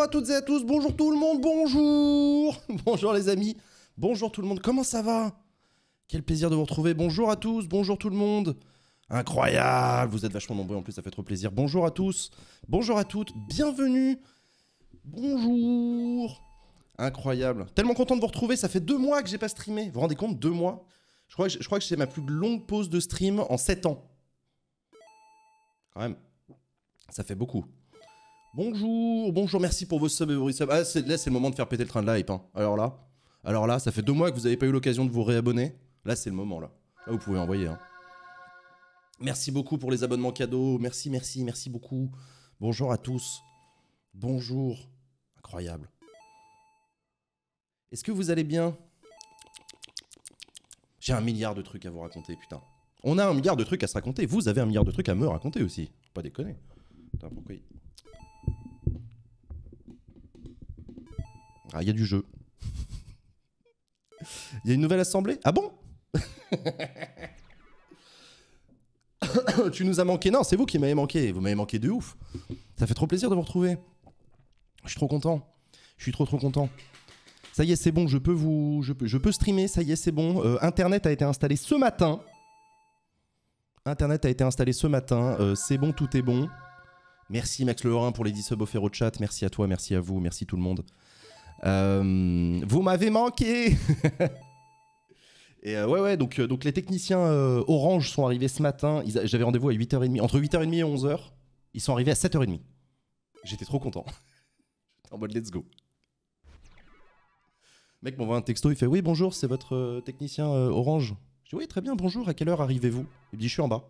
à toutes et à tous, bonjour tout le monde, bonjour Bonjour les amis, bonjour tout le monde, comment ça va Quel plaisir de vous retrouver, bonjour à tous, bonjour tout le monde Incroyable, vous êtes vachement nombreux en plus, ça fait trop plaisir. Bonjour à tous, bonjour à toutes, bienvenue, bonjour Incroyable, tellement content de vous retrouver, ça fait deux mois que j'ai pas streamé, vous rendez compte, deux mois je crois, que, je crois que c'est ma plus longue pause de stream en sept ans. Quand même, ça fait beaucoup. Bonjour, bonjour, merci pour vos subs et vos ah, là, c'est le moment de faire péter le train de la hein. Alors là, alors là, ça fait deux mois que vous n'avez pas eu l'occasion de vous réabonner. Là, c'est le moment, là. vous pouvez envoyer. Hein. Merci beaucoup pour les abonnements cadeaux. Merci, merci, merci beaucoup. Bonjour à tous. Bonjour. Incroyable. Est-ce que vous allez bien J'ai un milliard de trucs à vous raconter, putain. On a un milliard de trucs à se raconter. Vous avez un milliard de trucs à me raconter aussi. Pas déconner. Putain, pourquoi... Ah, il y a du jeu. Il y a une nouvelle assemblée Ah bon Tu nous as manqué Non, c'est vous qui m'avez manqué. Vous m'avez manqué de ouf. Ça fait trop plaisir de vous retrouver. Je suis trop content. Je suis trop trop content. Ça y est, c'est bon, je peux vous, je peux, je peux streamer. Ça y est, c'est bon. Euh, Internet a été installé ce matin. Internet a été installé ce matin. Euh, c'est bon, tout est bon. Merci Max Lehorin pour les 10 subs offerts au chat. Merci à toi, merci à vous, merci tout le monde. Euh, vous m'avez manqué Et euh, ouais, ouais, donc, euh, donc les techniciens Orange sont arrivés ce matin. J'avais rendez-vous à 8h30. Entre 8h30 et 11h, ils sont arrivés à 7h30. J'étais trop content. J'étais en mode let's go. Le mec m'envoie un texto, il fait Oui, bonjour, c'est votre technicien Orange. Je dis Oui, très bien, bonjour, à quelle heure arrivez-vous Il me dit Je suis en bas.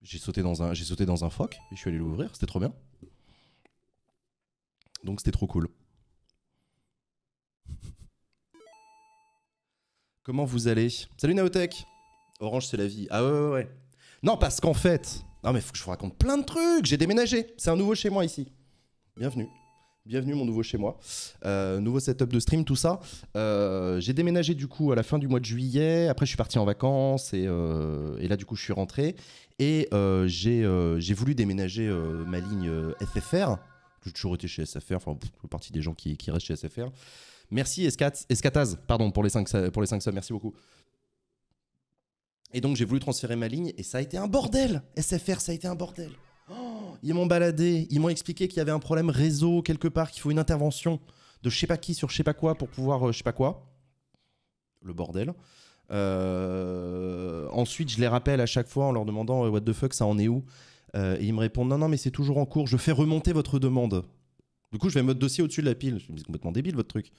J'ai sauté dans un, j'ai sauté dans un foc et je suis allé l'ouvrir, c'était trop bien. Donc c'était trop cool. Comment vous allez Salut Naotech Orange c'est la vie. Ah ouais ouais ouais. Non parce qu'en fait... Non mais faut que je vous raconte plein de trucs, j'ai déménagé, c'est un nouveau chez moi ici. Bienvenue. Bienvenue mon nouveau chez moi. Euh, nouveau setup de stream, tout ça. Euh, j'ai déménagé du coup à la fin du mois de juillet. Après, je suis parti en vacances et, euh, et là, du coup, je suis rentré. Et j'ai voulu déménager ma ligne FFR, j'ai toujours été chez SFR, enfin, partie des gens qui, restent chez SFR. Merci Escataz, pardon, pour les 5 pour les cinq subs, merci beaucoup. Et donc j'ai voulu transférer ma ligne et ça a été un bordel. SFR, ça a été un bordel. Oh, ils m'ont baladé, ils m'ont expliqué qu'il y avait un problème réseau quelque part, qu'il faut une intervention de je sais pas qui sur je sais pas quoi pour pouvoir euh, je sais pas quoi. Le bordel. Euh, ensuite, je les rappelle à chaque fois en leur demandant euh, what the fuck, ça en est où euh, ils me répondent non, non, mais c'est toujours en cours, je fais remonter votre demande. Du coup, je vais mettre dossier au-dessus de la pile. Je me dis complètement débile votre truc.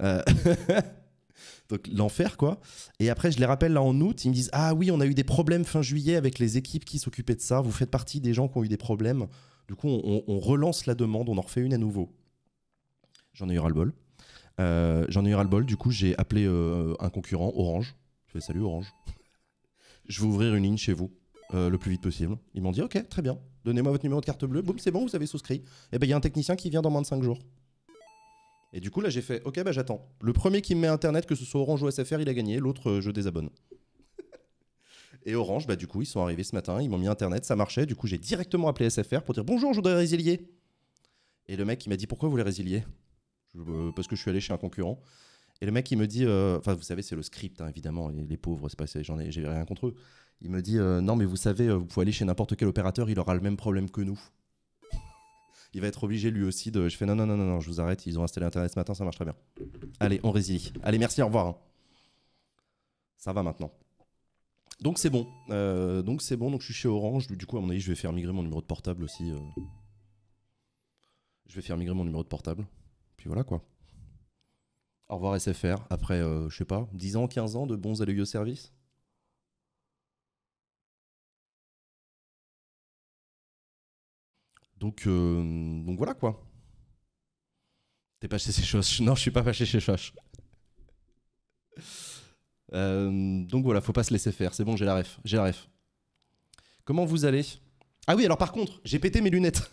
Euh, donc l'enfer quoi. Et après je les rappelle là en août, ils me disent ah oui on a eu des problèmes fin juillet avec les équipes qui s'occupaient de ça. Vous faites partie des gens qui ont eu des problèmes. Du coup on, relance la demande, on en refait une à nouveau. J'en ai eu ras le bol. Euh, j'en ai eu ras le bol. Du coup j'ai appelé un concurrent Orange. Je fais salut Orange. je vais ouvrir une ligne chez vous. Euh, le plus vite possible. Ils m'ont dit Ok, très bien, donnez-moi votre numéro de carte bleue, boum, c'est bon, vous avez souscrit. Et eh bien, il y a un technicien qui vient dans moins de 5 jours. Et du coup, là, j'ai fait Ok, ben, j'attends. Le premier qui me met Internet, que ce soit Orange ou SFR, il a gagné. L'autre, euh, je désabonne. Et Orange, bah du coup, ils sont arrivés ce matin, ils m'ont mis Internet, ça marchait. Du coup, j'ai directement appelé SFR pour dire Bonjour, je voudrais résilier. Et le mec, il m'a dit Pourquoi vous voulez résilier euh, Parce que je suis allé chez un concurrent. Et le mec, il me dit, euh, enfin, vous savez, c'est le script, hein, évidemment, les, pauvres, c'est pas, j'en ai, j'ai rien contre eux. Il me dit, euh, non, mais vous savez, euh, vous pouvez aller chez n'importe quel opérateur, il aura le même problème que nous. il va être obligé lui aussi de. Je fais, non, non, non, non, je vous arrête, ils ont installé Internet ce matin, ça marche très bien. Allez, on résilie. Allez, merci, au revoir. Hein. Ça va maintenant. Donc c'est bon. donc c'est bon, donc je suis chez Orange. Du coup, à mon avis, je vais faire migrer mon numéro de portable aussi. Je vais faire migrer mon numéro de portable. Puis voilà quoi. Au revoir SFR, après, euh, je sais pas, 10 ans, 15 ans de bons et services Donc, euh, donc voilà quoi. T'es pas chez ces Non, je suis pas fâché chez Choche. Euh, donc voilà, faut pas se laisser faire. C'est bon, j'ai la ref. J'ai la ref. Comment vous allez Ah oui, alors par contre, j'ai pété mes lunettes.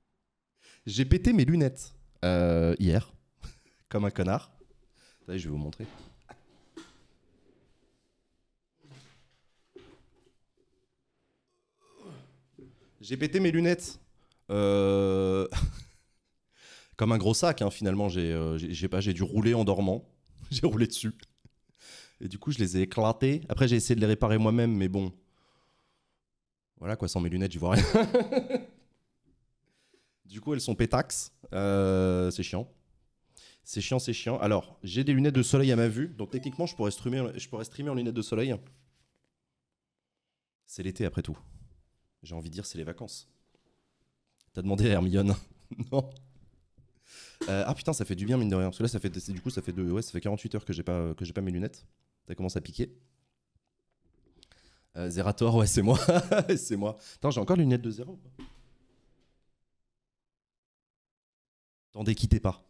j'ai pété mes lunettes hier comme un connard. je vais vous montrer. J'ai pété mes lunettes. Euh, comme un gros sac, hein, finalement. Euh, j'ai pas, j'ai dû rouler en dormant. j'ai roulé dessus. Et du coup, je les ai éclatées. Après, j'ai essayé de les réparer moi-même, mais bon. Voilà quoi, sans mes lunettes, je vois rien. du coup, elles sont pétax. Euh, c'est chiant. C'est chiant, c'est chiant. Alors, j'ai des lunettes de soleil à ma vue, donc techniquement, je pourrais streamer, en lunettes de soleil. C'est l'été après tout. J'ai envie de dire, c'est les vacances. T'as demandé à Hermione Non. Euh, ah putain, ça fait du bien mine de rien. Parce que là, ça fait du coup, ça fait deux, ça fait 48 heures que j'ai pas que j'ai pas mes lunettes. Ça commence à piquer. Euh, Zerator, ouais, c'est moi, c'est moi. Attends, j'ai encore les lunettes de zéro. T'en quittez pas.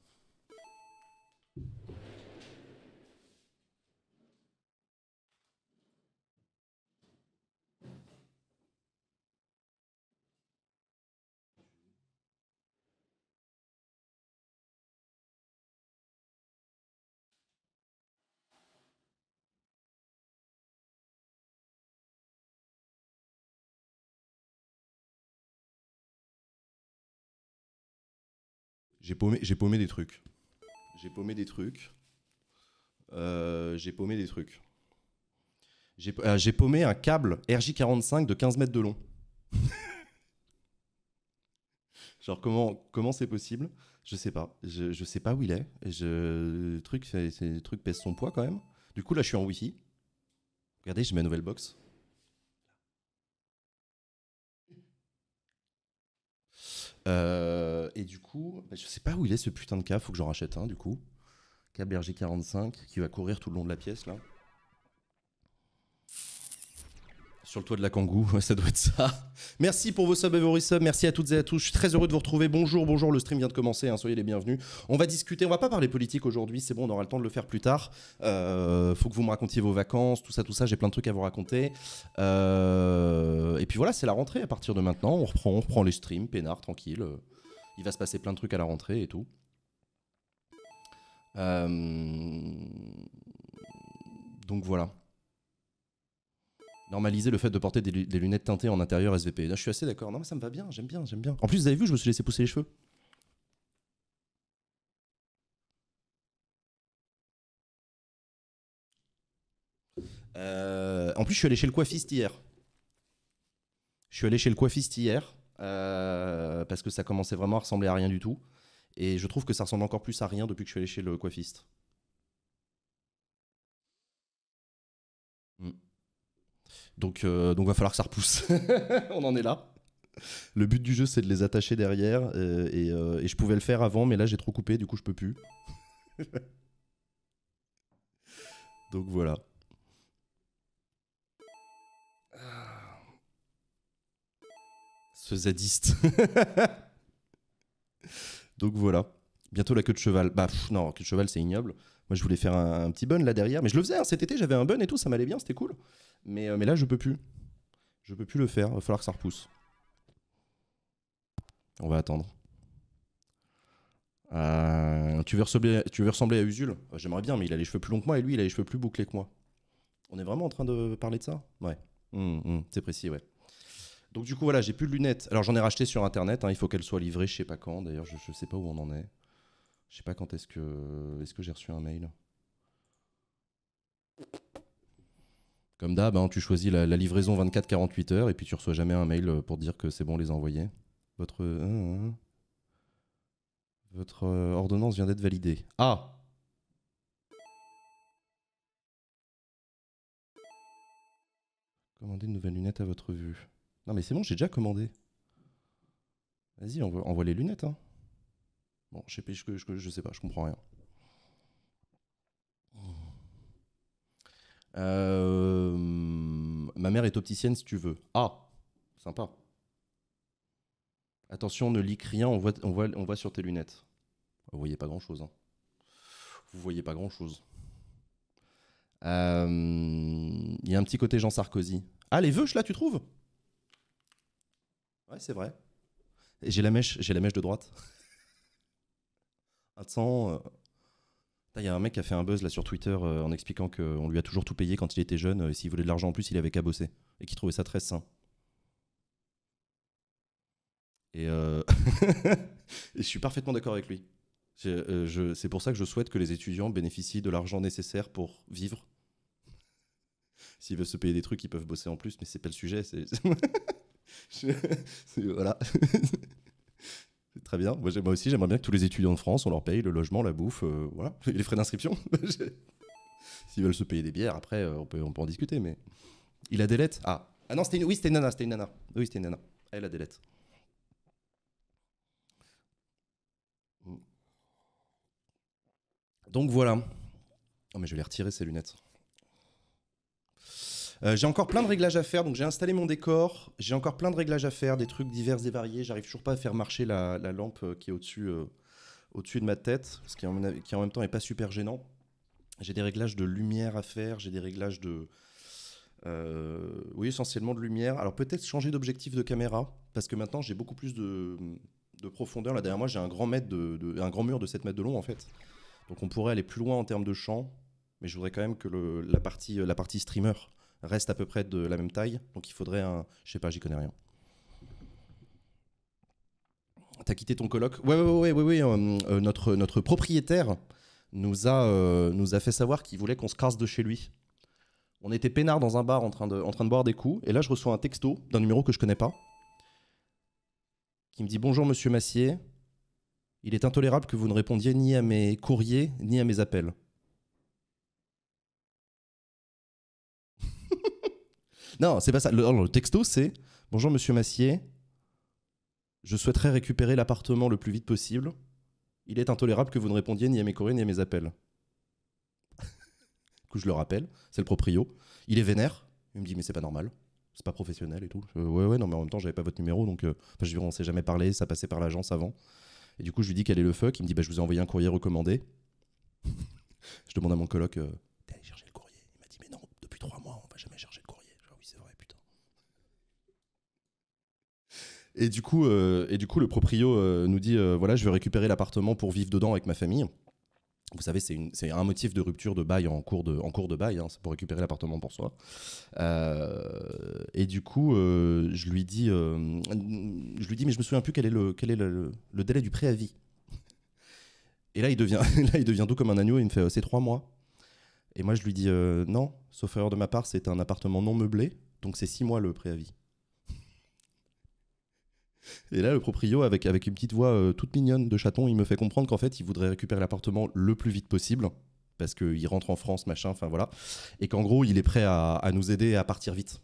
J'ai paumé, des trucs. J'ai paumé des trucs. Euh, j'ai paumé des trucs. J'ai euh, paumé un câble RJ45 de 15 mètres de long. Genre, comment c'est possible Je sais pas. Je, sais pas où il est. le, truc, pèse son poids quand même. Du coup, là, je suis en Wi-Fi. Regardez, j'ai ma nouvelle box. Euh, et du coup, bah, je sais pas où il est ce putain de cas, faut que j'en rachète un du coup. kbrg Berger 45 qui va courir tout le long de la pièce là. Sur le toit de la Kangoo, ça doit être ça. Merci pour vos subs et vos resubs, merci à toutes et à tous. Je suis très heureux de vous retrouver. Bonjour, bonjour, le stream vient de commencer, hein. soyez les bienvenus. On va discuter, on va pas parler politique aujourd'hui, c'est bon, on aura le temps de le faire plus tard. Il euh, faut que vous me racontiez vos vacances, tout ça, tout ça, j'ai plein de trucs à vous raconter. Euh, et puis voilà, c'est la rentrée à partir de maintenant, on reprend, on reprend les streams, peinard, tranquille. Il va se passer plein de trucs à la rentrée et tout. Euh, donc voilà normaliser le fait de porter des, lunettes teintées en intérieur SVP. je suis assez d'accord. Non, mais ça me va bien, j'aime bien, j'aime bien. En plus, vous avez vu, je me suis laissé pousser les cheveux. Euh, en plus, je suis allé chez le coiffiste hier. Je suis allé chez le coiffiste hier euh, parce que ça commençait vraiment à ressembler à rien du tout. Et je trouve que ça ressemble encore plus à rien depuis que je suis allé chez le coiffiste. Donc, euh, donc va falloir que ça repousse. On en est là. Le but du jeu, c'est de les attacher derrière. Euh, euh, et, je pouvais le faire avant, mais là, j'ai trop coupé, du coup, je peux plus. donc voilà. Ah. Ce zadiste. donc voilà. Bientôt la queue de cheval. Bah non, queue de cheval, c'est ignoble. Moi, je voulais faire un, petit bun là derrière, mais je le faisais hein, cet été, j'avais un bun et tout, ça m'allait bien, c'était cool. Mais, euh, mais là, je peux plus. Je peux plus le faire, il va falloir que ça repousse. On va attendre. Euh, tu, veux ressembler, tu veux ressembler à Usul ah, J'aimerais bien, mais il a les cheveux plus longs que moi et lui, il a les cheveux plus bouclés que moi. On est vraiment en train de parler de ça Ouais. Hum, hum, c'est précis, ouais. Donc du coup, voilà, j'ai plus de lunettes. Alors j'en ai racheté sur Internet, hein, il faut qu'elles soient livrées, je sais pas quand, d'ailleurs, je, je sais pas où on en est. Je sais pas quand est-ce que est-ce que j'ai reçu un mail. Comme d'hab, hein, tu choisis la, livraison 24-48 heures et puis tu reçois jamais un mail pour dire que c'est bon les envoyer. Votre euh, hein, hein, votre euh, ordonnance vient d'être validée. Ah. Commandez une nouvelle lunette à votre vue. Non mais c'est bon, j'ai déjà commandé. Vas-y, envoie, envoie les lunettes. Bon, je sais, pas, je, je, sais pas, je comprends rien. Euh, ma mère est opticienne si tu veux. Ah, sympa. Attention, ne lique rien, on voit, on voit, on voit sur tes lunettes. Vous voyez pas grand chose. Hein. Vous voyez pas grand chose. Euh, il y a un petit côté Jean Sarkozy. Ah, les veuches là, tu trouves Ouais, c'est vrai. J'ai la j'ai la mèche de droite. Attends, euh. Il y a un mec qui a fait un buzz là sur Twitter euh, en expliquant qu'on lui a toujours tout payé quand il était jeune euh, et s'il voulait de l'argent en plus, il avait qu'à bosser et qui trouvait ça très sain. Et, je suis parfaitement d'accord avec lui. c'est pour ça que je souhaite que les étudiants bénéficient de l'argent nécessaire pour vivre. S'ils veulent se payer des trucs, ils peuvent bosser en plus, mais c'est pas le sujet. C'est, voilà. très bien. Moi, aussi, j'aimerais bien que tous les étudiants de France, on leur paye le logement, la bouffe, euh, voilà, les frais d'inscription. S'ils veulent se payer des bières, après, euh, on peut, en discuter, mais. Il a des lettres Ah, ah non, c'était une... Oui, c'était une nana, c'était nana. Oui, c'était une nana. Elle a des lettres. Mm. Donc voilà. Oh, mais je vais les retirer, ces lunettes. Euh, j'ai encore plein de réglages à faire, donc j'ai installé mon décor, j'ai encore plein de réglages à faire, des trucs divers et variés, j'arrive toujours pas à faire marcher la, lampe euh, qui est au-dessus euh, au-dessus de ma tête, ce qui en, même temps n'est pas super gênant. J'ai des réglages de lumière à faire, j'ai des réglages de... oui, essentiellement de lumière. Alors peut-être changer d'objectif de caméra, parce que maintenant j'ai beaucoup plus de, profondeur. Là derrière moi j'ai un, grand de, un grand mur de 7 mètres de long en fait. Donc on pourrait aller plus loin en termes de champ, mais je voudrais quand même que la, partie, la partie streamer reste à peu près de la même taille. Donc il faudrait un. Je sais pas, j'y connais rien. T'as quitté ton coloc Ouais, ouais, oui, ouais, euh, euh, notre, notre propriétaire nous a, euh, nous a fait savoir qu'il voulait qu'on se casse de chez lui. On était peinard dans un bar en train, de, en train de boire des coups, et là je reçois un texto d'un numéro que je connais pas, qui me dit Bonjour monsieur Massier, il est intolérable que vous ne répondiez ni à mes courriers ni à mes appels. Non, c'est pas ça. Le, texto, c'est Bonjour, monsieur Massier. Je souhaiterais récupérer l'appartement le plus vite possible. Il est intolérable que vous ne répondiez ni à mes courriers ni à mes appels. du coup, je le rappelle, c'est le proprio. Il est vénère. Il me dit Mais c'est pas normal. C'est pas professionnel et tout. ouais, ouais, non, mais en même temps, j'avais pas votre numéro. Donc, euh, je lui on s'est jamais parlé. Ça passait par l'agence avant. Et du coup, je lui dis quel est le fuck. Il me dit bah, Je vous ai envoyé un courrier recommandé. je demande à mon coloc T'es euh, allé chercher le courrier Il m'a dit Mais non, depuis trois mois, on va jamais chercher. Et du coup, euh, et du coup le proprio euh, nous dit euh, voilà, je veux récupérer l'appartement pour vivre dedans avec ma famille. Vous savez, c'est un motif de rupture de bail en cours de, en cours de bail, hein, c'est pour récupérer l'appartement pour soi. et du coup, je, lui dis, je lui dis, mais je me souviens plus quel est le, quel est le, délai du préavis. Et là, il devient, là, il devient doux comme un agneau, il me fait, c'est trois mois. Et moi, je lui dis, non, sauf erreur de ma part, c'est un appartement non meublé, donc c'est six mois le préavis. Et là, le proprio, avec, avec une petite voix euh, toute mignonne de chaton, il me fait comprendre qu'en fait, il voudrait récupérer l'appartement le plus vite possible parce qu'il rentre en France, machin, enfin voilà. Et qu'en gros, il est prêt à, nous aider à partir vite.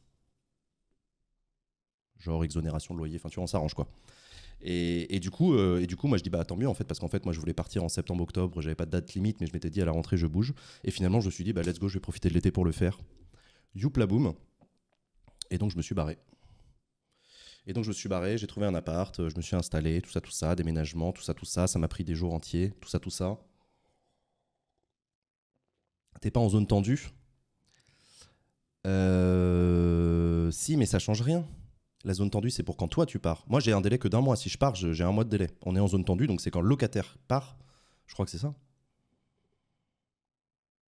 Genre exonération de loyer, enfin tu en s'arrange quoi. Et, du coup, euh, et du coup, moi je dis bah tant mieux en fait, parce qu'en fait, moi je voulais partir en septembre-octobre, j'avais pas de date limite, mais je m'étais dit à la rentrée je bouge. Et finalement, je me suis dit bah let's go, je vais profiter de l'été pour le faire. Youp la boum. Et donc je me suis barré. Et donc je me suis barré, j'ai trouvé un appart, euh, je me suis installé, tout ça, tout ça, déménagement, tout ça, tout ça, ça m'a pris des jours entiers, tout ça, tout ça. T'es pas en zone tendue euh, Si, mais ça change rien. La zone tendue, c'est pour quand toi tu pars. Moi, j'ai un délai que d'un mois. Si je pars, j'ai un mois de délai. On est en zone tendue, donc c'est quand le locataire part. Je crois que c'est ça.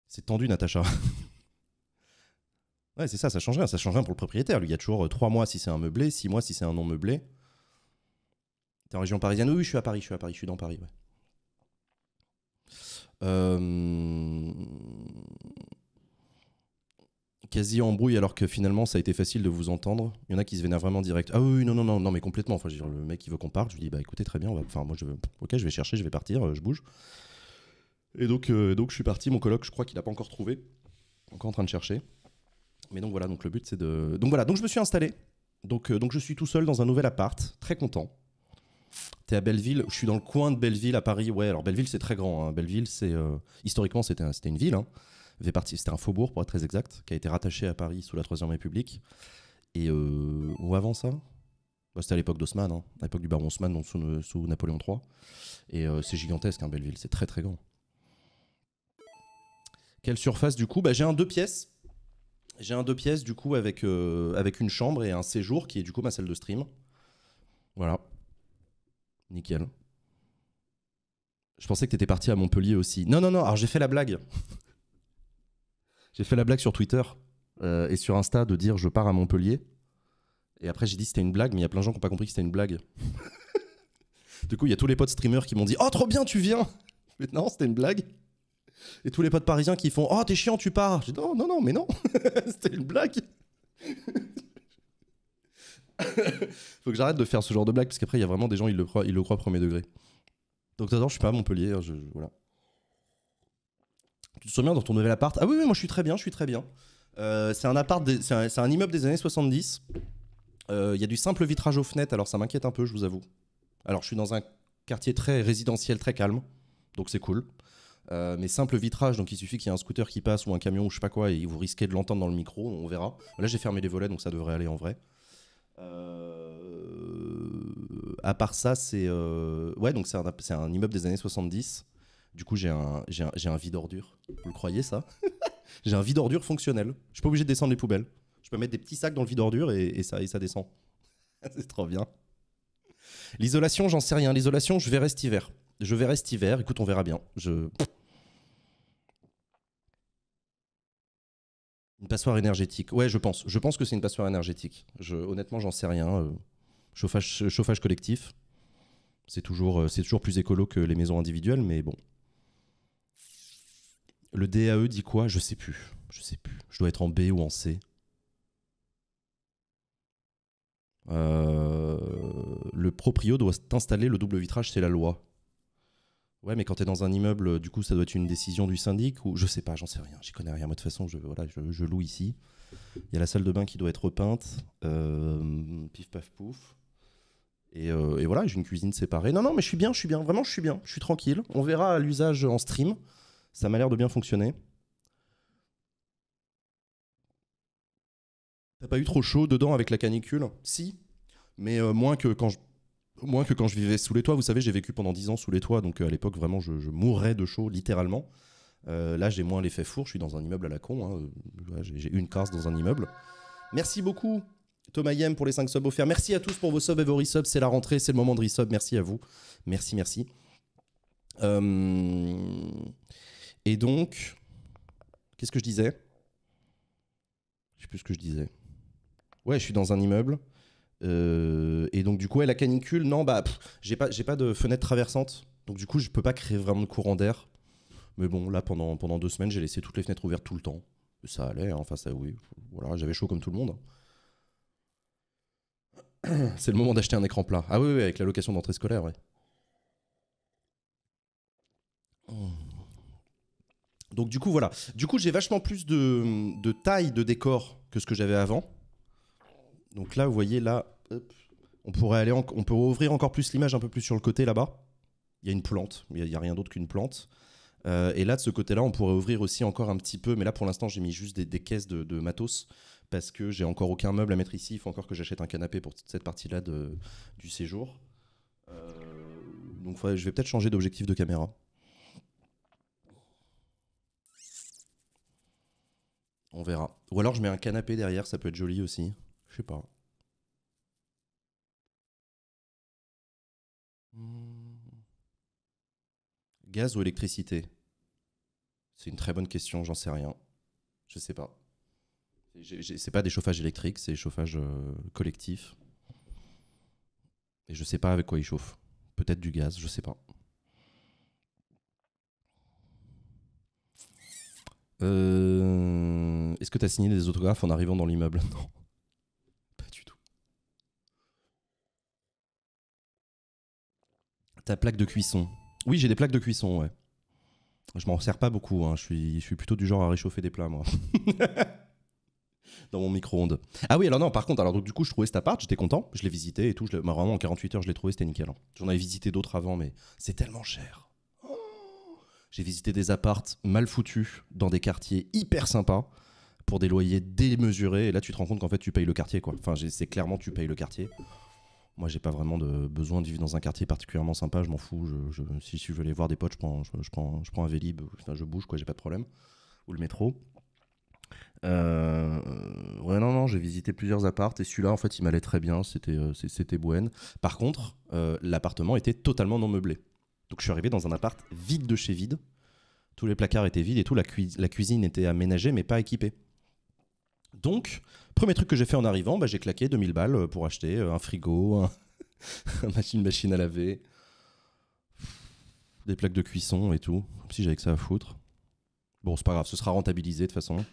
C'est tendu, Natacha. Ouais, c'est ça, ça change rien. Ça change rien pour le propriétaire. Lui, il y a toujours 3 euh, mois si c'est un meublé, 6 mois si c'est un non meublé. T'es en région parisienne Oui, je suis à Paris, je suis à Paris, je suis dans Paris. Euh, quasi embrouille alors que finalement ça a été facile de vous entendre. Il y en a qui se vénèrent vraiment direct. Ah oui, non, non, non, non, mais complètement. Enfin, le mec il veut qu'on parte. Je lui dis bah écoutez très bien, va... enfin moi je veux... ok je vais chercher, je vais partir, euh, je bouge. Et donc donc je suis parti. Mon coloc, je crois qu'il n'a pas encore trouvé, encore en train de chercher. Mais donc voilà, donc le but c'est de. Donc voilà, donc je me suis installé. Donc, euh, donc je suis tout seul dans un nouvel appart, très content. T'es à Belleville, je suis dans le coin de Belleville à Paris. Ouais, alors Belleville c'est très grand. Hein. Belleville c'est euh, historiquement c'était c'était une ville. Hein. C'était un faubourg pour être très exact, qui a été rattaché à Paris sous la Troisième République. Et euh, où avant ça, bah, c'était à l'époque d'Haussmann, hein. à l'époque du baron Haussmann sous, Napoléon III. Et c'est gigantesque, Belleville, c'est très très grand. Quelle surface du coup bah, J'ai un deux pièces j'ai un deux pièces, du coup, avec, euh, avec une chambre et un séjour qui est, du coup, ma salle de stream. Voilà. Nickel. Je pensais que t'étais parti à Montpellier aussi. Non, non, non, alors j'ai fait la blague. j'ai fait la blague sur Twitter euh, et sur Insta de dire je pars à Montpellier. Et après j'ai dit c'était une blague, mais il y a plein de gens qui n'ont pas compris que c'était une blague. du coup, il y a tous les potes streamers qui m'ont dit Oh, trop bien, tu viens Mais non, c'était une blague. Et tous les potes parisiens qui font Oh, t'es chiant, tu pars. Je Non, non, non, mais non. C'était une blague. Faut que j'arrête de faire ce genre de blague parce qu'après, il y a vraiment des gens, ils le croient, ils le croient premier degré. Donc, t'attends, je suis pas à Montpellier. Hein, voilà. Tu te souviens dans ton nouvel appart Ah oui, oui, moi je suis très bien, je suis très bien. Euh, c'est un appart, c'est un, immeuble des années 70. Euh, il y a du simple vitrage aux fenêtres, alors ça m'inquiète un peu, je vous avoue. Alors je suis dans un quartier très résidentiel, très calme, donc c'est cool. Euh, mais simple vitrage, donc il suffit qu'il y ait un scooter qui passe ou un camion ou je sais pas quoi, et vous risquez de l'entendre dans le micro, on verra. Là j'ai fermé les volets, donc ça devrait aller en vrai. Euh, à part ça, c'est euh, ouais, donc c'est un, immeuble des années 70. Du coup, j'ai un, un, un vide ordure. Vous le croyez ça J'ai un vide ordure fonctionnel. Je suis pas obligé de descendre les poubelles. Je peux mettre des petits sacs dans le vide ordure et, ça, et ça descend. c'est trop bien. L'isolation, j'en sais rien. L'isolation, je vais cet hiver. Je vais cet hiver. Écoute, on verra bien. Je. Une passoire énergétique. Ouais, je pense. Je pense que c'est une passoire énergétique. honnêtement, j'en sais rien. Euh. chauffage, chauffage collectif. C'est toujours, euh, c'est toujours plus écolo que les maisons individuelles, mais bon. Le DAE dit quoi Je sais plus. Je sais plus. Je dois être en B ou en C. Euh, le proprio doit installer le double vitrage, c'est la loi. Ouais, mais quand tu es dans un immeuble, du coup, ça doit être une décision du syndic ou je sais pas, j'en sais rien, j'y connais rien. Moi, de toute façon, je, voilà, je, loue ici. Il y a la salle de bain qui doit être repeinte, euh, pif paf pouf. Euh, et, voilà, j'ai une cuisine séparée. Non, non, mais je suis bien, je suis bien, vraiment, je suis bien, je suis tranquille. On verra l'usage en stream. Ça m'a l'air de bien fonctionner. T'as pas eu trop chaud dedans avec la canicule Si, mais euh, moins que quand je moins que quand je vivais sous les toits. Vous savez, j'ai vécu pendant 10 ans sous les toits, donc euh, à l'époque, vraiment, je, mourais de chaud, littéralement. Euh, là, j'ai moins l'effet four, je suis dans un immeuble à la con. Hein. J'ai une case dans un immeuble. Merci beaucoup, Thomas Yem, pour les 5 subs offerts. Merci à tous pour vos subs et vos resubs. C'est la rentrée, c'est le moment de resub. Merci à vous. Merci, merci. Euh, et donc, qu'est-ce que je disais Je sais plus ce que je disais. Ouais, je suis dans un immeuble. Euh, et donc du coup, la canicule, non, bah, j'ai pas, de fenêtre traversante, donc du coup, je peux pas créer vraiment de courant d'air. Mais bon, là, pendant, pendant deux semaines, j'ai laissé toutes les fenêtres ouvertes tout le temps. Ça allait, hein, enfin ça, oui, voilà, j'avais chaud comme tout le monde. C'est le moment d'acheter un écran plat. Ah oui, oui avec la location d'entrée scolaire, ouais. Donc du coup, voilà. Du coup, j'ai vachement plus de taille de décor que ce que j'avais avant. Donc là, vous voyez, là, on pourrait aller, on peut ouvrir encore plus l'image, un peu plus sur le côté là-bas. Il y a une plante, il n'y a, rien d'autre qu'une plante. Euh, et là, de ce côté-là, on pourrait ouvrir aussi encore un petit peu, mais là, pour l'instant, j'ai mis juste des, caisses de, matos parce que j'ai encore aucun meuble à mettre ici. Il faut encore que j'achète un canapé pour cette partie-là du séjour. Euh, donc, je vais peut-être changer d'objectif de caméra. On verra. Ou alors, je mets un canapé derrière, ça peut être joli aussi. Je sais pas. Gaz ou électricité C'est une très bonne question, j'en sais rien. Je sais pas. C'est pas des chauffages électriques, c'est des chauffages euh, Et je sais pas avec quoi ils chauffent. Peut-être du gaz, je sais pas. Euh, est-ce que tu as signé des autographes en arrivant dans l'immeuble Non. Ta plaque de cuisson. Oui, j'ai des plaques de cuisson, ouais. Je m'en sers pas beaucoup, hein. je, suis, je suis plutôt du genre à réchauffer des plats, moi. dans mon micro-ondes. Ah oui, alors non, par contre, alors donc, du coup, je trouvais cet appart, j'étais content, je l'ai visité et tout. Je bah, vraiment, en 48 heures, je l'ai trouvé, c'était nickel. Hein. J'en avais visité d'autres avant, mais c'est tellement cher. J'ai visité des appartes mal foutus dans des quartiers hyper sympas pour des loyers démesurés. Et là, tu te rends compte qu'en fait, tu payes le quartier, quoi. Enfin, c'est clairement, tu payes le quartier. Moi, j'ai pas vraiment de besoin de vivre dans un quartier particulièrement sympa, je m'en fous. si, je veux aller voir des potes, je prends, un vélib, je bouge, quoi, j'ai pas de problème. Ou le métro. Euh, ouais, non, non, j'ai visité plusieurs appartes et celui-là, en fait, il m'allait très bien, c'était, euh, c'était Par contre, euh, l'appartement était totalement non meublé. Donc, je suis arrivé dans un appart vide de chez vide. Tous les placards étaient vides et tout. la cuisine était aménagée, mais pas équipée. Donc, premier truc que j'ai fait en arrivant, bah, j'ai claqué 2000 balles euh, pour acheter euh, un frigo, une machine, à laver, des plaques de cuisson et tout, comme si j'avais que ça à foutre. Bon, c'est pas grave, ce sera rentabilisé de toute façon.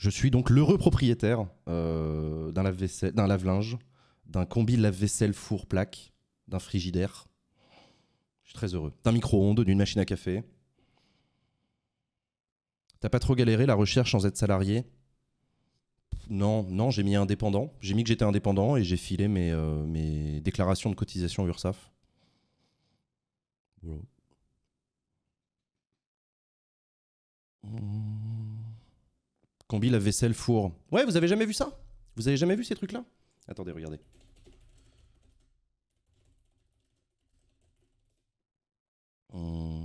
Je suis donc l'heureux propriétaire euh, d'un lave d'un lave-linge, d'un combi lave-vaisselle four plaque, d'un frigidaire. Je suis très heureux. D'un micro-ondes, d'une machine à café. T'as pas trop galéré la recherche sans être salarié Non, non, j'ai mis indépendant. J'ai mis que j'étais indépendant et j'ai filé mes, euh, mes déclarations de cotisation URSAF. Mmh. Combi la vaisselle four. Ouais, vous avez jamais vu ça Vous avez jamais vu ces trucs-là Attendez, regardez. Mmh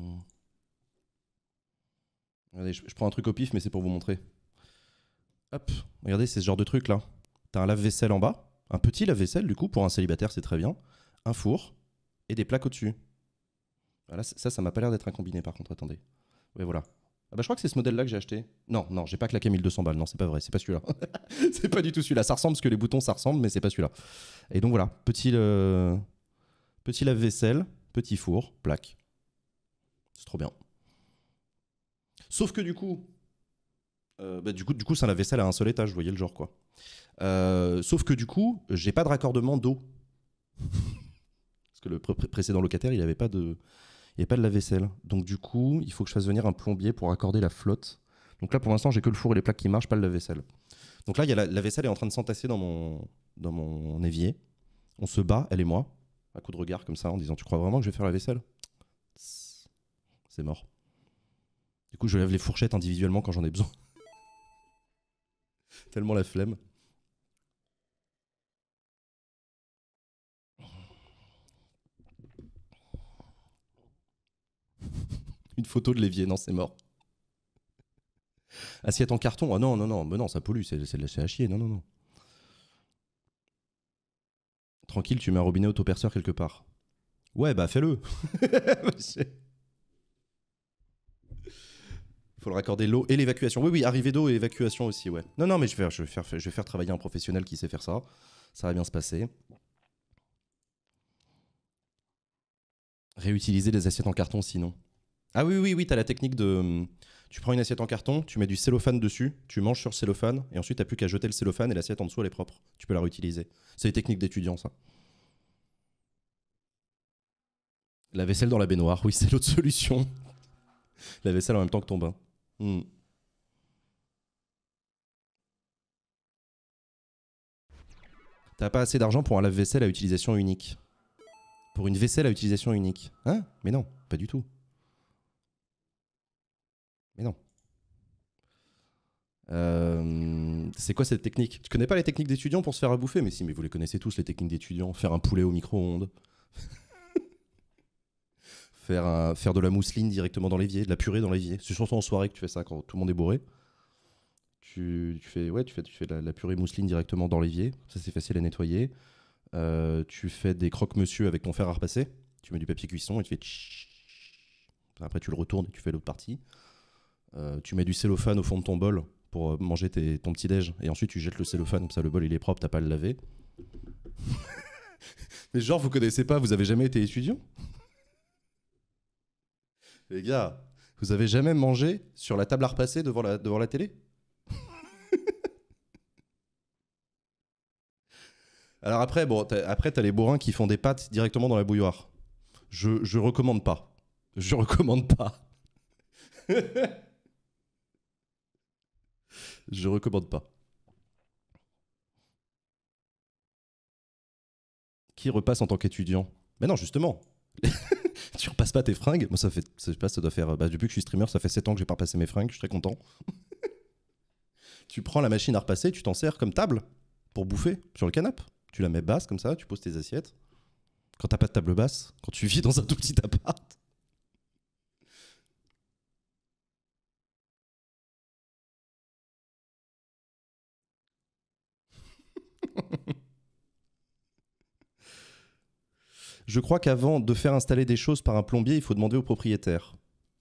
je, prends un truc au pif, mais c'est pour vous montrer. Hop, regardez, c'est ce genre de truc là. T'as un lave-vaisselle en bas, un petit lave-vaisselle du coup, pour un célibataire c'est très bien, un four et des plaques au-dessus. Voilà, ah, ça, ça m'a pas l'air d'être un combiné par contre, attendez. Ouais, voilà. Ah, bah, je crois que c'est ce modèle-là que j'ai acheté. Non, non, j'ai pas claqué 1200 balles. Non, c'est pas vrai, c'est pas celui-là. c'est pas du tout celui-là. Ça ressemble parce que les boutons, ça ressemble, mais c'est pas celui-là. Et donc voilà, petit, petit lave-vaisselle, petit four, plaque. C'est trop bien. Sauf que du coup, euh, bah, du coup, du coup, c'est un lave-vaisselle à un seul étage, vous voyez le genre quoi. Euh, sauf que du coup, j'ai pas de raccordement d'eau. Parce que le précédent locataire, il avait pas de, il a pas de lave-vaisselle. Donc du coup, il faut que je fasse venir un plombier pour raccorder la flotte. Donc là, pour l'instant, j'ai que le four et les plaques qui marchent, pas le lave-vaisselle. Donc là, il y la, vaisselle est en train de s'entasser dans mon, dans mon évier. On se bat, elle et moi, à coup de regard comme ça, en disant Tu crois vraiment que je vais faire la vaisselle C'est mort. Du coup, je lève les fourchettes individuellement quand j'en ai besoin. Tellement la flemme. Une photo de l'évier, non, c'est mort. Assiette en carton, ah non, non, non, mais non, ça pollue, c'est, c'est à chier, non, non, non. Tranquille, tu mets un robinet autoperceur quelque part. Ouais, bah fais-le. Bah, faut le raccorder l'eau et l'évacuation. Oui, oui, arrivée d'eau et évacuation aussi, ouais. Non, non, mais je vais, faire, je vais faire travailler un professionnel qui sait faire ça. Ça va bien se passer. Réutiliser les assiettes en carton sinon. Ah oui, oui, oui, tu as la technique de... Hum, tu prends une assiette en carton, tu mets du cellophane dessus, tu manges sur le cellophane, et ensuite t'as plus qu'à jeter le cellophane et l'assiette en dessous elle est propre. Tu peux la réutiliser. C'est les techniques d'étudiants ça. La vaisselle dans la baignoire, oui, c'est l'autre solution. la vaisselle en même temps que ton bain. Hmm. T'as pas assez d'argent pour un lave-vaisselle à utilisation unique. Pour une vaisselle à utilisation unique. Hein Mais non, pas du tout. Mais non. Euh, c'est quoi cette technique Tu connais pas les techniques d'étudiants pour se faire à bouffer Mais si, mais vous les connaissez tous, les techniques d'étudiants. Faire un poulet au micro-ondes faire, faire de la mousseline directement dans l'évier, de la purée dans l'évier. C'est surtout en soirée que tu fais ça quand tout le monde est bourré. Tu, tu fais, ouais, tu fais, tu fais la, purée mousseline directement dans l'évier. Ça, c'est facile à nettoyer. Euh, tu fais des croque-monsieur avec ton fer à repasser. Tu mets du papier cuisson et tu fais. Après, tu le retournes et tu fais l'autre partie. Euh, tu mets du cellophane au fond de ton bol pour euh, manger tes, ton petit déj. Et ensuite, tu jettes le cellophane, comme ça le bol il est propre, t'as pas à le laver. Mais genre, vous connaissez pas, vous avez jamais été étudiant les gars, vous avez jamais mangé sur la table à repasser devant la, devant la télé Alors après, bon, après, t'as les bourrins qui font des pâtes directement dans la bouilloire. Je, je recommande pas. Je recommande pas. je recommande pas. Qui repasse en tant qu'étudiant Mais non, justement tu repasses pas tes fringues. Moi, ça fait, je sais pas, ça doit faire. Bah, depuis que je suis streamer, ça fait sept ans que j'ai pas repassé mes fringues, je suis très content. tu prends la machine à repasser, tu t'en sers comme table pour bouffer sur le canapé. Tu la mets basse comme ça, tu poses tes assiettes. Quand t'as pas de table basse, quand tu vis dans un tout petit appart. Je crois qu'avant de faire installer des choses par un plombier, il faut demander au propriétaire.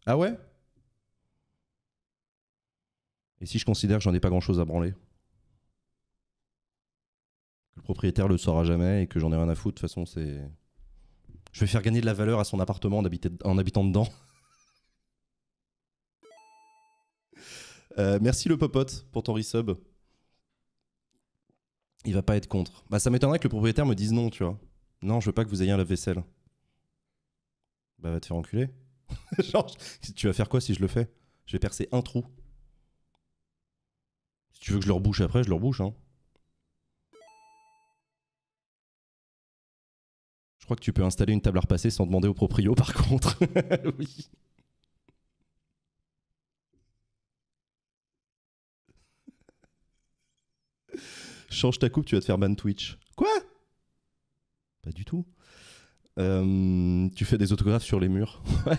Ah ouais Et si je considère que j'en ai pas grand-chose à branler le propriétaire le saura jamais et que j'en ai rien à foutre, de toute façon, c'est. Je vais faire gagner de la valeur à son appartement en, habitant dedans. Euh, merci le popote pour ton resub. Il va pas être contre. Bah ça m'étonnerait que le propriétaire me dise non, tu vois. Non, je veux pas que vous ayez un lave-vaisselle. Bah, va te faire enculer. Genre, tu vas faire quoi si je le fais Je vais percer un trou. Si tu veux que je leur rebouche après, je leur rebouche. Hein. Je crois que tu peux installer une table à repasser sans demander au proprio, par contre. oui. Change ta coupe, tu vas te faire ban Twitch. Quoi pas du tout. Euh, tu fais des autographes sur les murs.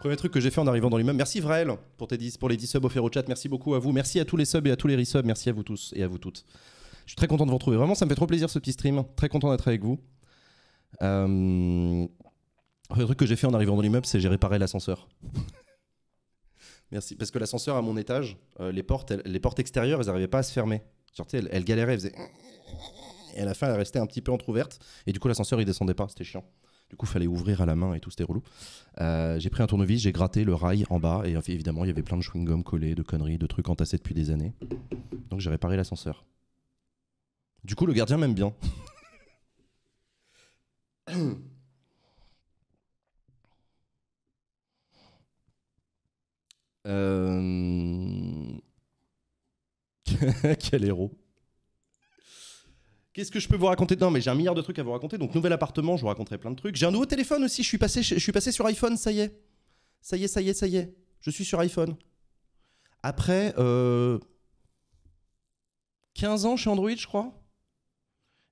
Premier truc que j'ai fait en arrivant dans l'immeuble. Merci Vrael pour, tes pour les 10 subs offerts au chat. Merci beaucoup à vous. Merci à tous les subs et à tous les resubs. Merci à vous tous et à vous toutes. Je suis très content de vous retrouver. Vraiment, ça me fait trop plaisir ce petit stream. Très content d'être avec vous. Euh... truc que j'ai fait en arrivant dans l'immeuble, c'est j'ai réparé l'ascenseur. Merci. Parce que l'ascenseur à mon étage, euh, les, portes, les portes extérieures, elles n'arrivaient pas à se fermer. elles, elles galéraient, elles faisaient et à la fin elle restait un petit peu entrouverte et du coup l'ascenseur il descendait pas, c'était chiant. Du coup, fallait ouvrir à la main et tout, c'était relou. Euh, j'ai pris un tournevis, j'ai gratté le rail en bas et évidemment, il y avait plein de chewing-gum collés, de conneries, de trucs entassés depuis des années. Donc j'ai réparé l'ascenseur. Du coup, le gardien m'aime bien. Euh, quel héros. Qu'est-ce que je peux vous raconter Non, mais j'ai un milliard de trucs à vous raconter. Donc, nouvel appartement, je vous raconterai plein de trucs. J'ai un nouveau téléphone aussi. Je suis passé, je suis passé sur iPhone, ça y est. Ça y est, ça y est, ça y est. Je suis sur iPhone. Après 15 euh, ans chez Android, je crois.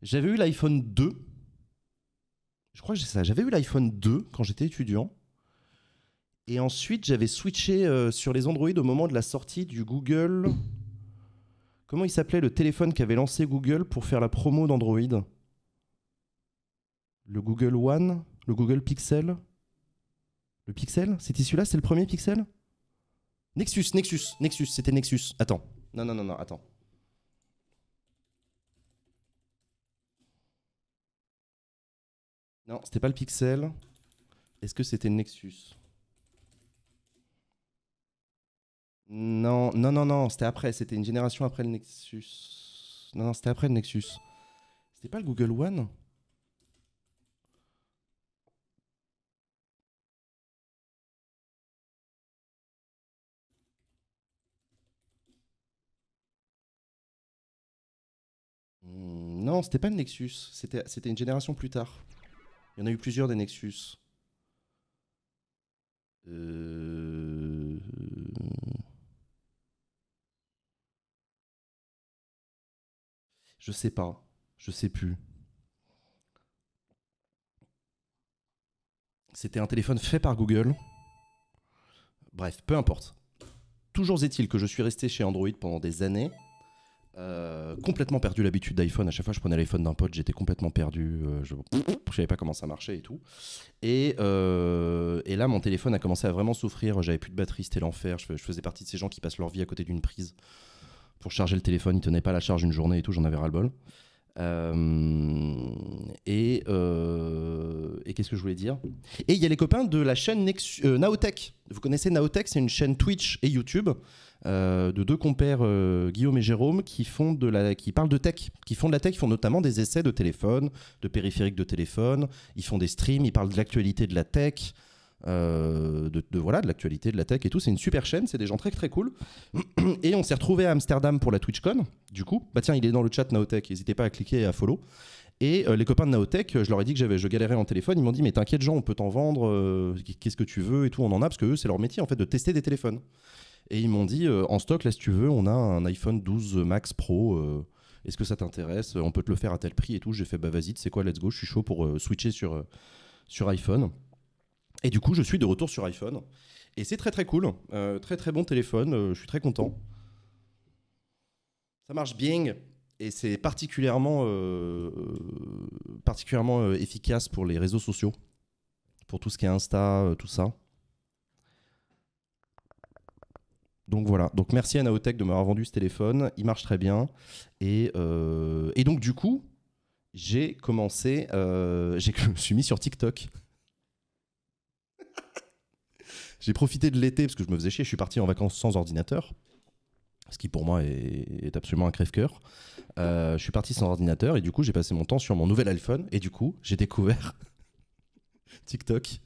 J'avais eu l'iPhone 2. Je crois que j'ai ça. J'avais eu l'iPhone 2 quand j'étais étudiant. Et ensuite, j'avais switché euh, sur les Android au moment de la sortie du Google. Comment il s'appelait le téléphone qu'avait lancé Google pour faire la promo d'Android Le Google One Le Google Pixel Le Pixel C'était celui-là C'est le premier Pixel Nexus, Nexus, Nexus, c'était Nexus. Attends. Non, non, non, non, attends. Non, c'était pas le Pixel. Est-ce que c'était le Nexus Non, non, non, non, c'était après, c'était une génération après le Nexus. Non, non, c'était après le Nexus. C'était pas le Google One hmm, Non, c'était pas le Nexus, c'était une génération plus tard. Il y en a eu plusieurs des Nexus. Euh... Je sais pas. Je sais plus. C'était un téléphone fait par Google. Bref, peu importe. Toujours est-il que je suis resté chez Android pendant des années. Euh, complètement perdu l'habitude d'iPhone. À chaque fois, je prenais l'iPhone d'un pote, j'étais complètement perdu. Euh, je ne savais pas comment ça marchait et tout. Euh, et, là, mon téléphone a commencé à vraiment souffrir. J'avais plus de batterie, c'était l'enfer. je, faisais partie de ces gens qui passent leur vie à côté d'une prise pour charger le téléphone, il tenait pas la charge une journée et tout, j'en avais ras-le-bol. Euh, euh, et, qu'est-ce que je voulais dire Et il y a les copains de la chaîne euh, Naotech. Vous connaissez Naotech, c'est une chaîne Twitch et YouTube de deux compères Guillaume et Jérôme qui font de la, qui parlent de tech, qui font de la tech, font notamment des essais de téléphone, de périphériques de téléphone. Ils font des streams, ils parlent de l'actualité de la tech. Euh, de, voilà de l'actualité, de la tech et tout. C'est une super chaîne, c'est des gens très très cool. Et on s'est retrouvé à Amsterdam pour la TwitchCon. Du coup, bah tiens, il est dans le chat Naotech. N'hésitez pas à cliquer et à follow. Et euh, les copains de Naotech, euh, je leur ai dit que j'avais, je galérais en téléphone. Ils m'ont dit mais t'inquiète Jean, on peut t'en vendre. qu'est-ce que tu veux et tout, on en a parce que eux c'est leur métier en fait de tester des téléphones. Et ils m'ont dit en stock là si tu veux, on a un iPhone 12 Max Pro est-ce que ça t'intéresse On peut te le faire à tel prix et tout. J'ai fait, bah vas-y, c'est quoi, let's go, je suis chaud pour switcher sur, sur iPhone. Et du coup, je suis de retour sur iPhone. Et c'est très très cool. Euh, très très bon téléphone. Euh, je suis très content. Ça marche bien. Et c'est particulièrement, euh, particulièrement efficace pour les réseaux sociaux. Pour tout ce qui est Insta, tout ça. Donc voilà, donc merci à Naotech de m'avoir vendu ce téléphone, il marche très bien. Et, et donc du coup, j'ai commencé, je me suis mis sur TikTok. J'ai profité de l'été parce que je me faisais chier. Je suis parti en vacances sans ordinateur ce qui pour moi est, absolument un crève-cœur. Euh, je suis parti sans ordinateur et du coup j'ai passé mon temps sur mon nouvel iPhone et du coup j'ai découvert TikTok.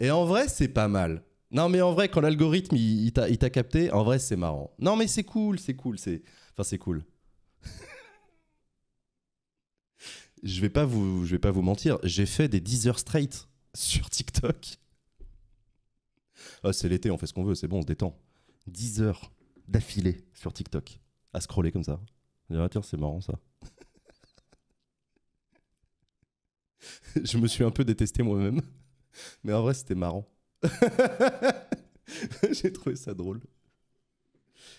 Et en vrai c'est pas mal. Non mais en vrai quand l'algorithme il, il t'a capté, en vrai c'est marrant. Non mais c'est cool, c'est cool, c'est enfin c'est cool. je vais pas vous je vais pas vous mentir, j'ai fait des 10 heures straight sur TikTok ah, c'est l'été, on fait ce qu'on veut, c'est bon, on se détend. 10 heures d'affilée sur TikTok à scroller comme ça. Ah, tiens, c'est marrant ça. je me suis un peu détesté moi-même, mais en vrai, c'était marrant. J'ai trouvé ça drôle.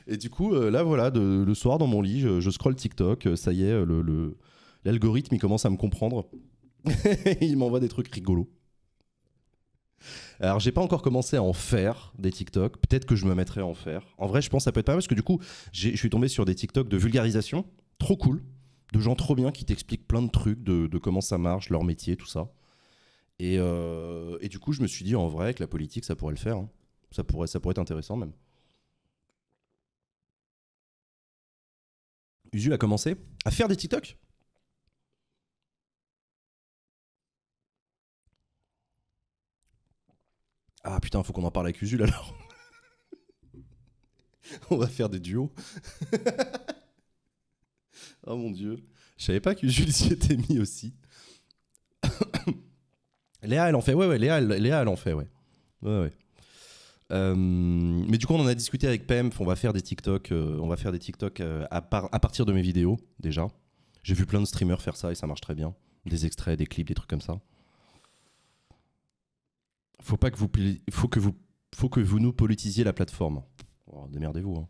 Et du coup, euh, là, voilà, le soir dans mon lit, je, scrolle scroll TikTok, euh, ça y est, euh, l'algorithme, le, il commence à me comprendre. il m'envoie des trucs rigolos. Alors, j'ai pas encore commencé à en faire des TikTok. Peut-être que je me mettrais à en faire. En vrai, je pense que ça peut être pas mal parce que du coup, je suis tombé sur des TikTok de vulgarisation, trop cool, de gens trop bien qui t'expliquent plein de trucs, de, comment ça marche, leur métier, tout ça. Euh, et, du coup, je me suis dit en vrai que la politique, ça pourrait le faire. Hein. Ça, pourrait, ça pourrait être intéressant même. Usu a commencé à faire des TikToks. Ah putain, faut qu'on en parle avec Usul alors. On va faire des duos. oh mon dieu. Je savais pas que Jules s'y était mis aussi. Léa, elle en fait. Ouais, ouais, Léa, elle, en fait, ouais. Ouais, ouais. Euh, mais du coup, on en a discuté avec PEMF. On va faire des TikTok, euh, on va faire des TikTok euh, à, partir de mes vidéos, déjà. J'ai vu plein de streamers faire ça et ça marche très bien. Des extraits, des clips, des trucs comme ça faut pas que vous, faut que vous, faut que vous nous politisiez la plateforme. Oh, démerdez-vous. Hein.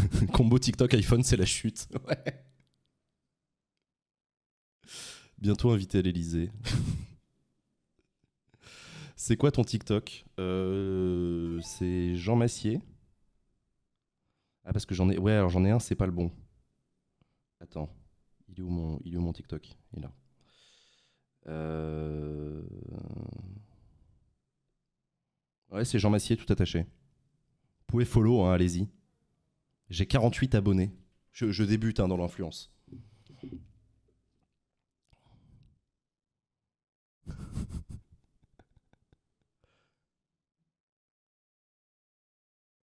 Combo TikTok iPhone, c'est la chute. Bientôt invité à l'Elysée. c'est quoi ton TikTok euh, C'est Jean Massier. Ah parce que j'en ai. Ouais, alors j'en ai un, c'est pas le bon. Attends. Il est où mon, il TikTok Il est là. Euh, ouais, c'est Jean Massier tout attaché. Vous pouvez follow, hein, allez-y. J'ai 48 abonnés. Je, débute hein, dans l'influence.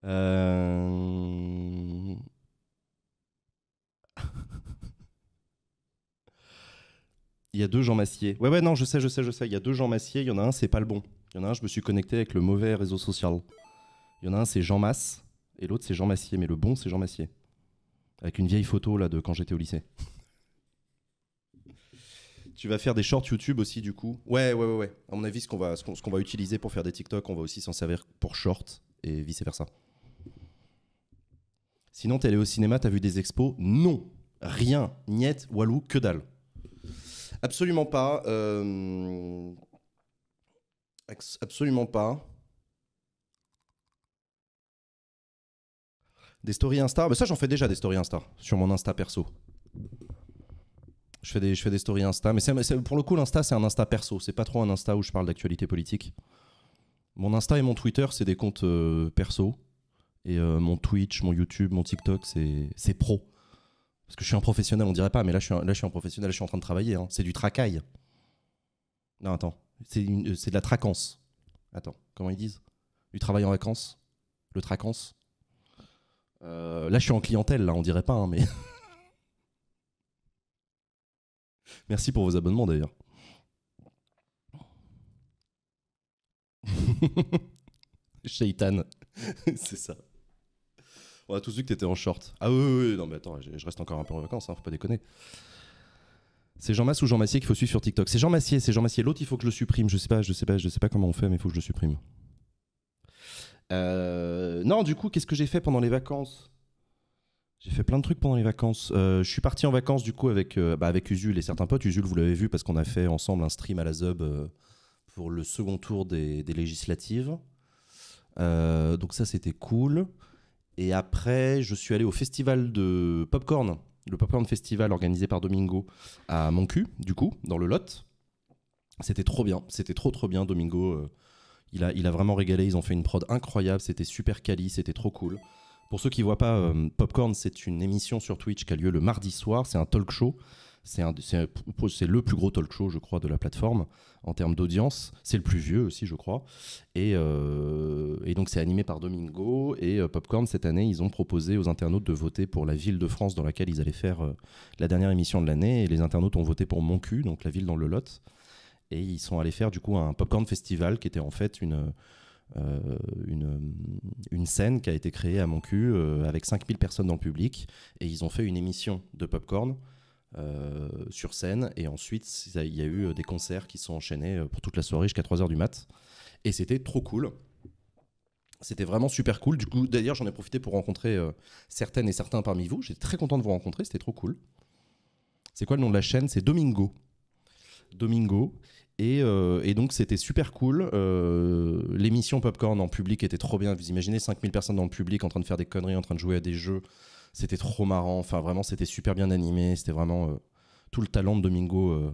euh... Il y a deux Jean Massier. Ouais, ouais, non, je sais, je sais, je sais. Il y a deux Jean Massier. Il y en a un, c'est pas le bon. Il y en a un, je me suis connecté avec le mauvais réseau social. Il y en a un, c'est Jean Mass. Et l'autre, c'est Jean Massier. Mais le bon, c'est Jean Massier. Avec une vieille photo, là, de quand j'étais au lycée. tu vas faire des shorts YouTube aussi, du coup Ouais, ouais, ouais, ouais. À mon avis, ce qu'on va, va utiliser pour faire des TikTok, on va aussi s'en servir pour shorts et vice-versa. Sinon, t'es allé au cinéma, t'as vu des expos Non Rien, niette, walou, que dalle. Absolument pas. Euh, absolument pas. Des stories Insta bah Ça, j'en fais déjà des stories Insta sur mon Insta perso. Je fais des, je fais des stories Insta, mais c'est, pour le coup, l'Insta, c'est un Insta perso. C'est pas trop un Insta où je parle d'actualité politique. Mon Insta et mon Twitter, c'est des comptes euh, perso. Et euh, mon Twitch, mon YouTube, mon TikTok, c'est pro. Parce que je suis un professionnel, on dirait pas, mais là je suis un, là, je professionnel, je suis en train de travailler. Hein. C'est du tracaille. Non, attends. Euh, c'est de la tracance. Attends, comment ils disent Du travail en vacances Le tracance euh, Là, je suis en clientèle, là, on dirait pas, hein, mais. Merci pour vos abonnements d'ailleurs. Shaitan, c'est ça. On a tous vu que t'étais en short. Ah oui, oui, oui, non, mais attends, je reste encore un peu en vacances, hein, faut pas déconner. C'est Jean Mass ou Jean Massier qu'il faut suivre sur TikTok. C'est Jean Massier, c'est Jean Massier. L'autre, il faut que je le supprime. Je sais pas, je sais pas, je sais pas comment on fait, mais il faut que je le supprime. Euh, non, du coup, qu'est-ce que j'ai fait pendant les vacances J'ai fait plein de trucs pendant les vacances. Euh, je suis parti en vacances du coup avec, euh, bah, avec Usul et certains potes. Usul, vous l'avez vu parce qu'on a fait ensemble un stream à la Zub pour le second tour des, des législatives. donc ça, c'était cool. Et après, je suis allé au festival de Popcorn, le Popcorn Festival organisé par Domingo à Moncu, du coup, dans le Lot. C'était trop bien, c'était trop trop bien, Domingo. Euh, il, a, il a vraiment régalé, ils ont fait une prod incroyable, c'était super quali, c'était trop cool. Pour ceux qui ne voient pas, euh, Popcorn, c'est une émission sur Twitch qui a lieu le mardi soir, c'est un talk show c'est le plus gros talk show, je crois, de la plateforme en termes d'audience. C'est le plus vieux aussi, je crois. Et, euh, donc, c'est animé par Domingo. Et euh, Popcorn, cette année, ils ont proposé aux internautes de voter pour la ville de France dans laquelle ils allaient faire euh, la dernière émission de l'année. Et les internautes ont voté pour Mon donc la ville dans le Lot. Et ils sont allés faire, du coup, un Popcorn Festival qui était en fait une. une, scène qui a été créée à mon avec 5000 personnes dans le public et ils ont fait une émission de popcorn euh, sur scène. Et ensuite, il y a eu euh, des concerts qui sont enchaînés euh, pour toute la soirée jusqu'à 3h du mat. Et c'était trop cool. C'était vraiment super cool. Du coup, d'ailleurs, j'en ai profité pour rencontrer certaines et certains parmi vous. J'étais très content de vous rencontrer, c'était trop cool. C'est quoi le nom de la chaîne C'est Domingo. Domingo. Et, donc, c'était super cool. L'émission Popcorn en public était trop bien. Vous imaginez 5000 personnes dans le public en train de faire des conneries, en train de jouer à des jeux, c'était trop marrant. Enfin, vraiment, c'était super bien animé. C'était vraiment euh, tout le talent de Domingo euh,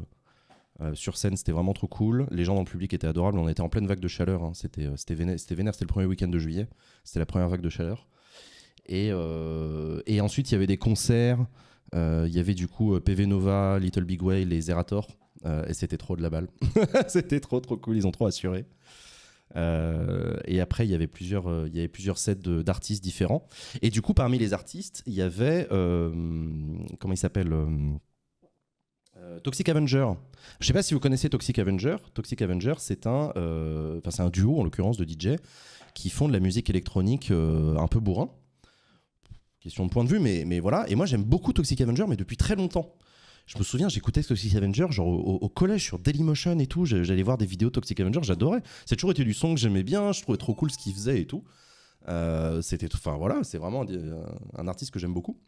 euh, sur scène. C'était vraiment trop cool. Les gens dans le public étaient adorables. On était en pleine vague de chaleur. Hein. C'était c'était vénère. C'était le premier week-end de juillet. C'était la première vague de chaleur. Et, ensuite, il y avait des concerts. Il y avait du coup PV Nova, Little Big Way les Zerator. et c'était trop de la balle. c'était trop trop cool, ils ont trop assuré. Euh, et après, il y avait plusieurs, euh, il y avait plusieurs sets d'artistes différents. Et du coup, parmi les artistes, il y avait euh, comment il s'appelle Toxic Avenger. Je ne sais pas si vous connaissez Toxic Avenger. Toxic Avenger, c'est un, un duo en l'occurrence de DJ qui font de la musique électronique un peu bourrin. Question de point de vue, mais, mais voilà. Et moi, j'aime beaucoup Toxic Avenger, mais depuis très longtemps je me souviens, j'écoutais Toxic Avenger genre au, collège sur Dailymotion et tout. J'allais voir des vidéos Toxic Avenger, j'adorais. C'était toujours été du son que j'aimais bien, je trouvais trop cool ce qu'il faisait et tout. Euh, c'était, enfin voilà, c'est vraiment euh, un, artiste que j'aime beaucoup.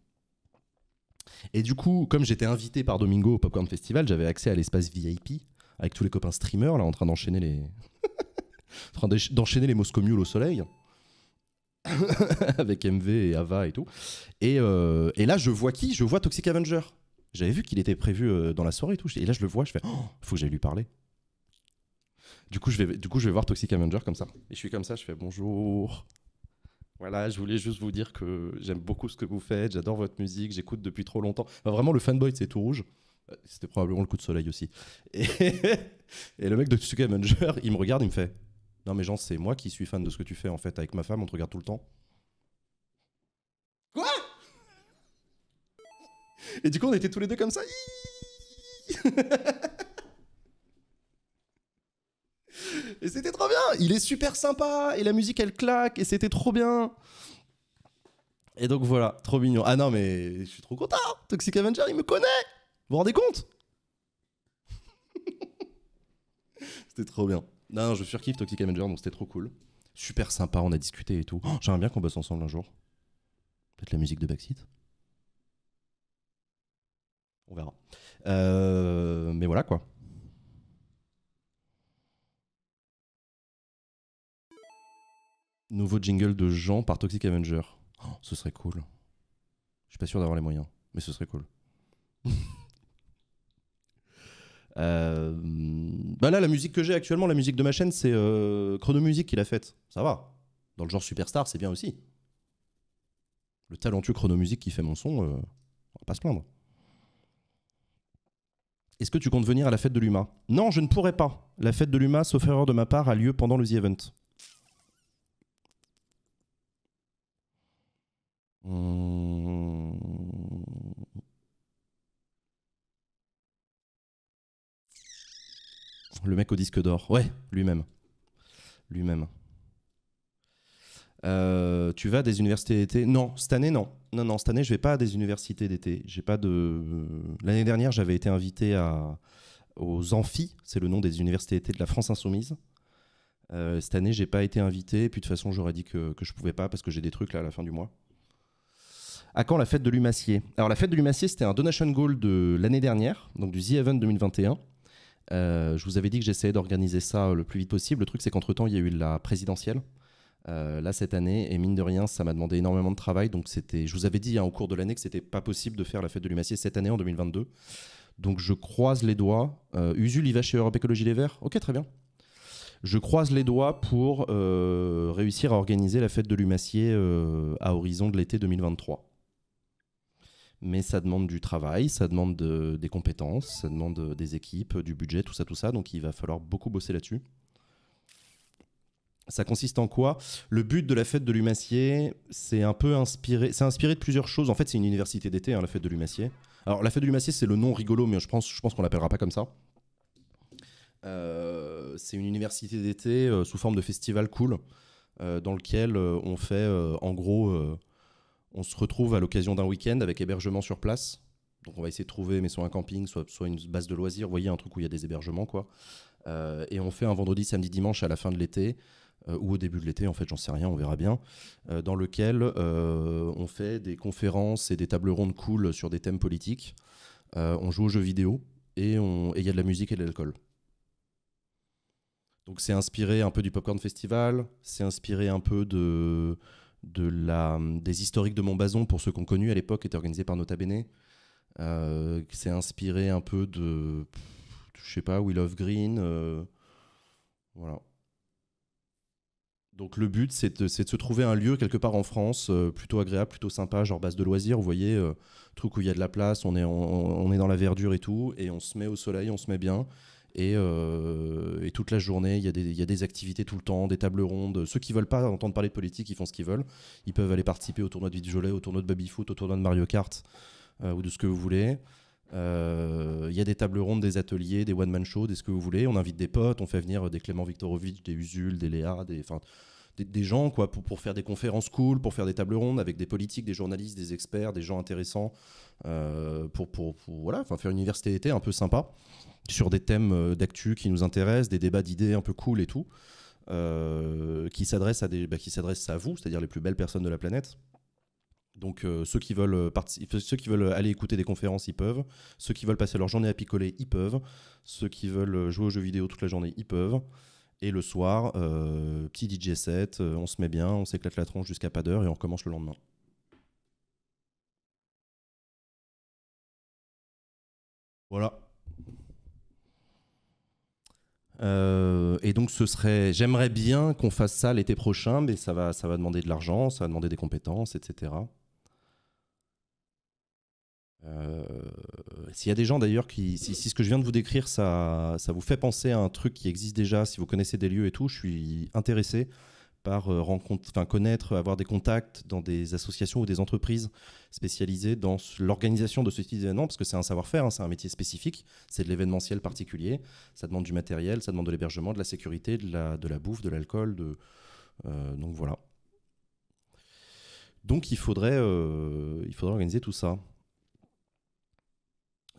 Et du coup, comme j'étais invité par Domingo au Popcorn Festival, j'avais accès à l'espace VIP avec tous les copains streamers là en train d'enchaîner les, d'enchaîner les Moscow au soleil. avec MV et Ava et tout. et, euh, là, je vois qui Je vois Toxic Avenger. J'avais vu qu'il était prévu euh, dans la soirée et tout. Et là, je le vois, je fais, oh, faut que j'aille lui parler. Du coup, je vais, du coup, je vais voir Toxic Avenger comme ça. Et je suis comme ça, je fais bonjour. Voilà, je voulais juste vous dire que j'aime beaucoup ce que vous faites, j'adore votre musique, j'écoute depuis trop longtemps. vraiment, le fanboy, c'est tout rouge. Euh, c'était probablement le coup de soleil aussi. Et, le mec de Toxic Avenger, il me regarde, il me fait Non, mais genre, c'est moi qui suis fan de ce que tu fais en fait. Avec ma femme, on te regarde tout le temps. Et du coup, on était tous les deux comme ça. et c'était trop bien. Il est super sympa. Et la musique, elle claque. Et c'était trop bien. Et donc voilà, trop mignon. Ah non, mais je suis trop content. Toxic Avenger, il me connaît. Vous vous rendez compte C'était trop bien. Non, je surkiffe Toxic Avenger, donc c'était trop cool. Super sympa, on a discuté et tout. Oh, j'aimerais bien qu'on bosse ensemble un jour. Peut-être la musique de Backseat. On verra. Euh, mais voilà quoi. Nouveau jingle de Jean par Toxic Avenger. Oh, ce serait cool. Je suis pas sûr d'avoir les moyens, mais ce serait cool. Euh, bah là, la musique que j'ai actuellement, la musique de ma chaîne, c'est euh, Chrono Music qui l'a faite. Ça va. Dans le genre superstar, c'est bien aussi. Le talentueux Chrono Music qui fait mon son, on va pas se plaindre. Est-ce que tu comptes venir à la fête de l'UMA Non, je ne pourrai pas. La fête de l'UMA, sauf erreur de ma part, a lieu pendant le The Event. Hmm. Le mec au disque d'or. Ouais, lui-même. Lui-même. Euh, tu vas à des universités d'été Non, cette année, non. Non, non, cette année, je vais pas à des universités d'été. J'ai pas de. Euh, l'année dernière, j'avais été invité à... aux Amphis, c'est le nom des universités d'été de la France Insoumise. Euh, cette année, j'ai pas été invité. Et puis, de toute façon, j'aurais dit que, que je pouvais pas parce que j'ai des trucs là à la fin du mois. À quand la fête de Lumassier Alors, la fête de Lumassier c'était un donation goal de l'année dernière, donc du The Event 2021. je vous avais dit que j'essayais d'organiser ça le plus vite possible. Le truc, c'est qu'entre temps, il y a eu la présidentielle. Euh, là cette année. Et mine de rien, ça m'a demandé énormément de travail. Donc c'était, je vous avais dit hein, au cours de l'année que c'était pas possible de faire la fête de l'humacier cette année en 2022. Donc je croise les doigts. Euh, Usul, il va chez Europe Écologie Les Verts. Ok, très bien. Je croise les doigts pour euh, réussir à organiser la fête de l'humacier euh, à horizon de l'été 2023. Mais ça demande du travail, ça demande des compétences, ça demande des équipes, du budget, tout ça, tout ça. Donc il va falloir beaucoup bosser là-dessus. Ça consiste en quoi Le but de la fête de Lumassier, c'est un peu inspiré, c'est inspiré de plusieurs choses. En fait, c'est une université d'été, hein, la fête de Lumassier. Alors, la fête de Lumassier, c'est le nom rigolo, mais je pense, je pense qu'on l'appellera pas comme ça. Euh, c'est une université d'été euh, sous forme de festival cool, euh, dans lequel on fait, en gros, on se retrouve à l'occasion d'un week-end avec hébergement sur place. Donc, on va essayer de trouver, mais soit un camping, soit, soit une base de loisirs. Vous voyez, un truc où il y a des hébergements, quoi. et on fait un vendredi, samedi, dimanche à la fin de l'été. Euh, ou au début de l'été, en fait, j'en sais rien, on verra bien, euh, dans lequel euh, on fait des conférences et des tables rondes cool sur des thèmes politiques. on joue aux jeux vidéo et il y a de la musique et de l'alcool. Donc c'est inspiré un peu du Popcorn Festival, c'est inspiré un peu de, des historiques de Montbazon, pour ceux qu'on connu à l'époque, qui était organisé par Nota Bene. c'est inspiré un peu de, je sais pas, Will Love Green. voilà. Donc le but, c'est de, se trouver un lieu quelque part en France, euh, plutôt agréable, plutôt sympa, genre base de loisirs, vous voyez, euh, truc où il y a de la place, on est, dans la verdure et tout, et on se met au soleil, on se met bien. Et, euh, toute la journée, il y, a des, activités tout le temps, des tables rondes. Ceux qui veulent pas entendre parler de politique, ils font ce qu'ils veulent. Ils peuvent aller participer au tournoi de Vidjolet, au tournoi de Babyfoot, au tournoi de Mario Kart, ou de ce que vous voulez. Il y a des tables rondes, des ateliers, des one-man shows, des ce que vous voulez. On invite des potes, on fait venir des Clément Viktorovitch, des Usul, des Léa, des, des, gens quoi, pour, pour faire des conférences cool, pour faire des tables rondes avec des politiques, des journalistes, des experts, des gens intéressants, euh, pour, pour, pour, voilà, faire une université d'été un peu sympa, sur des thèmes euh, d'actu qui nous intéressent, des débats d'idées un peu cool et tout, euh, qui s'adressent à, des, bah, à vous, c'est-à-dire les plus belles personnes de la planète. Donc ceux, qui veulent ceux qui veulent aller écouter des conférences, ils peuvent. Ceux qui veulent passer leur journée à picoler, ils peuvent. Ceux qui veulent jouer aux jeux vidéo toute la journée, ils peuvent. Et le soir, euh, petit DJ set, euh, on se met bien, on s'éclate la tronche jusqu'à pas d'heure et on recommence le lendemain. Voilà. Euh, et donc ce serait, j'aimerais bien qu'on fasse ça l'été prochain, mais ça va, ça va demander de l'argent, ça va demander des compétences, etc. S'il y a des gens d'ailleurs qui, si, ce que je viens de vous décrire, ça, vous fait penser à un truc qui existe déjà, si vous connaissez des lieux et tout, je suis intéressé par euh, rencontre, enfin connaître, avoir des contacts dans des associations ou des entreprises spécialisées dans l'organisation de ce type d'événements, parce que c'est un savoir-faire, hein, c'est un métier spécifique, c'est de l'événementiel particulier, ça demande du matériel, ça demande de l'hébergement, de la sécurité, de la, de la bouffe, de l'alcool, de euh, donc voilà. Donc il faudrait, euh, il faudrait organiser tout ça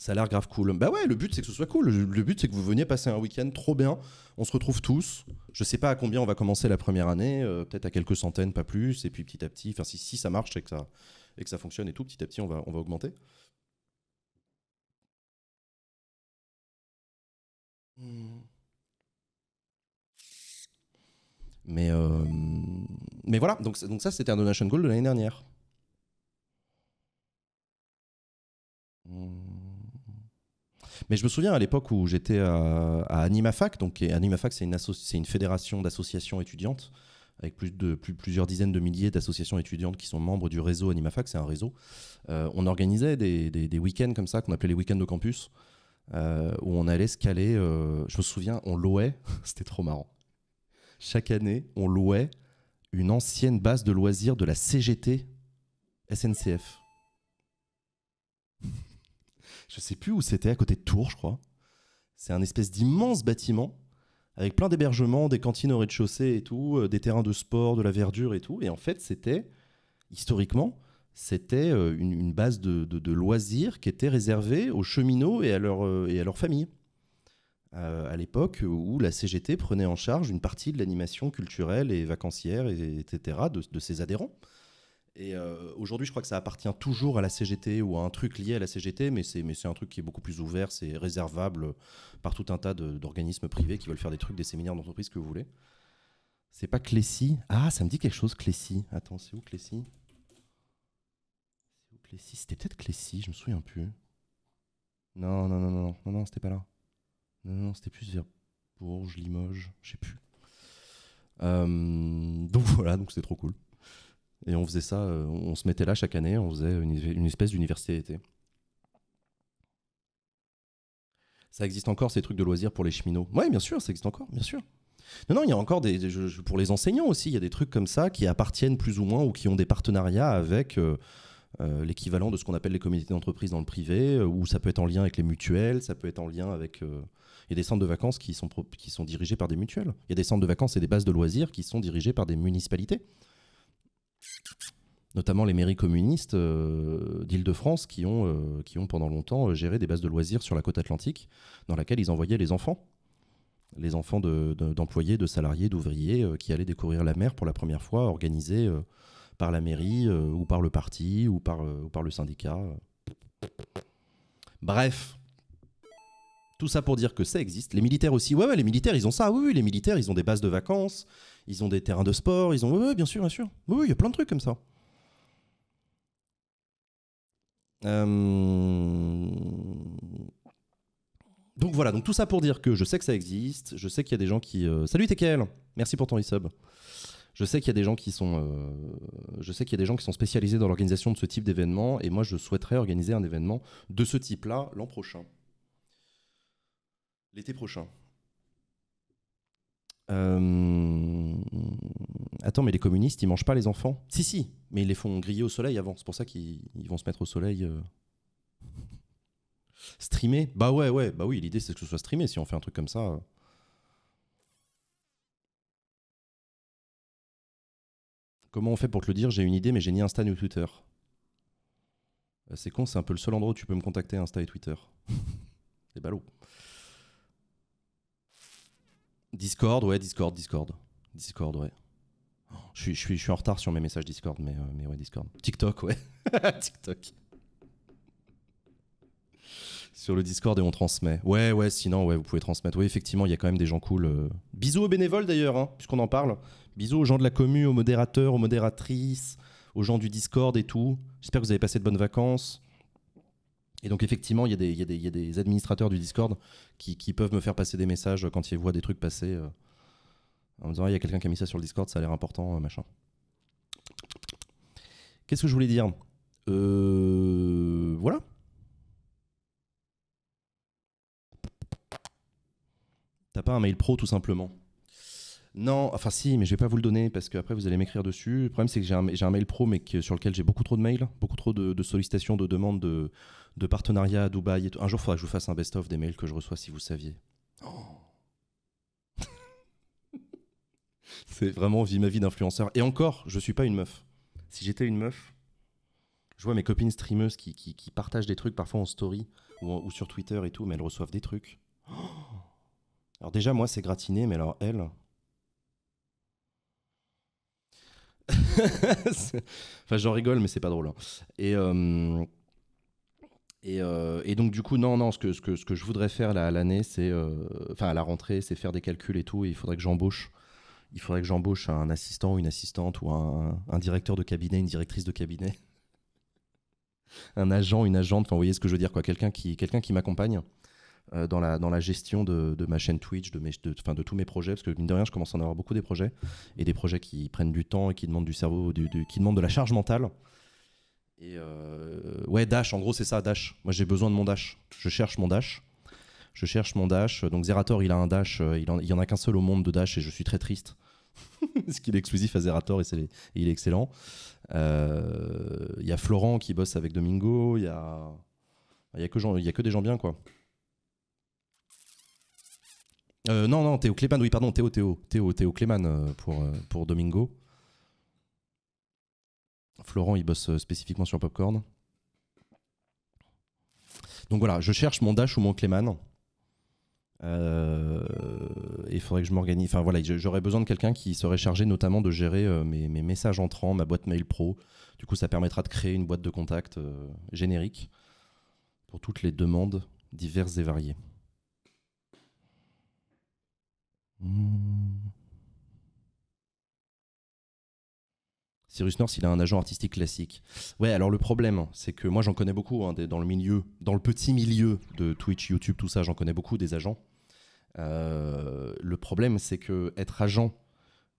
ça a l'air grave cool. Bah ouais, le but c'est que ce soit cool. Le but c'est que vous veniez passer un week-end trop bien. On se retrouve tous. Je sais pas à combien on va commencer la première année, euh, peut-être à quelques centaines, pas plus. Et puis petit à petit, enfin si, si ça marche et que ça, et que ça fonctionne et tout, petit à petit on va, on va augmenter. Hmm. Mais, euh, mais voilà, donc, donc ça c'était un donation goal de l'année dernière. Hmm. Mais je me souviens à l'époque où j'étais euh, à, AnimaFac. Donc, AnimaFac, c'est une, fédération d'associations étudiantes avec plus de plusieurs dizaines de milliers d'associations étudiantes qui sont membres du réseau AnimaFac, c'est un réseau. Euh, on organisait des, week-ends comme ça, qu'on appelait les week-ends de campus, euh, où on allait se caler. je me souviens, on louait, c'était trop marrant. Chaque année, on louait une ancienne base de loisirs de la CGT SNCF je sais plus où c'était, à côté de Tours, je crois. C'est un espèce d'immense bâtiment avec plein d'hébergements, des cantines au rez-de-chaussée et tout, euh, des terrains de sport, de la verdure et tout. Et en fait, c'était, historiquement, c'était euh, une, base de, loisirs qui était réservée aux cheminots et à leur, euh, et à leur famille. à l'époque où la CGT prenait en charge une partie de l'animation culturelle et vacancière, etc., de ses adhérents. Et euh, aujourd'hui, je crois que ça appartient toujours à la CGT ou à un truc lié à la CGT, mais c'est, mais c'est un truc qui est beaucoup plus ouvert, c'est réservable par tout un tas d'organismes privés qui veulent faire des trucs, des séminaires d'entreprise que vous voulez. C'est pas Clécy Ah, ça me dit quelque chose, Clécy. Attends, c'est où Clécy C'était peut-être Clécy, je me souviens plus. Non, non, non, non, non, non, c'était pas là. Non, non, c'était plus Bourges, Limoges, je sais plus. Euh, donc voilà, donc c'était trop cool. Et on faisait ça, euh, on se mettait là chaque année, on faisait une, espèce d'université d'été. Ça existe encore ces trucs de loisirs pour les cheminots Oui, bien sûr, ça existe encore, bien sûr. Non, non, il y a encore des, pour les enseignants aussi, il y a des trucs comme ça qui appartiennent plus ou moins ou qui ont des partenariats avec euh, euh, l'équivalent de ce qu'on appelle les comités d'entreprise dans le privé, ou où ça peut être en lien avec les mutuelles, ça peut être en lien avec. Il y a des centres de vacances qui sont, qui sont dirigés par des mutuelles. Il y a des centres de vacances et des bases de loisirs qui sont dirigés par des municipalités notamment les mairies communistes euh, d'Île-de-France qui, ont, euh, qui ont pendant longtemps euh, géré des bases de loisirs sur la côte atlantique dans laquelle ils envoyaient les enfants, les enfants d'employés, de, salariés, d'ouvriers qui allaient découvrir la mer pour la première fois, organisés par la mairie ou par le parti ou par, le syndicat. Bref. Tout ça pour dire que ça existe. Les militaires aussi. Ouais, ouais, les militaires, ils ont ça. Oui, oui, les militaires, ils ont des bases de vacances ils ont des terrains de sport, ils ont. Oui, ouais, bien sûr, bien sûr. Oui, il y a plein de trucs comme ça. Euh, donc voilà, donc tout ça pour dire que je sais que ça existe, je sais qu'il y a des gens qui. Euh, Salut TKL, merci pour ton e-sub. Je sais qu'il y a des gens qui sont, euh, je sais qu'il y a des gens qui sont spécialisés dans l'organisation de ce type d'événement, et moi je souhaiterais organiser un événement de ce type-là l'an prochain, l'été prochain. Euh, attends, mais les communistes, ils mangent pas les enfants Si, si, mais ils les font griller au soleil avant. C'est pour ça qu'ils vont se mettre au soleil. Euh, Streamer Bah ouais, ouais, bah oui, l'idée c'est que ce soit streamé si on fait un truc comme ça. Euh. Comment on fait pour te le dire J'ai une idée, mais j'ai ni Insta ni Twitter. C'est con, c'est un peu le seul endroit où tu peux me contacter, Insta et Twitter. c'est ballot. Discord, ouais, Discord, Discord. Discord, ouais. Je suis, je, suis, en retard sur mes messages Discord, mais, euh, mais ouais, Discord. TikTok, ouais. TikTok. Sur le Discord et on transmet. Ouais, ouais, sinon, ouais, vous pouvez transmettre. Oui, effectivement, il y a quand même des gens cool. Euh. Bisous aux bénévoles d'ailleurs, hein, puisqu'on en parle. Bisous aux gens de la commu, aux modérateurs, aux modératrices, aux gens du Discord et tout. J'espère que vous avez passé de bonnes vacances. Et donc effectivement, il y, a des administrateurs du Discord qui, peuvent me faire passer des messages quand ils voient des trucs passer euh, en me disant ah, il y a quelqu'un qui a mis ça sur le Discord, ça a l'air important, euh, machin. Qu'est-ce que je voulais dire euh, Voilà. T'as pas un mail pro tout simplement non, enfin si, mais je vais pas vous le donner parce qu'après vous allez m'écrire dessus. Le problème c'est que j'ai un, mail pro mais sur lequel j'ai beaucoup trop de mails, beaucoup trop de, sollicitations, de demandes de, de partenariats à Dubaï. Un jour, il faudra que je vous fasse un best-of des mails que je reçois si vous saviez. Oh. c'est vraiment vie ma vie d'influenceur. Et encore, je suis pas une meuf. Si j'étais une meuf, je vois mes copines streameuses qui, partagent des trucs parfois en story ou, sur Twitter et tout, mais elles reçoivent des trucs. Oh. Alors déjà, moi, c'est gratiné, mais alors elle, enfin, j'en rigole, mais c'est pas drôle. Hein. Et, euh, euh, et, donc, du coup, non, non, ce que, ce que, ce que je voudrais faire à l'année, c'est. Euh, enfin, à la rentrée, c'est faire des calculs et tout, et il faudrait que j'embauche. Il faudrait que j'embauche un assistant, ou une assistante ou un, un directeur de cabinet, une directrice de cabinet un agent, une agente, enfin, vous voyez ce que je veux dire, quoi, quelqu'un qui, quelqu'un qui m'accompagne euh, dans, la, dans la gestion de, de ma chaîne Twitch, de, mes, de, de, tous mes projets, parce que mine de rien, je commence à en avoir beaucoup des projets, et des projets qui prennent du temps et qui demandent du cerveau, du, qui demandent de la charge mentale. Et euh, ouais, Dash, en gros, c'est ça, Dash. Moi, j'ai besoin de mon Dash. Je cherche mon Dash. Je cherche mon Dash. Donc, Zerator, il a un Dash. Euh, il, en, y en a qu'un seul au monde de Dash, et je suis très triste. parce qu'il est exclusif à Zerator et, il est excellent. Il y a Florent qui bosse avec Domingo. Il y a. Il n'y a, a, que des gens bien, quoi. Euh, non, non, Théo Cléman, oui, pardon, Théo, Théo, Théo, Théo Cléman euh, pour, euh, pour Domingo. Florent, il bosse spécifiquement sur Popcorn. Donc voilà, je cherche mon Dash ou mon Cléman. et il faudrait que je m'organise. Enfin voilà, j'aurais besoin de quelqu'un qui serait chargé notamment de gérer mes, messages entrants, ma boîte mail pro. Du coup, ça permettra de créer une boîte de contact générique pour toutes les demandes diverses et variées. Hmm. Cyrus North, il a un agent artistique classique. Ouais, alors le problème, c'est que moi j'en connais beaucoup hein, dans le milieu, dans le petit milieu de Twitch, YouTube, tout ça, j'en connais beaucoup des agents. Euh, le problème, c'est que être agent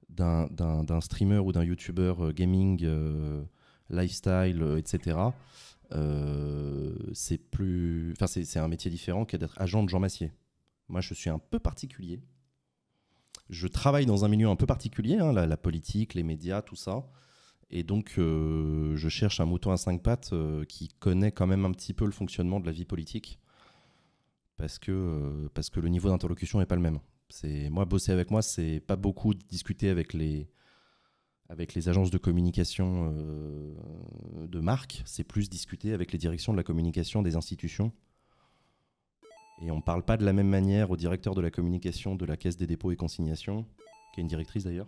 d'un streamer ou d'un YouTuber euh, gaming, euh, lifestyle, etc., c'est plus, enfin c'est un métier différent qu'être agent de Jean Massier. Moi, je suis un peu particulier je travaille dans un milieu un peu particulier, hein, la, politique, les médias, tout ça. Et donc, euh, je cherche un mouton à cinq pattes euh, qui connaît quand même un petit peu le fonctionnement de la vie politique, parce que, euh, parce que le niveau d'interlocution n'est pas le même. moi bosser avec moi, c'est pas beaucoup discuter avec les avec les agences de communication de marque, c'est plus discuter avec les directions de la communication des institutions et on ne parle pas de la même manière au directeur de la communication de la Caisse des dépôts et consignations, qui est une directrice d'ailleurs,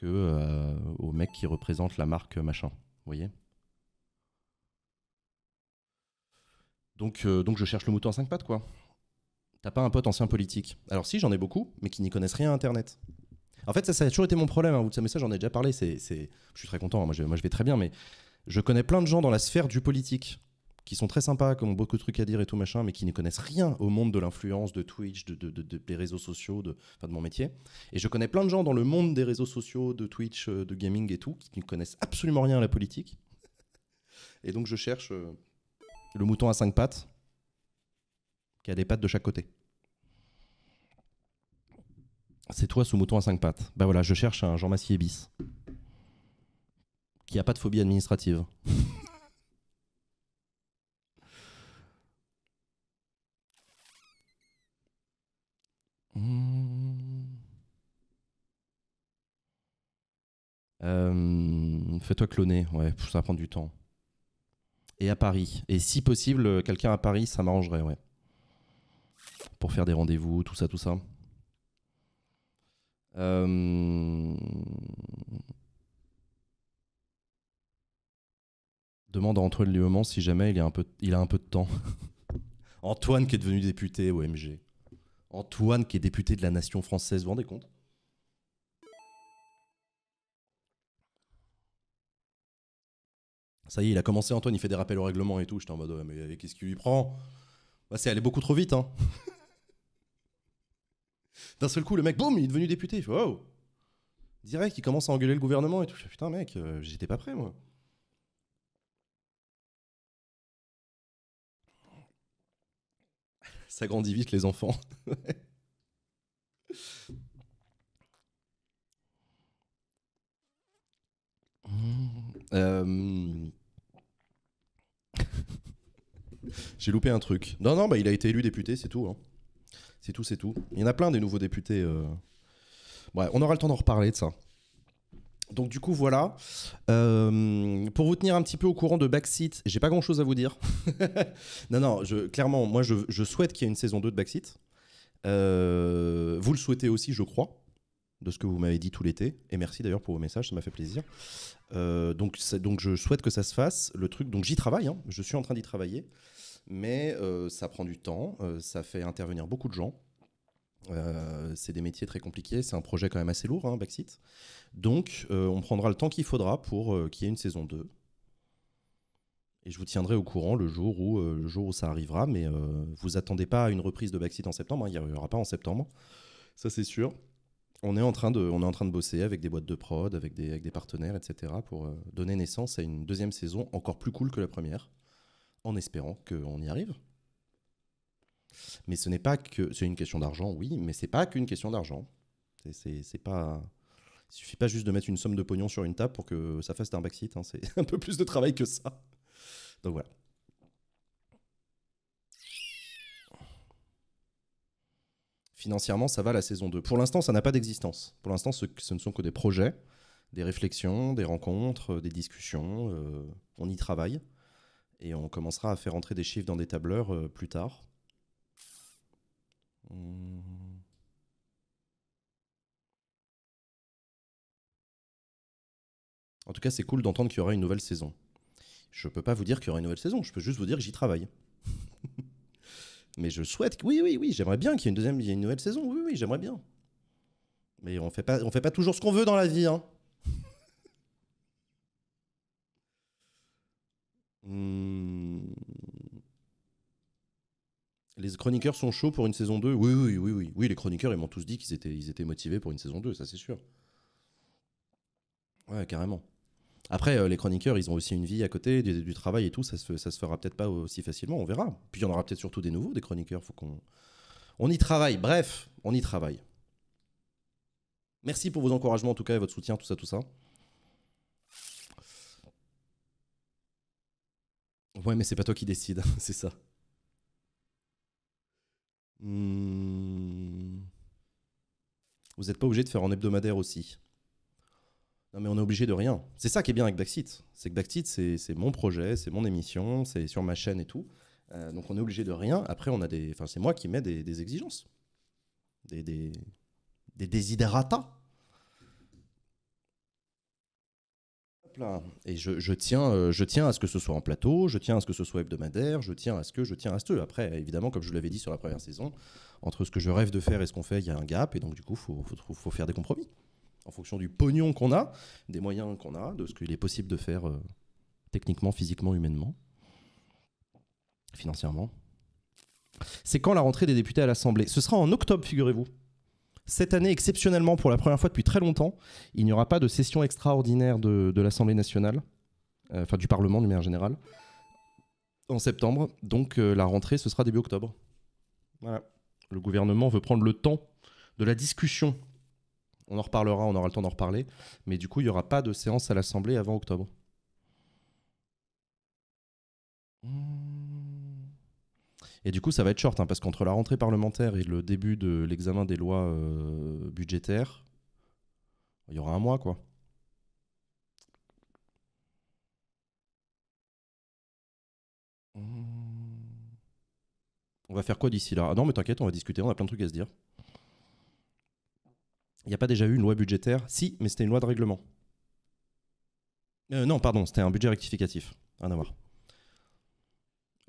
qu'au euh, mec qui représente la marque machin. Vous voyez donc, euh, donc je cherche le mouton en cinq pattes, quoi. T'as pas un pote ancien politique. Alors si, j'en ai beaucoup, mais qui n'y connaissent rien à Internet. En fait, ça, a toujours été mon problème. Hein. Vous savez ça, j'en ai déjà parlé. C'est, Je suis très content. Hein. moi je, vais très bien, mais je connais plein de gens dans la sphère du politique qui sont très sympas, qui ont beaucoup de trucs à dire et tout machin, mais qui ne connaissent rien au monde de l'influence, de Twitch, de, des réseaux sociaux, de, de mon métier. Et je connais plein de gens dans le monde des réseaux sociaux, de Twitch, euh, de gaming et tout, qui ne connaissent absolument rien à la politique. Et donc je cherche euh, le mouton à cinq pattes, qui a des pattes de chaque côté. C'est toi ce mouton à cinq pattes. Bah voilà, je cherche un Jean Massier bis, qui a pas de phobie administrative. Mmh. Euh, fais-toi cloner, ouais, ça prend du temps. Et à Paris. Et si possible, quelqu'un à Paris, ça m'arrangerait, ouais. Pour faire des rendez-vous, tout ça, tout ça. Euh, demande à Antoine moment si jamais il a un peu, il a un peu de temps. Antoine qui est devenu député O.M.G. Antoine, qui est député de la nation française, vous vous rendez compte Ça y est, il a commencé, Antoine, il fait des rappels au règlement et tout. J'étais en mode, mais qu'est-ce qui lui prend bah, C'est aller beaucoup trop vite. Hein. D'un seul coup, le mec, boum, il est devenu député. Wow Direct, il commence à engueuler le gouvernement et tout. Putain, mec, euh, j'étais pas prêt, moi. ça grandit vite les enfants. Euh, j'ai loupé un truc. Non, non, bah, il a été élu député, c'est tout. Hein. C'est tout, c'est tout. Il y en a plein des nouveaux députés. Euh. on aura le temps d'en reparler de ça. Donc du coup voilà, euh, pour vous tenir un petit peu au courant de Backseat, j'ai pas grand-chose à vous dire. non, non, clairement, moi je, souhaite qu'il y ait une saison 2 de Backseat. Euh, vous le souhaitez aussi, je crois, de ce que vous m'avez dit tout l'été. Et merci d'ailleurs pour vos messages, ça m'a fait plaisir. Euh, donc, donc je souhaite que ça se fasse, le truc. Donc j'y travaille, hein. je suis en train d'y travailler. Mais ça prend du temps, ça fait intervenir beaucoup de gens. Euh, c'est des métiers très compliqués, c'est un projet quand même assez lourd, hein, Backseat. Donc, euh, on prendra le temps qu'il faudra pour euh, qu'il y ait une saison 2. Et je vous tiendrai au courant le jour où, le jour où ça arrivera, mais vous attendez pas à une reprise de Backseat en septembre, hein, il n'y aura pas en septembre, ça c'est sûr. On est, en train de, on est en train de bosser avec des boîtes de prod, avec des, avec des partenaires, etc., pour donner naissance à une deuxième saison encore plus cool que la première, en espérant qu'on y arrive. Mais ce n'est pas que. C'est une question d'argent, oui, mais c'est pas qu'une question d'argent. C'est pas. Il suffit pas juste de mettre une somme de pognon sur une table pour que ça fasse un backseat. Hein, c'est un peu plus de travail que ça. Donc voilà. Financièrement, ça va la saison 2. Pour l'instant, ça n'a pas d'existence. Pour l'instant, ce, ne sont que des projets, des réflexions, des rencontres, euh, des discussions. Euh, on y travaille. Et on commencera à faire entrer des chiffres dans des tableurs euh, plus tard. Hmm. En tout cas, c'est cool d'entendre qu'il y aura une nouvelle saison. Je peux pas vous dire qu'il y aura une nouvelle saison, je peux juste vous dire que j'y travaille. Mais je souhaite, oui, oui, oui, j'aimerais bien qu'il y ait une deuxième, une nouvelle saison, oui, oui, j'aimerais bien. Mais on fait pas, fait pas toujours ce qu'on veut dans la vie, hein. hmm. Les chroniqueurs sont chauds pour une saison 2 Oui, oui, oui, oui. Oui, les chroniqueurs, ils m'ont tous dit qu'ils étaient, motivés pour une saison 2, ça c'est sûr. Ouais, carrément. Après, euh, les chroniqueurs, ils ont aussi une vie à côté, du, travail et tout, ça se, ça se fera peut-être pas aussi facilement, on verra. Puis il y en aura peut-être surtout des nouveaux, des chroniqueurs, faut qu'on... On y travaille, bref, on y travaille. Merci pour vos encouragements en tout cas et votre soutien, tout ça, tout ça. Ouais, mais c'est pas toi qui décide, c'est ça. Hmm. Vous n'êtes pas obligé de faire en hebdomadaire aussi. Non, mais on est obligé de rien. C'est ça qui est bien avec Daxit. C'est que Daxit, c'est mon projet, c'est mon émission, c'est sur ma chaîne et tout. Euh, donc on est obligé de rien. Après, on a des, c'est moi qui mets des, exigences, des, des, des desiderata. Et je, tiens, euh, je tiens à ce que ce soit en plateau, je tiens à ce que ce soit hebdomadaire, je tiens à ce que, je tiens à ce que. Après, évidemment, comme je vous l'avais dit sur la première saison, entre ce que je rêve de faire et ce qu'on fait, il y a un gap, et donc du coup, il faut, faire des compromis. En fonction du pognon qu'on a, des moyens qu'on a, de ce qu'il est possible de faire euh, techniquement, physiquement, humainement, financièrement. C'est quand la rentrée des députés à l'Assemblée Ce sera en octobre, figurez-vous. Cette année, exceptionnellement, pour la première fois depuis très longtemps, il n'y aura pas de session extraordinaire de, l'Assemblée nationale, euh, enfin du Parlement du manière général, en septembre. Donc euh, la rentrée, ce sera début octobre. Voilà. Le gouvernement veut prendre le temps de la discussion. On en reparlera, on aura le temps d'en reparler. Mais du coup, il n'y aura pas de séance à l'Assemblée avant octobre. Hmm. Et du coup, ça va être short, hein, parce qu'entre la rentrée parlementaire et le début de l'examen des lois euh, budgétaires, il y aura un mois, quoi. On va faire quoi d'ici là ah Non, mais t'inquiète, on va discuter, on a plein de trucs à se dire. Il n'y a pas déjà eu une loi budgétaire Si, mais c'était une loi de règlement. Euh, non, pardon, c'était un budget rectificatif. Rien à voir.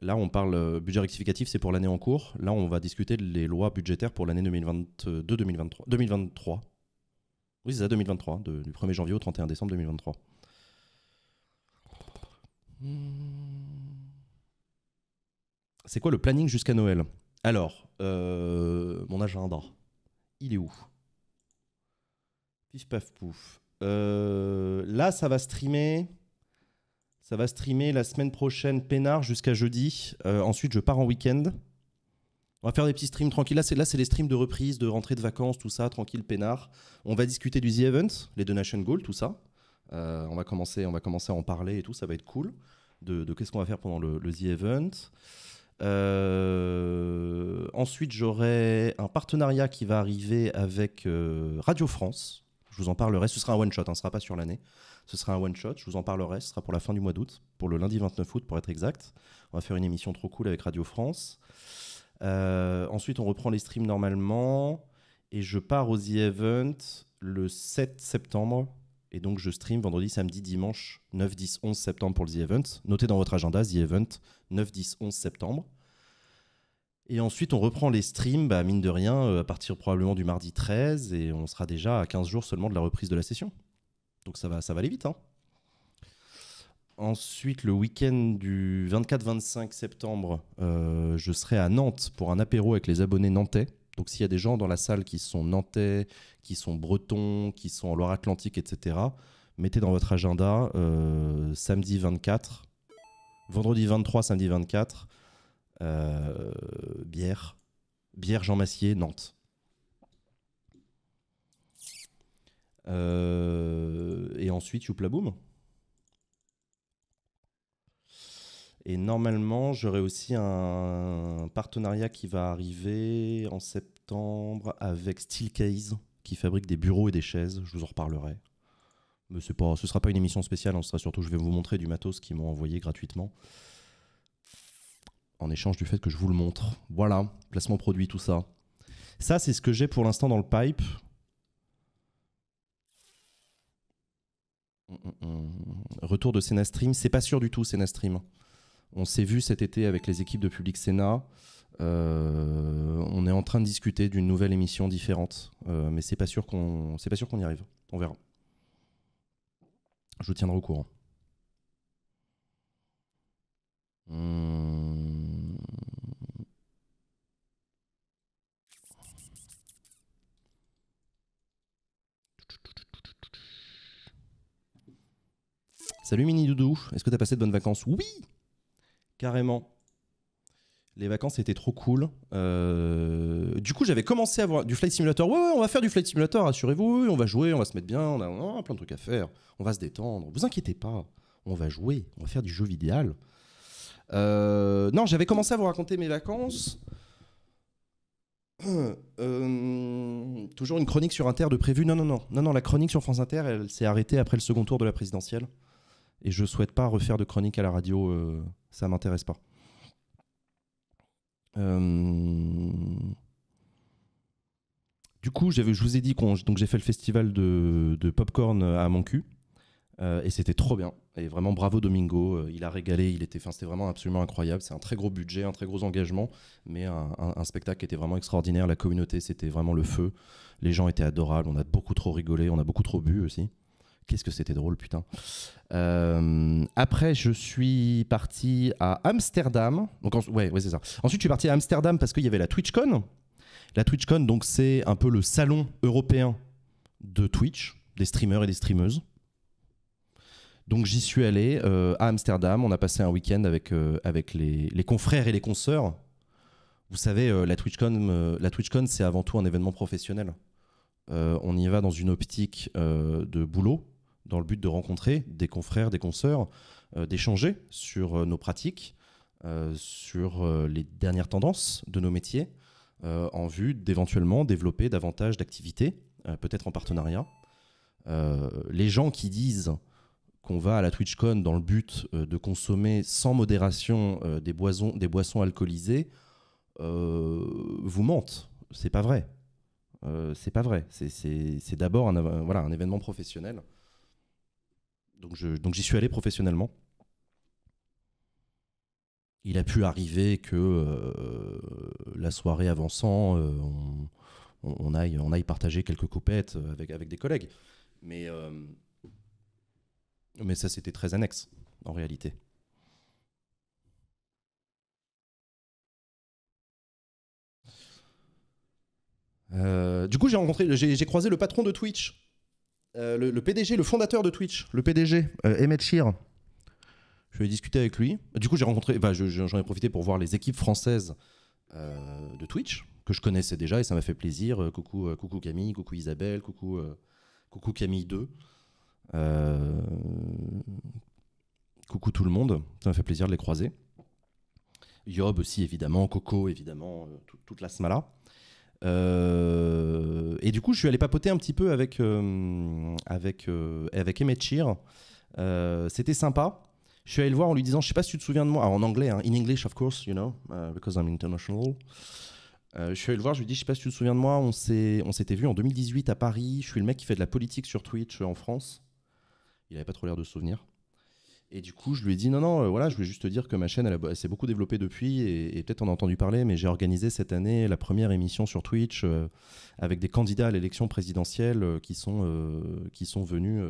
Là, on parle euh, budget rectificatif, c'est pour l'année en cours. Là, on va discuter des lois budgétaires pour l'année 2022-2023. Oui, c'est ça, 2023, du 1er janvier au 31 décembre 2023. C'est quoi le planning jusqu'à Noël Alors, euh, mon agenda, il est où Pif paf pouf. Euh, là, ça va streamer. Ça va streamer la semaine prochaine, peinard, jusqu'à jeudi. Euh, ensuite, je pars en week-end. On va faire des petits streams tranquilles. Là, c'est, les streams de reprise, de rentrée de vacances, tout ça, tranquille, peinard. On va discuter du The Event, les Donation Goals, tout ça. Euh, on, va commencer, on va commencer à en parler et tout, ça va être cool. De, qu'est-ce qu'on va faire pendant le, le The Event. Euh, ensuite, j'aurai un partenariat qui va arriver avec Radio France. Je vous en parlerai. Ce sera un one-shot, hein. ce ne sera pas sur l'année. Ce sera un one-shot, je vous en parlerai, ce sera pour la fin du mois d'août, pour le lundi 29 août pour être exact. On va faire une émission trop cool avec Radio France. Euh, ensuite, on reprend les streams normalement et je pars au The Event le 7 septembre. Et donc, je stream vendredi, samedi, dimanche 9, 10, 11 septembre pour les The Event. Notez dans votre agenda The Event 9, 10, 11 septembre. Et ensuite, on reprend les streams, à bah, mine de rien, euh, à partir probablement du mardi 13 et on sera déjà à 15 jours seulement de la reprise de la session. Donc ça va, ça va aller vite. Hein. Ensuite, le week-end du 24-25 septembre, euh, je serai à Nantes pour un apéro avec les abonnés nantais. Donc s'il y a des gens dans la salle qui sont nantais, qui sont bretons, qui sont en Loire-Atlantique, etc., mettez dans votre agenda euh, samedi 24, vendredi 23, samedi 24, euh, bière, bière Jean Massier, Nantes. Euh, et ensuite, Youpla Boom. Et normalement, j'aurai aussi un partenariat qui va arriver en septembre avec Steelcase, qui fabrique des bureaux et des chaises. Je vous en reparlerai. Mais pas, ce ne sera pas une émission spéciale, hein. sera surtout, je vais vous montrer du matos qu'ils m'ont envoyé gratuitement. En échange du fait que je vous le montre. Voilà, placement produit, tout ça. Ça, c'est ce que j'ai pour l'instant dans le pipe. Mm, mm, mm. Retour de Sénastream, c'est pas sûr du tout Sénastream, On s'est vu cet été avec les équipes de Public Sénat. Euh, on est en train de discuter d'une nouvelle émission différente, euh, mais c'est pas sûr qu'on c'est pas sûr qu'on y arrive. On verra. Je vous tiendrai au courant. Hum... Salut Mini Doudou, est-ce que t'as passé de bonnes vacances Oui Carrément. Les vacances étaient trop cool. Euh, du coup, j'avais commencé à voir du Flight Simulator. Ouais, on va faire du Flight Simulator, rassurez vous on va jouer, on va se mettre bien, on a, plein de trucs à faire. On va se détendre. Vous inquiétez pas, on va jouer, on va faire du jeu vidéo. Euh, non, j'avais commencé à vous raconter mes vacances. Euh, toujours une chronique sur Inter de prévu. Non, non, non, non, non. La chronique sur France Inter, elle s'est arrêtée après le second tour de la présidentielle. Et je souhaite pas refaire de chronique à la radio, Ça euh, ça m'intéresse pas. Euh, du coup, je vous ai dit que donc j'ai fait le festival de, popcorn euh, à mon cul. et c'était trop bien. Et vraiment bravo Domingo, il a régalé, il était, c'était vraiment absolument incroyable. C'est un très gros budget, un très gros engagement, mais un, un, spectacle qui était vraiment extraordinaire. La communauté, c'était vraiment le feu. Les gens étaient adorables, on a beaucoup trop rigolé, on a beaucoup trop bu aussi. Qu'est-ce que c'était drôle, putain. Euh, après, je suis parti à Amsterdam. Donc, ouais, Ensuite, je suis parti à Amsterdam parce qu'il y avait la TwitchCon. La TwitchCon, donc, c'est un peu le salon européen de Twitch, des streamers et des streameuses. Donc, j'y suis allé euh, à Amsterdam. On a passé un week-end avec, euh, avec les, confrères et les consoeurs. Vous savez, la TwitchCon, la TwitchCon, c'est avant tout un événement professionnel. on y va dans une optique de boulot dans le but de rencontrer des confrères, des consoeurs, euh, d'échanger sur euh, nos pratiques, euh, sur les dernières tendances de nos métiers, en vue d'éventuellement développer davantage d'activités, peut-être en partenariat. les gens qui disent qu'on va à la TwitchCon dans le but de consommer sans modération des, boissons alcoolisées, vous mentent. C'est pas vrai. c'est pas vrai. C'est d'abord voilà, un événement professionnel donc j'y suis allé professionnellement. Il a pu arriver que euh, la soirée avançant, euh, on, aille, partager quelques coupettes euh, avec, avec des collègues. Mais, mais ça, c'était très annexe, en réalité. du coup, j'ai rencontré, j'ai croisé le patron de Twitch euh, le, PDG, le fondateur de Twitch, le PDG, euh, Emmett Je vais discuter avec lui. Du coup, j'ai rencontré, bah, j'en ai profité pour voir les équipes françaises euh, de Twitch que je connaissais déjà et ça m'a fait plaisir. Euh, coucou, coucou Camille, coucou Isabelle, coucou, coucou Camille 2. coucou tout le monde. Ça m'a fait plaisir de les croiser. Yob aussi évidemment, Coco évidemment, toute la smala. Euh, et du coup, je suis allé papoter un petit peu avec, euh, avec, euh, avec Emmett C'était sympa. Je suis allé le voir en lui disant, je sais pas si tu te souviens de moi, en anglais, hein, in English of course, you know, uh, because I'm international. je suis allé le voir, je lui dis, je sais pas si tu te souviens de moi, on s'était vu en 2018 à Paris, je suis le mec qui fait de la politique sur Twitch en France. Il avait pas trop l'air de se souvenir. Et du coup, je lui ai dit non, non, euh, voilà, je voulais juste te dire que ma chaîne, elle, s'est beaucoup développée depuis, et, peut-être on a entendu parler, mais j'ai organisé cette année la première émission sur Twitch euh, avec des candidats à l'élection présidentielle euh, qui, sont, qui sont venus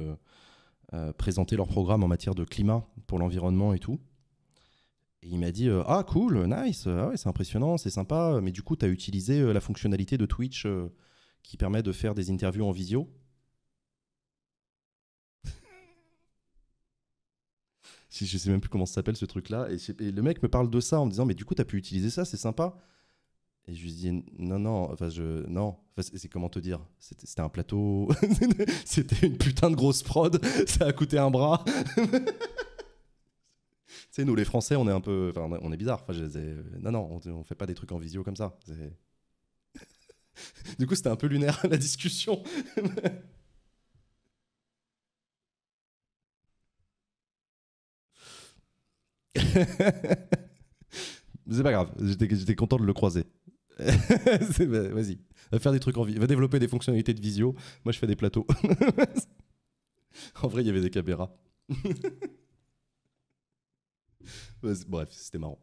présenter leur programme en matière de climat pour l'environnement et tout. Et il m'a dit Ah, cool, nice, ah c'est impressionnant, c'est sympa, mais du coup, tu as utilisé la fonctionnalité de Twitch qui permet de faire des interviews en visio. si je sais même plus comment ça s'appelle ce truc-là. Et, le mec me parle de ça en me disant, mais du coup, tu as pu utiliser ça, c'est sympa. Et je lui dis, non, non, enfin, je, non, c'est comment te dire, c'était un plateau, c'était une putain de grosse prod, ça a coûté un bras. tu sais, nous les Français, on est un peu. Enfin, on est bizarre. Enfin, je non, non, on, on, fait pas des trucs en visio comme ça. du coup, c'était un peu lunaire la discussion. c'est pas grave, j'étais content de le croiser. Bah, vas-y, va faire des trucs en vie, va développer des fonctionnalités de visio. Moi, je fais des plateaux. en vrai, il y avait des caméras. Bref, c'était marrant.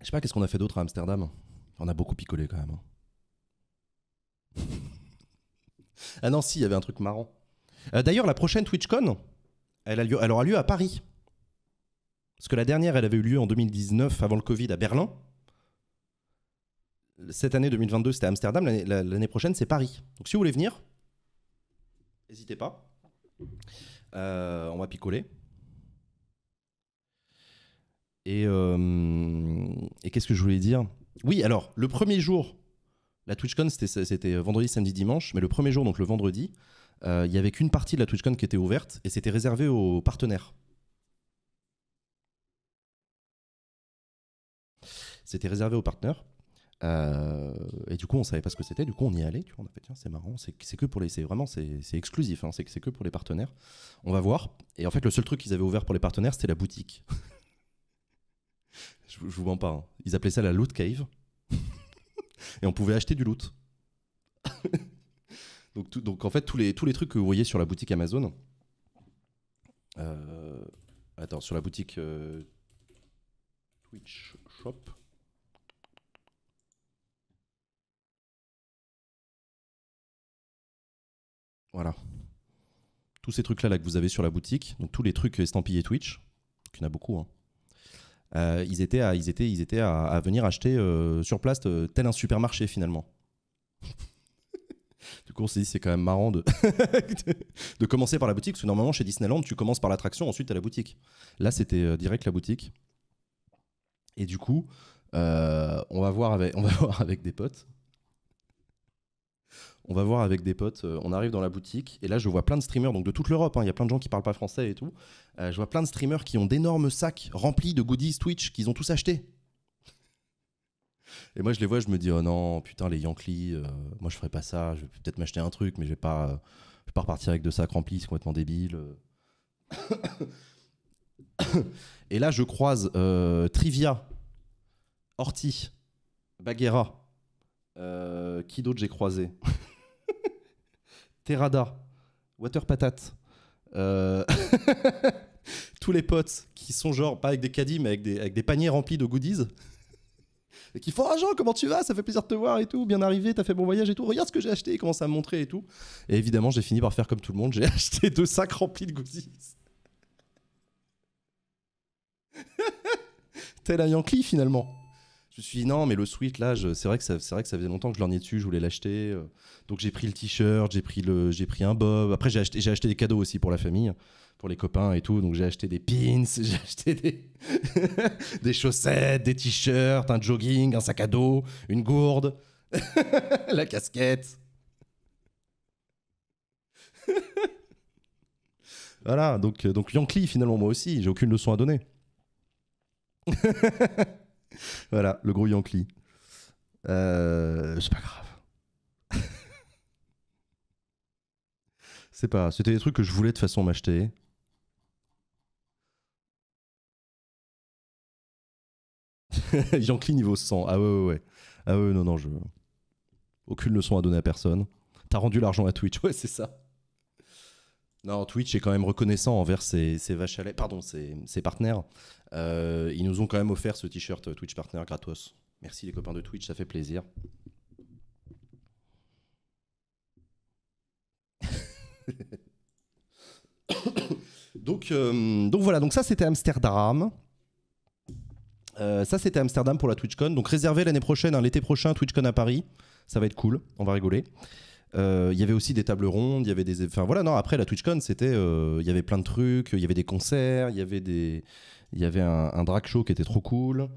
Je sais pas, qu'est-ce qu'on a fait d'autre à Amsterdam On a beaucoup picolé quand même. Hein. ah non, si, il y avait un truc marrant. Euh, d'ailleurs, la prochaine TwitchCon, elle, aura lieu à Paris. Parce que la dernière, elle avait eu lieu en 2019, avant le Covid, à Berlin. Cette année 2022, c'était Amsterdam. L'année prochaine, c'est Paris. Donc si vous voulez venir, n'hésitez pas. Euh, on va picoler. Et, euh, et qu'est-ce que je voulais dire Oui, alors, le premier jour, la TwitchCon, c'était vendredi, samedi, dimanche, mais le premier jour, donc le vendredi, euh, il y avait qu'une partie de la TwitchCon qui était ouverte et c'était réservé aux partenaires. C'était réservé aux partenaires. Euh, et du coup, on savait pas ce que c'était. Du coup, on y allait. on a fait tiens, c'est marrant. C'est que pour les. C'est vraiment c'est exclusif. Hein, c'est que pour les partenaires. On va voir. Et en fait, le seul truc qu'ils avaient ouvert pour les partenaires, c'était la boutique. je, vous mens pas. Hein. Ils appelaient ça la loot cave. et on pouvait acheter du loot. Donc, en fait, tous les, tous les trucs que vous voyez sur la boutique Amazon. Euh, attends, sur la boutique euh, Twitch Shop. Voilà. Tous ces trucs-là là, que vous avez sur la boutique, donc tous les trucs estampillés Twitch, qu'il y en a beaucoup, hein. euh, ils étaient, à, ils étaient, ils étaient à venir acheter sur place tel un supermarché finalement. Du coup, on s'est dit, c'est quand même marrant de, de commencer par la boutique, parce que normalement, chez Disneyland, tu commences par l'attraction, ensuite à la boutique. Là, c'était euh, direct la boutique. Et du coup, euh, on, va voir avec, des potes. On va voir avec des potes. Euh, on arrive dans la boutique et là, je vois plein de streamers, donc de toute l'Europe. Hein, il y a plein de gens qui parlent pas français et tout. je vois plein de streamers qui ont d'énormes sacs remplis de goodies Twitch qu'ils ont tous achetés. Et moi, je les vois, je me dis, oh non, putain, les Yankees, euh, moi, je ferais pas ça. Je vais peut-être m'acheter un truc, mais je vais pas, euh, pas repartir avec deux sacs remplis, c'est complètement débile. Et là, je croise euh, Trivia, Orti, Baguera. qui d'autre j'ai croisé Terada, Water Patate. tous les potes qui sont genre, pas avec des caddies, mais avec avec des paniers remplis de goodies et qui font Ah, comment tu vas Ça fait plaisir de te voir et tout. Bien arrivé, t'as fait bon voyage et tout. Regarde ce que j'ai acheté. commence à me montrer et tout. Et évidemment, j'ai fini par faire comme tout le monde. J'ai acheté deux sacs remplis de goodies. Tel un Yankee finalement. Je me suis dit non, mais le sweat là, c'est vrai que ça, c'est vrai que ça faisait longtemps que je ai dessus, je voulais l'acheter. Euh, donc j'ai pris le t-shirt, j'ai pris j'ai pris un bob. Après j'ai acheté des cadeaux aussi pour la famille pour les copains et tout. Donc j'ai acheté des pins, j'ai acheté des, des chaussettes, des t-shirts, un jogging, un sac à dos, une gourde, la casquette. voilà, donc, euh, donc Yankee finalement moi aussi, j'ai aucune leçon à donner. voilà, le gros Yankee. Euh, c'est pas grave. c'est pas, c'était des trucs que je voulais de façon m'acheter. Yankee niveau 100. Ah ouais, ouais, ouais. Ah ouais, non, non, je. Aucune leçon à donner à personne. T'as rendu l'argent à Twitch, ouais, c'est ça. Non, Twitch est quand même reconnaissant envers ses, vaches à lait, pardon, ses, partenaires. Euh, ils nous ont quand même offert ce t-shirt euh, Twitch Partner gratos. Merci les copains de Twitch, ça fait plaisir. donc, euh, donc voilà, donc ça c'était Amsterdam ça, c'était Amsterdam pour la TwitchCon. Donc réservé l'année prochaine, l'été prochain, TwitchCon à Paris. Ça va être cool, on va rigoler. Il y avait aussi des tables rondes, il y avait des. Enfin voilà, non, après la TwitchCon, c'était. Il y avait plein de trucs, il y avait des concerts, il y avait des. Il y avait un, drag show qui était trop cool.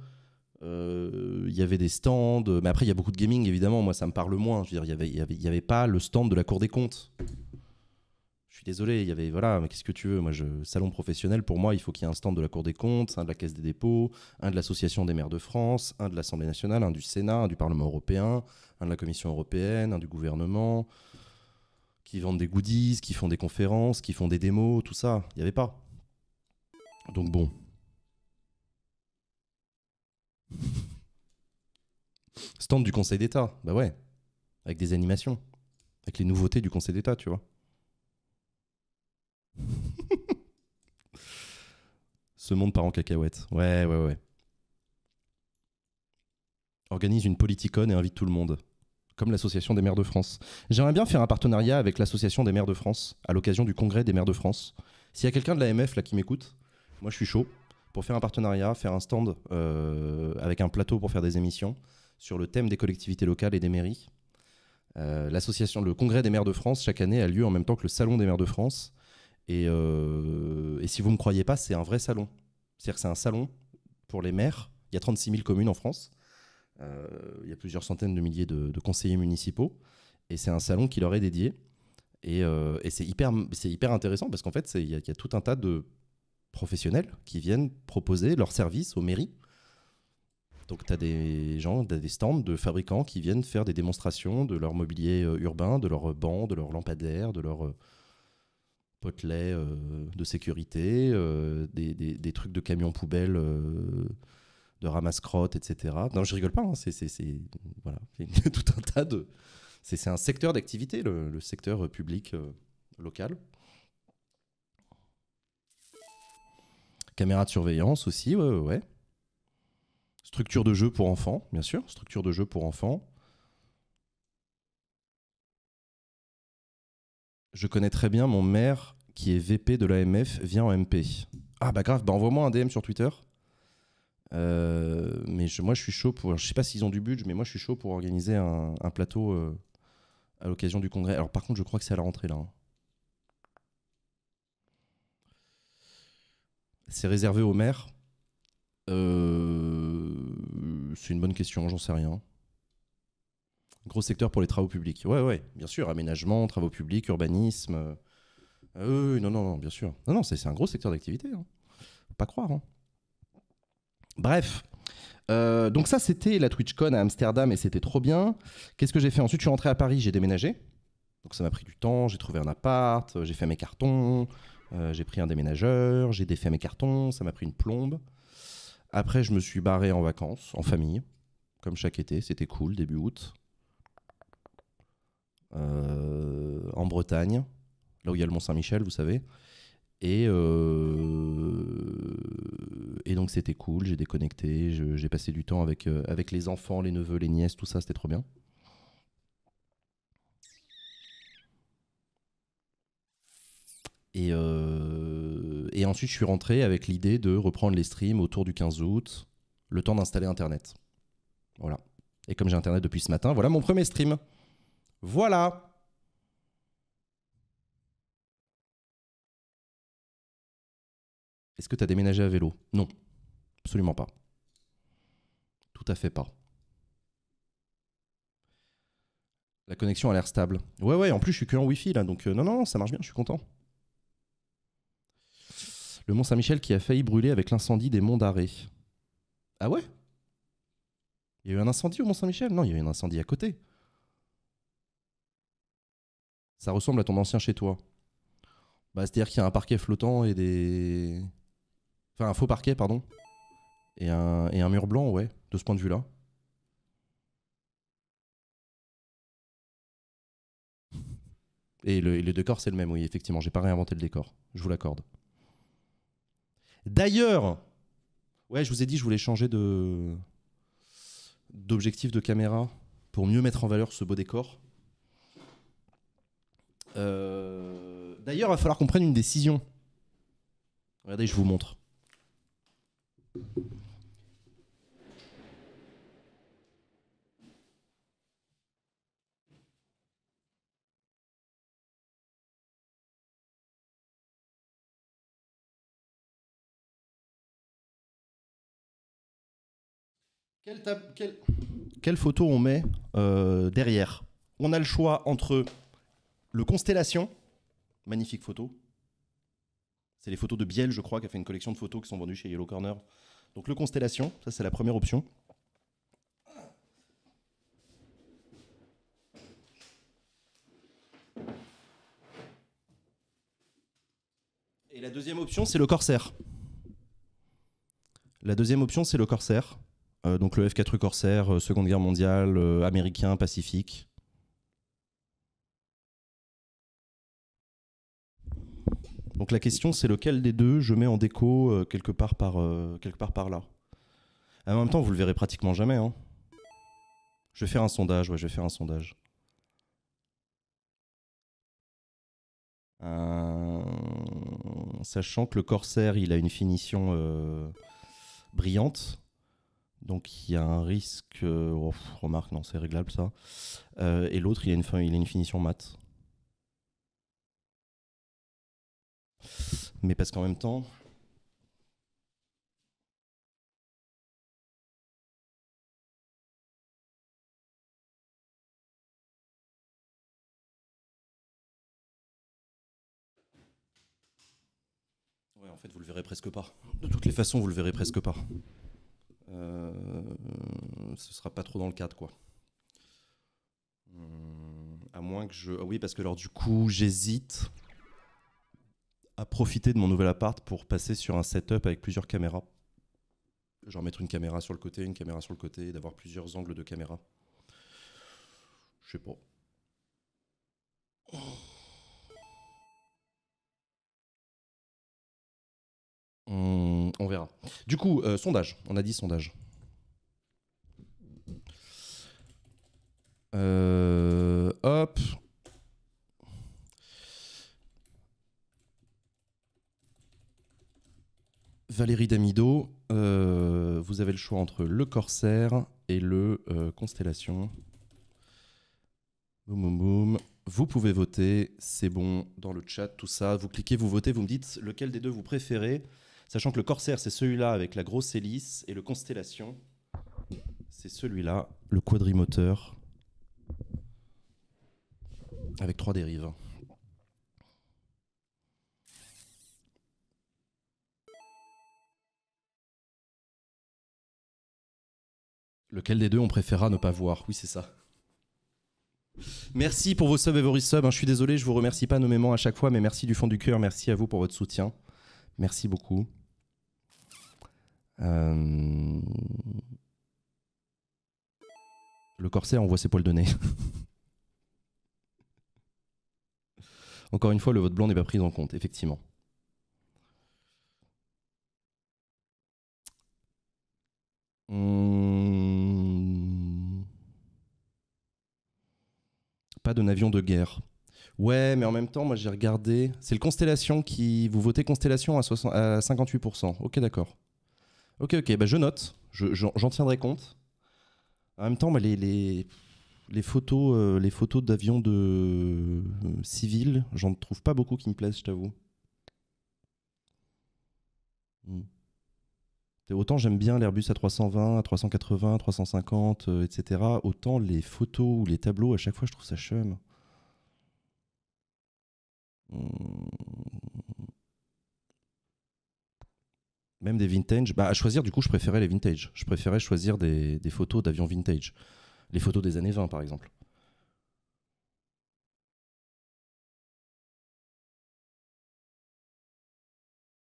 Il y avait des stands. Mais après, il y a beaucoup de gaming, évidemment. Moi, ça me parle moins. Je veux dire, il n'y avait, y avait pas le stand de la Cour des comptes. Je suis désolé, il y avait, voilà, mais qu'est-ce que tu veux Moi, je, salon professionnel, pour moi, il faut qu'il y ait un stand de la Cour des comptes, un de la Caisse des dépôts, un de l'Association des maires de France, un de l'Assemblée nationale, un du Sénat, un du Parlement européen, un de la Commission européenne, un du gouvernement, qui vendent des goodies, qui font des conférences, qui font des démos, tout ça. Il n'y avait pas. Donc bon. Stand du Conseil d'État, bah ouais, avec des animations, avec les nouveautés du Conseil d'État, tu vois. Ce monde part en cacahuète. Ouais, ouais, ouais. Organise une politicone et invite tout le monde. Comme l'Association des maires de France. J'aimerais bien faire un partenariat avec l'Association des maires de France à l'occasion du congrès des maires de France. S'il y a quelqu'un de l'AMF là qui m'écoute, moi je suis chaud pour faire un partenariat, faire un stand euh, avec un plateau pour faire des émissions sur le thème des collectivités locales et des mairies. Euh, l'association, le congrès des maires de France chaque année a lieu en même temps que le salon des maires de France. Euh, et, si vous ne me croyez pas, c'est un vrai salon. C'est-à-dire que c'est un salon pour les maires. Il y a 36 000 communes en France. Euh, il y a plusieurs centaines de milliers de, conseillers municipaux. Et c'est un salon qui leur est dédié. Et, euh, et c'est hyper, intéressant parce qu'en fait, il y, a tout un tas de professionnels qui viennent proposer leurs services aux mairies. Donc, tu as des gens, tu as des stands de fabricants qui viennent faire des démonstrations de leur mobilier euh, urbain, de leurs bancs, de leurs lampadaires, de leur potelets euh, de sécurité, euh, des, trucs de camions poubelles, euh, de ramasse-crottes, etc. Non, je rigole pas, hein, c'est tout un tas de. C'est un secteur d'activité, le, secteur public local. Caméra de surveillance aussi, ouais, ouais, Structure de jeu pour enfants, bien sûr. Structure de jeu pour enfants. Je connais très bien mon maire qui est VP de l'AMF, vient en MP. Ah bah grave, bah envoie-moi un DM sur Twitter. Euh, mais moi je suis chaud pour, je sais pas s'ils ont du budget, mais moi je suis chaud pour organiser un, plateau euh, à l'occasion du congrès. Alors par contre, je crois que c'est à la rentrée là. Hein. C'est réservé aux maires. Euh, c'est une bonne question, j'en sais rien. Gros secteur pour les travaux publics. Ouais, ouais, bien sûr, aménagement, travaux publics, urbanisme, ah non, non, bien sûr. Non, non, c'est un gros secteur d'activité. Hein. Faut pas croire. Hein. Bref. Euh, donc ça, c'était la TwitchCon à Amsterdam et c'était trop bien. Qu'est-ce que j'ai fait ensuite Je suis rentré à Paris, j'ai déménagé. Donc ça m'a pris du temps, j'ai trouvé un appart, euh, j'ai fait mes cartons, euh, j'ai pris un déménageur, j'ai défait mes cartons, ça m'a pris une plombe. Après, je me suis barré en vacances, en famille, comme chaque été, c'était cool, début août. en Bretagne, là où il y a le Mont-Saint-Michel, vous savez. Et, euh, et donc c'était cool, j'ai déconnecté, j'ai passé du temps avec, euh, avec les enfants, les neveux, les nièces, tout ça, c'était trop bien. Et, euh, et, ensuite, je suis rentré avec l'idée de reprendre les streams autour du 15 août, le temps d'installer Internet. Voilà. Et comme j'ai Internet depuis ce matin, voilà mon premier stream. Voilà. Est-ce que tu as déménagé à vélo Non, absolument pas. Tout à fait pas. La connexion a l'air stable. Ouais, ouais, en plus je suis que en Wi-Fi là, donc euh, non, non, non, ça marche bien, je suis content. Le Mont Saint-Michel qui a failli brûler avec l'incendie des monts d'Arrée. Ah ouais Il y a eu un incendie au Mont Saint-Michel Non, il y a eu un incendie à côté. Ça ressemble à ton ancien chez toi. Bah, c'est-à-dire qu'il y a un parquet flottant et des... Enfin, un faux parquet, pardon. Et un, mur blanc, ouais, de ce point de vue-là. Et le, et décor, c'est le même, oui, effectivement. J'ai pas réinventé le décor. Je vous l'accorde. D'ailleurs, ouais, je vous ai dit, je voulais changer de d'objectif de caméra pour mieux mettre en valeur ce beau décor. Euh, d'ailleurs, il va falloir qu'on prenne une décision. Regardez, je vous montre. Quelle, photo on met euh, derrière On a le choix entre le Constellation, magnifique photo. C'est les photos de Biel, je crois, qui a fait une collection de photos qui sont vendues chez Yellow Corner donc le constellation, ça c'est la première option. Et la deuxième option, c'est le Corsair. La deuxième option, c'est le Corsair. Euh, donc le F4 Corsair, euh, Seconde Guerre mondiale, euh, américain, pacifique. Donc la question, c'est lequel des deux je mets en déco euh, quelque, part par, euh, quelque part par là. Ah, en même temps, vous le verrez pratiquement jamais. Hein. Je vais faire un sondage, ouais, je vais faire un sondage. Euh, sachant que le Corsair, il a une finition brillante. Donc il y a un risque. Oh, remarque, non, c'est réglable ça. et l'autre, il, a une il a une finition mate. mais parce qu'en même temps, en fait, vous le verrez presque pas. De toutes les façons, vous le verrez presque pas. Euh, ce sera pas trop dans le cadre, quoi. Euh, à moins que je. Ah oui, parce que alors, du coup, j'hésite à profiter de mon nouvel appart pour passer sur un setup avec plusieurs caméras. Genre mettre une caméra sur le côté, une caméra sur le côté, d'avoir plusieurs angles de caméra. Je sais pas. Hmm, on verra. Du coup, euh, sondage. On a dit sondage. Euh, hop, Valérie Damido, euh, vous avez le choix entre le Corsaire et le euh, Constellation. Vous pouvez voter, c'est bon, dans le chat, tout ça. Vous cliquez, vous votez, vous me dites lequel des deux vous préférez. Sachant que le Corsaire, c'est celui-là avec la grosse hélice, et le Constellation, c'est celui-là, le quadrimoteur, avec trois dérives. Lequel des deux on préférera ne pas voir Oui, c'est ça. Merci pour vos subs et vos resubs. Hein. Je suis désolé, je vous remercie pas nommément à chaque fois, mais merci du fond du cœur. Merci à vous pour votre soutien. Merci beaucoup. Euh, le corset envoie ses poils de nez. Encore une fois, le vote blanc n'est pas pris en compte, effectivement. Hum. Pas de avion de guerre. Ouais, mais en même temps, moi j'ai regardé. C'est le Constellation qui. Vous votez Constellation à, 58%. Ok, d'accord. Ok, ok, bah, je note. J'en tiendrai compte. En même temps, les, photos, euh, les photos d'avions de euh, civils, j'en trouve pas beaucoup qui me plaisent, je t'avoue. Hum. Autant j'aime bien l'Airbus A320, A380, 350, etc. Euh, autant les photos ou les tableaux, à chaque fois, je trouve ça chum. Hmm. Même des vintage. Bah, à choisir, du coup, je préférais les vintage. Je préférais choisir des, photos d'avions vintage. Les photos des années 20, par exemple.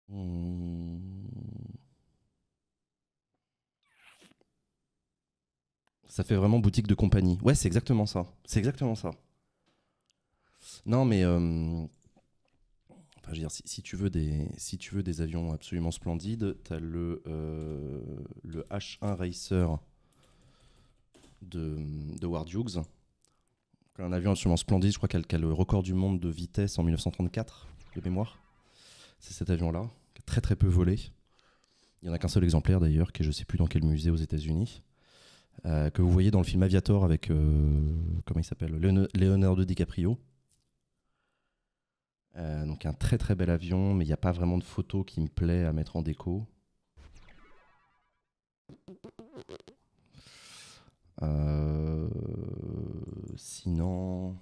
Hmm. Ça fait vraiment boutique de compagnie. Ouais, c'est exactement ça. C'est exactement ça. Non, mais euh, dire, si, tu veux des, avions absolument splendides, tu as le, H1 euh, Racer de, de Ward Hughes. Un avion absolument splendide, je crois qu'il a, le record du monde de vitesse en 1934, de mémoire. C'est cet avion-là, très très peu volé. Il n'y en a qu'un seul exemplaire d'ailleurs, qui est je sais plus dans quel musée aux États-Unis. Euh, que vous voyez dans le film Aviator avec euh, comment il s'appelle Leonardo DiCaprio. Euh, donc un très très bel avion, mais il n'y a pas vraiment de photo qui me plaît à mettre en déco. sinon,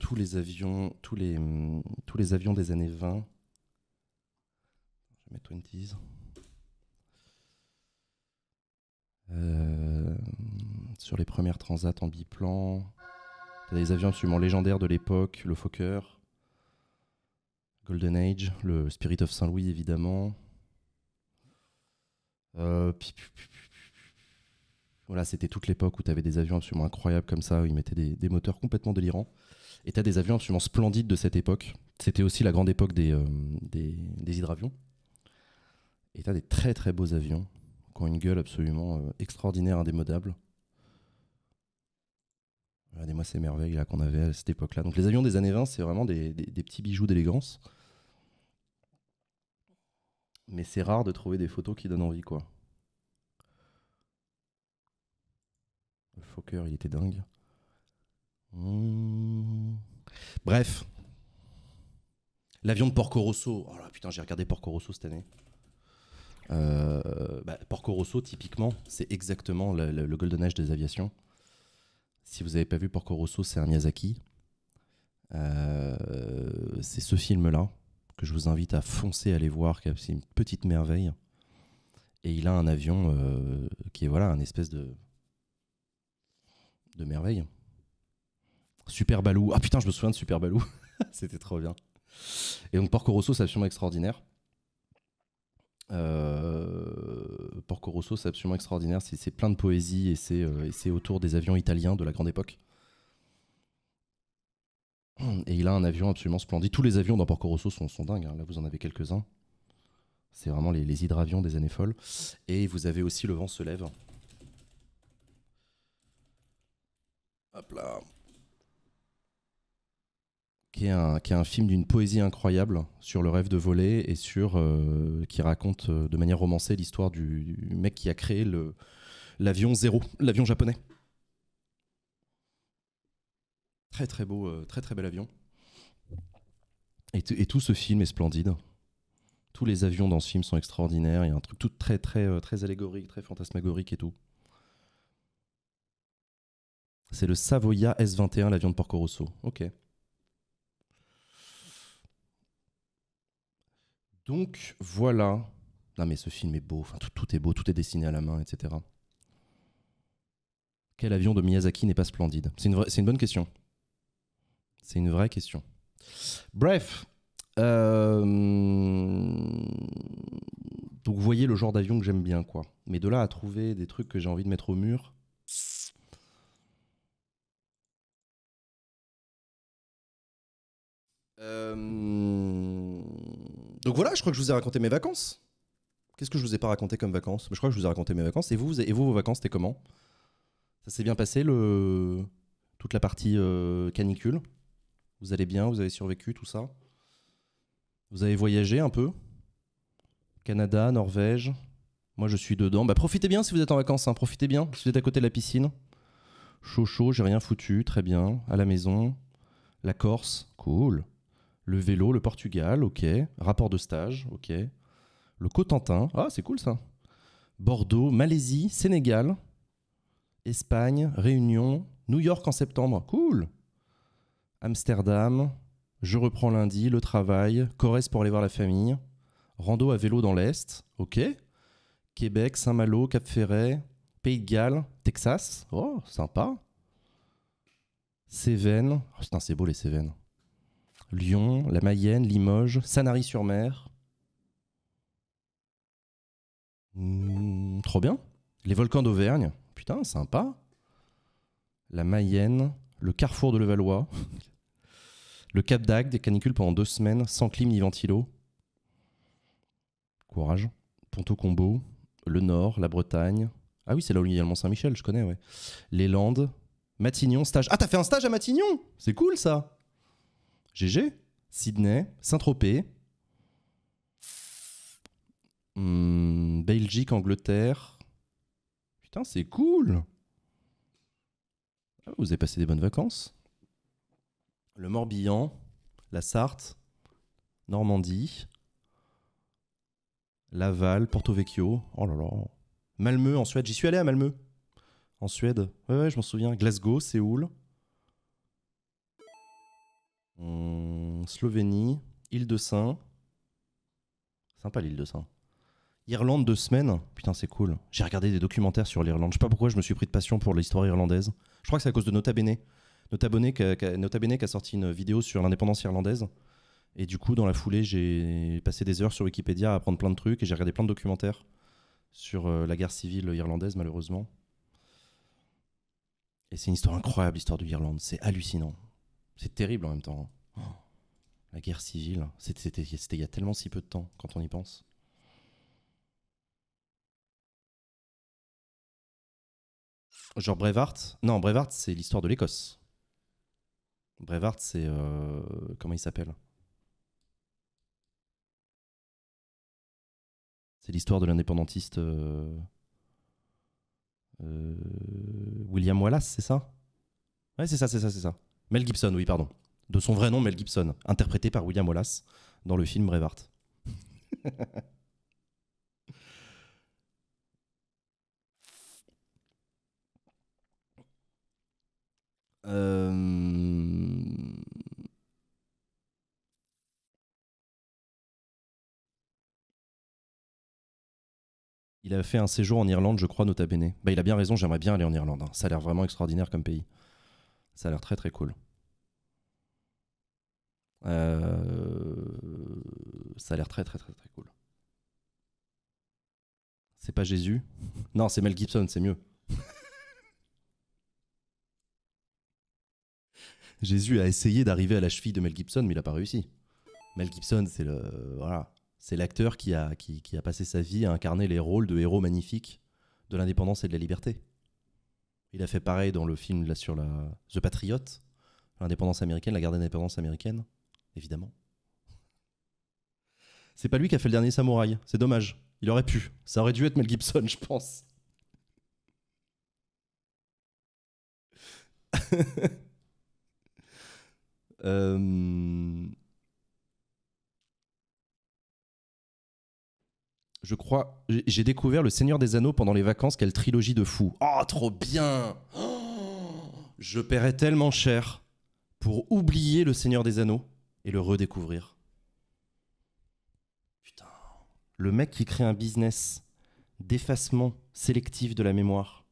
tous les avions, tous les, tous les avions des années 20. Je mets 20s. Euh, sur les premières transats en biplan. as des avions absolument légendaires de l'époque, le Fokker, Golden Age, le Spirit of Saint-Louis évidemment. Euh, voilà, c'était toute l'époque où tu avais des avions absolument incroyables comme ça, où ils mettaient des, moteurs complètement délirants. Et tu des avions absolument splendides de cette époque. C'était aussi la grande époque des, euh, des, hydravions. Et tu des très très beaux avions une gueule absolument euh, extraordinaire, indémodable. Regardez-moi ces merveilles là qu'on avait à cette époque-là. Donc les avions des années 20, c'est vraiment des, petits bijoux d'élégance. Mais c'est rare de trouver des photos qui donnent envie, quoi. Le Fokker, il était dingue. Bref. L'avion de Porco Rosso. Oh putain, j'ai regardé Porco Rosso cette année. Euh, bah, Porco Rosso, typiquement, c'est exactement le, Golden Age des aviations. Si vous n'avez pas vu Porco Rosso, c'est un Miyazaki. Euh, c'est ce film-là que je vous invite à foncer, à aller voir, c'est une petite merveille. Et il a un avion euh, qui est voilà un espèce de de merveille. Super Baloo Ah putain, je me souviens de Super Baloo C'était trop bien. Et donc Porco Rosso, c'est absolument extraordinaire. Euh, Porco Rosso, c'est absolument extraordinaire. C'est plein de poésie euh, et c'est autour des avions italiens de la grande époque. Et il a un avion absolument splendide. Tous les avions dans Porco Rosso sont, dingues. Hein. Là, vous en avez quelques-uns. C'est vraiment les, les hydravions des années folles. Et vous avez aussi Le vent se lève. Hop là qui est un, qui un film d'une poésie incroyable sur le rêve de voler et sur euh, qui raconte euh, de manière romancée l'histoire du, mec qui a créé le, l'avion zéro, l'avion japonais. Très très beau, euh, très très bel avion. Et, et, tout ce film est splendide. Tous les avions dans ce film sont extraordinaires. Il y a un truc tout très très très allégorique, très fantasmagorique et tout. C'est le Savoia S21, l'avion de Porco Rosso. Ok. Donc voilà. Non mais ce film est beau, enfin, tout, est beau, tout est dessiné à la main, etc. Quel avion de Miyazaki n'est pas splendide C'est une, bonne question. C'est une vraie question. Bref. Euh, donc vous voyez le genre d'avion que j'aime bien, quoi. Mais de là à trouver des trucs que j'ai envie de mettre au mur. Euh donc voilà, je crois que je vous ai raconté mes vacances. Qu'est-ce que je vous ai pas raconté comme vacances Je crois que je vous ai raconté mes vacances. Et vous, et vos vacances, c'était comment Ça s'est bien passé, le... toute la partie euh, canicule Vous allez bien Vous avez survécu, tout ça Vous avez voyagé un peu Canada, Norvège moi, je suis dedans. Bah, profitez bien si vous êtes en vacances. Hein. Profitez bien si vous êtes à côté de la piscine. Chaud, chaud, j'ai rien foutu. Très bien. À la maison. La Corse. Cool le vélo, le Portugal, ok. Rapport de stage, ok. Le Cotentin, ah c'est cool ça. Bordeaux, Malaisie, Sénégal, Espagne, Réunion, New York en septembre, cool. Amsterdam, je reprends lundi, le travail, Corrèze pour aller voir la famille, rando à vélo dans l'Est, ok. Québec, Saint-Malo, Cap-Ferret, Pays de Galles, Texas, oh sympa. Cévennes, oh, c'est beau les Cévennes. Lyon, la Mayenne, Limoges, Sanary-sur-Mer. Hmm, trop bien. Les volcans d'Auvergne. Putain, sympa. La Mayenne, le carrefour de Levallois. le Cap d'Agde, des canicules pendant deux semaines, sans clim ni ventilo. Courage. Ponto Combo, le Nord, la Bretagne. Ah oui, c'est là où il y a le Mont-Saint-Michel, je connais, ouais. Les Landes, Matignon, stage. Ah, t'as fait un stage à Matignon C'est cool ça GG. Sydney, Saint-Tropez. Hmm, Belgique, Angleterre. Putain, c'est cool. Ah, vous avez passé des bonnes vacances. Le Morbihan, la Sarthe, Normandie, Laval, Porto Vecchio. Oh là en Suède. J'y suis allé à Malmeux En Suède. Ouais, ouais je m'en souviens. Glasgow, Séoul. Slovénie, île de Saint. Sympa l'île de Saint. Irlande deux semaines. Putain, c'est cool. J'ai regardé des documentaires sur l'Irlande. Je sais pas pourquoi je me suis pris de passion pour l'histoire irlandaise. Je crois que c'est à cause de Nota Bene. Nota Bene qui a, sorti une vidéo sur l'indépendance irlandaise. Et du coup, dans la foulée, j'ai passé des heures sur Wikipédia à apprendre plein de trucs et j'ai regardé plein de documentaires sur euh, la guerre civile irlandaise, malheureusement. Et c'est une histoire incroyable, l'histoire de l'Irlande. C'est hallucinant. C'est terrible en même temps. la guerre civile, c'était il y a tellement si peu de temps quand on y pense. Genre Brevart Non, Brevart, c'est l'histoire de l'Écosse. Brevart, c'est. Euh, comment il s'appelle C'est l'histoire de l'indépendantiste. Euh, euh, William Wallace, c'est ça Ouais, c'est ça, c'est ça, c'est ça. Mel Gibson, oui, pardon. De son vrai nom, Mel Gibson, interprété par William Wallace dans le film Braveheart. Euh. Il a fait un séjour en Irlande, je crois, nota bene. Bah, il a bien raison, j'aimerais bien aller en Irlande. Hein. Ça a l'air vraiment extraordinaire comme pays. Ça a l'air très très cool. Euh, ça a l'air très très très très cool. C'est pas Jésus Non, c'est Mel Gibson, c'est mieux. Jésus a essayé d'arriver à la cheville de Mel Gibson, mais il n'a pas réussi. Mel Gibson, c'est le voilà, c'est l'acteur qui a, qui a passé sa vie à incarner les rôles de héros magnifiques de l'indépendance et de la liberté. Il a fait pareil dans le film sur la The Patriot, l'indépendance américaine, la guerre d'indépendance américaine, évidemment. C'est pas lui qui a fait le dernier samouraï, c'est dommage. Il aurait pu. Ça aurait dû être Mel Gibson, je pense. euh... je crois, j'ai découvert Le Seigneur des Anneaux pendant les vacances, quelle trilogie de fou. Oh, trop bien oh, Je paierais tellement cher pour oublier Le Seigneur des Anneaux et le redécouvrir. Putain. Le mec qui crée un business d'effacement sélectif de la mémoire.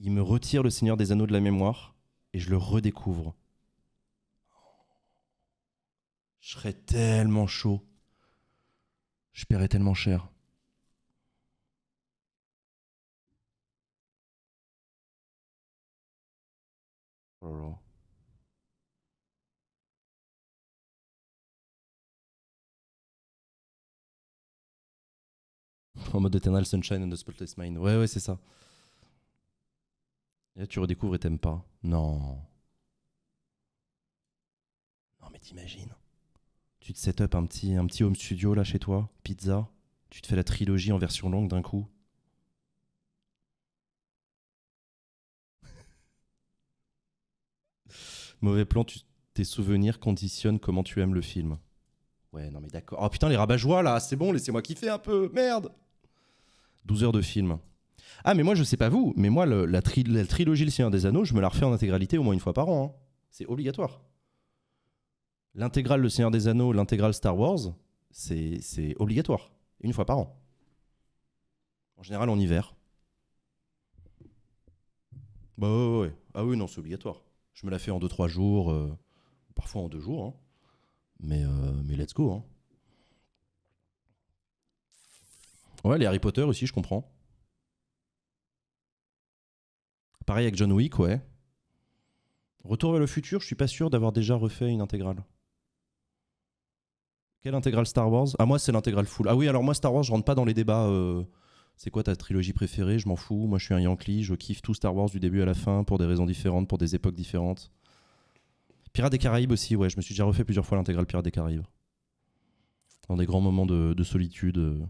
Il me retire Le Seigneur des Anneaux de la mémoire et je le redécouvre. Je serais tellement chaud je paierais tellement cher. Oh en mode Eternal Sunshine and the Spotless Mind. Ouais, ouais, c'est ça. là, tu redécouvres et t'aimes pas. Non. Non, mais t'imagines tu te set up un petit, un petit home studio là chez toi, pizza, tu te fais la trilogie en version longue d'un coup. Mauvais plan, tes souvenirs conditionnent comment tu aimes le film. Ouais, non mais d'accord. Oh putain, les rabat-joie là, c'est bon, laissez-moi kiffer un peu, merde 12 heures de film. Ah mais moi je sais pas vous, mais moi la, trilogie Le Seigneur des Anneaux, je me la refais en intégralité au moins une fois par an. Hein. C'est obligatoire l'intégrale Le Seigneur des Anneaux, l'intégrale Star Wars, c'est obligatoire, une fois par an. En général, en hiver. Bah ouais, Ah oui, non, c'est obligatoire. Je me la fais en 2-3 jours, euh, parfois en 2 jours. Hein. Mais, euh, mais let's go. Hein. Ouais, les Harry Potter aussi, je comprends. Pareil avec John Wick, ouais. Retour vers le futur, je suis pas sûr d'avoir déjà refait une intégrale. Quelle intégrale Star Wars Ah, moi, c'est l'intégrale full. Ah oui, alors moi, Star Wars, je rentre pas dans les débats. Euh, c'est quoi ta trilogie préférée Je m'en fous. Moi, je suis un Yankee. Je kiffe tout Star Wars du début à la fin pour des raisons différentes, pour des époques différentes. Pirates des Caraïbes aussi, ouais. Je me suis déjà refait plusieurs fois l'intégrale Pirates des Caraïbes. Dans des grands moments de, solitude.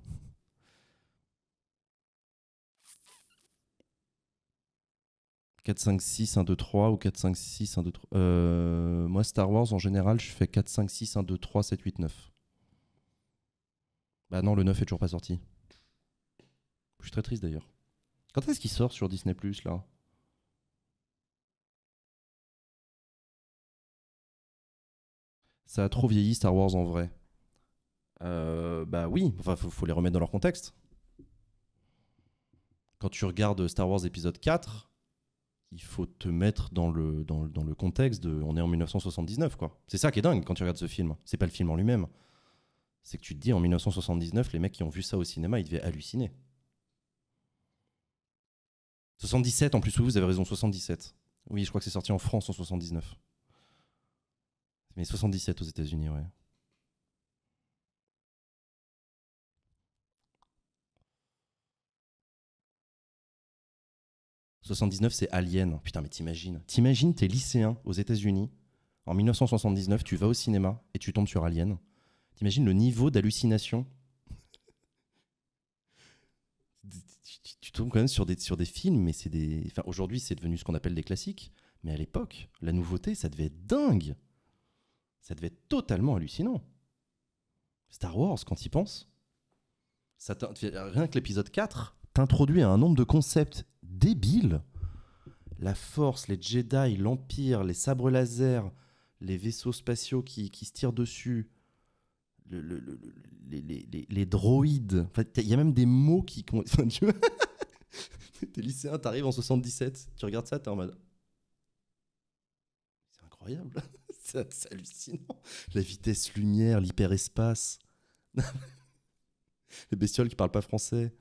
4, 5, 6, 1, 2, 3 ou 4, 5, 6, 1, 2, 3. moi, Star Wars, en général, je fais 4, 5, 6, 1, 2, 3, 7, 8, 9. Bah non, le 9 est toujours pas sorti. Je suis très triste d'ailleurs. Quand est-ce qu'il sort sur Disney Plus là Ça a trop vieilli Star Wars en vrai. Euh, bah oui, enfin faut, les remettre dans leur contexte. Quand tu regardes Star Wars épisode 4, il faut te mettre dans le, dans, dans le contexte de on est en 1979 quoi. C'est ça qui est dingue quand tu regardes ce film. C'est pas le film en lui-même c'est que tu te dis en 1979, les mecs qui ont vu ça au cinéma, ils devaient halluciner. 77 en plus, vous avez raison, 77. Oui, je crois que c'est sorti en France en 79. Mais 77 aux États-Unis, ouais. « 79, c'est Alien. Putain, mais t'imagines. T'imagines, t'es lycéen aux États-Unis. En 1979, tu vas au cinéma et tu tombes sur Alien. T'imagines le niveau d'hallucination Tu tombes quand même sur des, sur des films, mais c'est des. Enfin, aujourd'hui, c'est devenu ce qu'on appelle des classiques. Mais à l'époque, la nouveauté, ça devait être dingue. Ça devait être totalement hallucinant. Star Wars, quand y pense, ça rien que l'épisode 4 t'introduit à un nombre de concepts débiles. La force, les Jedi, l'Empire, les sabres laser, les vaisseaux spatiaux qui se tirent dessus, le, les, les, droïdes. Il y a même des mots qui. Enfin, tu T'es lycéen, t'arrives en 77, tu regardes ça, t'es en mode. C'est incroyable, c'est hallucinant. La vitesse lumière, l'hyperespace. les bestioles qui parlent pas français.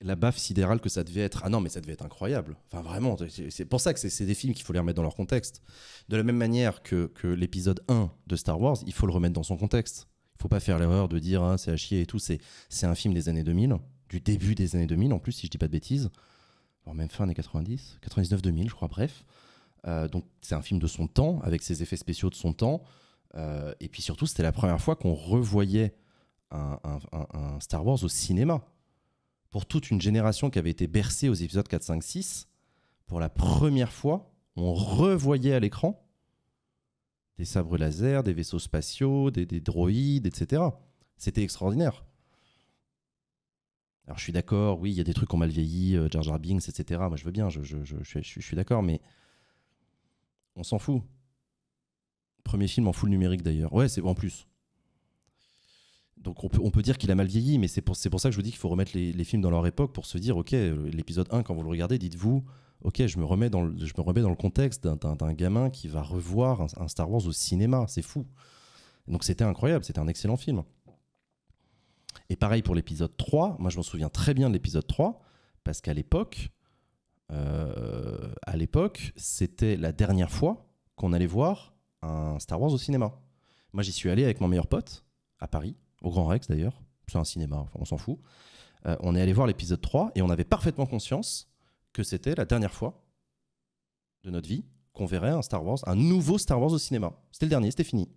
la baffe sidérale que ça devait être. Ah non, mais ça devait être incroyable. Enfin, vraiment, c'est pour ça que c'est des films qu'il faut les remettre dans leur contexte. De la même manière que, l'épisode 1 de Star Wars, il faut le remettre dans son contexte. Il faut pas faire l'erreur de dire hein, c'est à chier et tout. C'est un film des années 2000, du début des années 2000 en plus, si je dis pas de bêtises. même fin des 90, 99-2000, je crois, bref. Euh, donc c'est un film de son temps, avec ses effets spéciaux de son temps. Euh, et puis surtout, c'était la première fois qu'on revoyait un, Star Wars au cinéma pour toute une génération qui avait été bercée aux épisodes 4, 5, 6, pour la première fois, on revoyait à l'écran des sabres laser, des vaisseaux spatiaux, des, droïdes, etc. C'était extraordinaire. Alors je suis d'accord, oui, il y a des trucs ont mal vieilli, euh, Jar Jar Binks, etc. Moi je veux bien, je, suis, d'accord, mais on s'en fout. Premier film en full numérique d'ailleurs. Ouais, c'est en plus. Donc on peut, dire qu'il a mal vieilli, mais c'est pour, pour ça que je vous dis qu'il faut remettre les, films dans leur époque pour se dire, ok, l'épisode 1, quand vous le regardez, dites-vous, ok, je me, remets dans le, je me remets dans le contexte d'un gamin qui va revoir un, Star Wars au cinéma, c'est fou. Donc c'était incroyable, c'était un excellent film. Et pareil pour l'épisode 3, moi je m'en souviens très bien de l'épisode 3, parce qu'à l'époque, euh, à l'époque, c'était la dernière fois qu'on allait voir un Star Wars au cinéma. Moi j'y suis allé avec mon meilleur pote à Paris, au Grand Rex d'ailleurs, c'est un cinéma, on s'en fout. Euh, on est allé voir l'épisode 3 et on avait parfaitement conscience que c'était la dernière fois de notre vie qu'on verrait un Star Wars, un nouveau Star Wars au cinéma. C'était le dernier, c'était fini.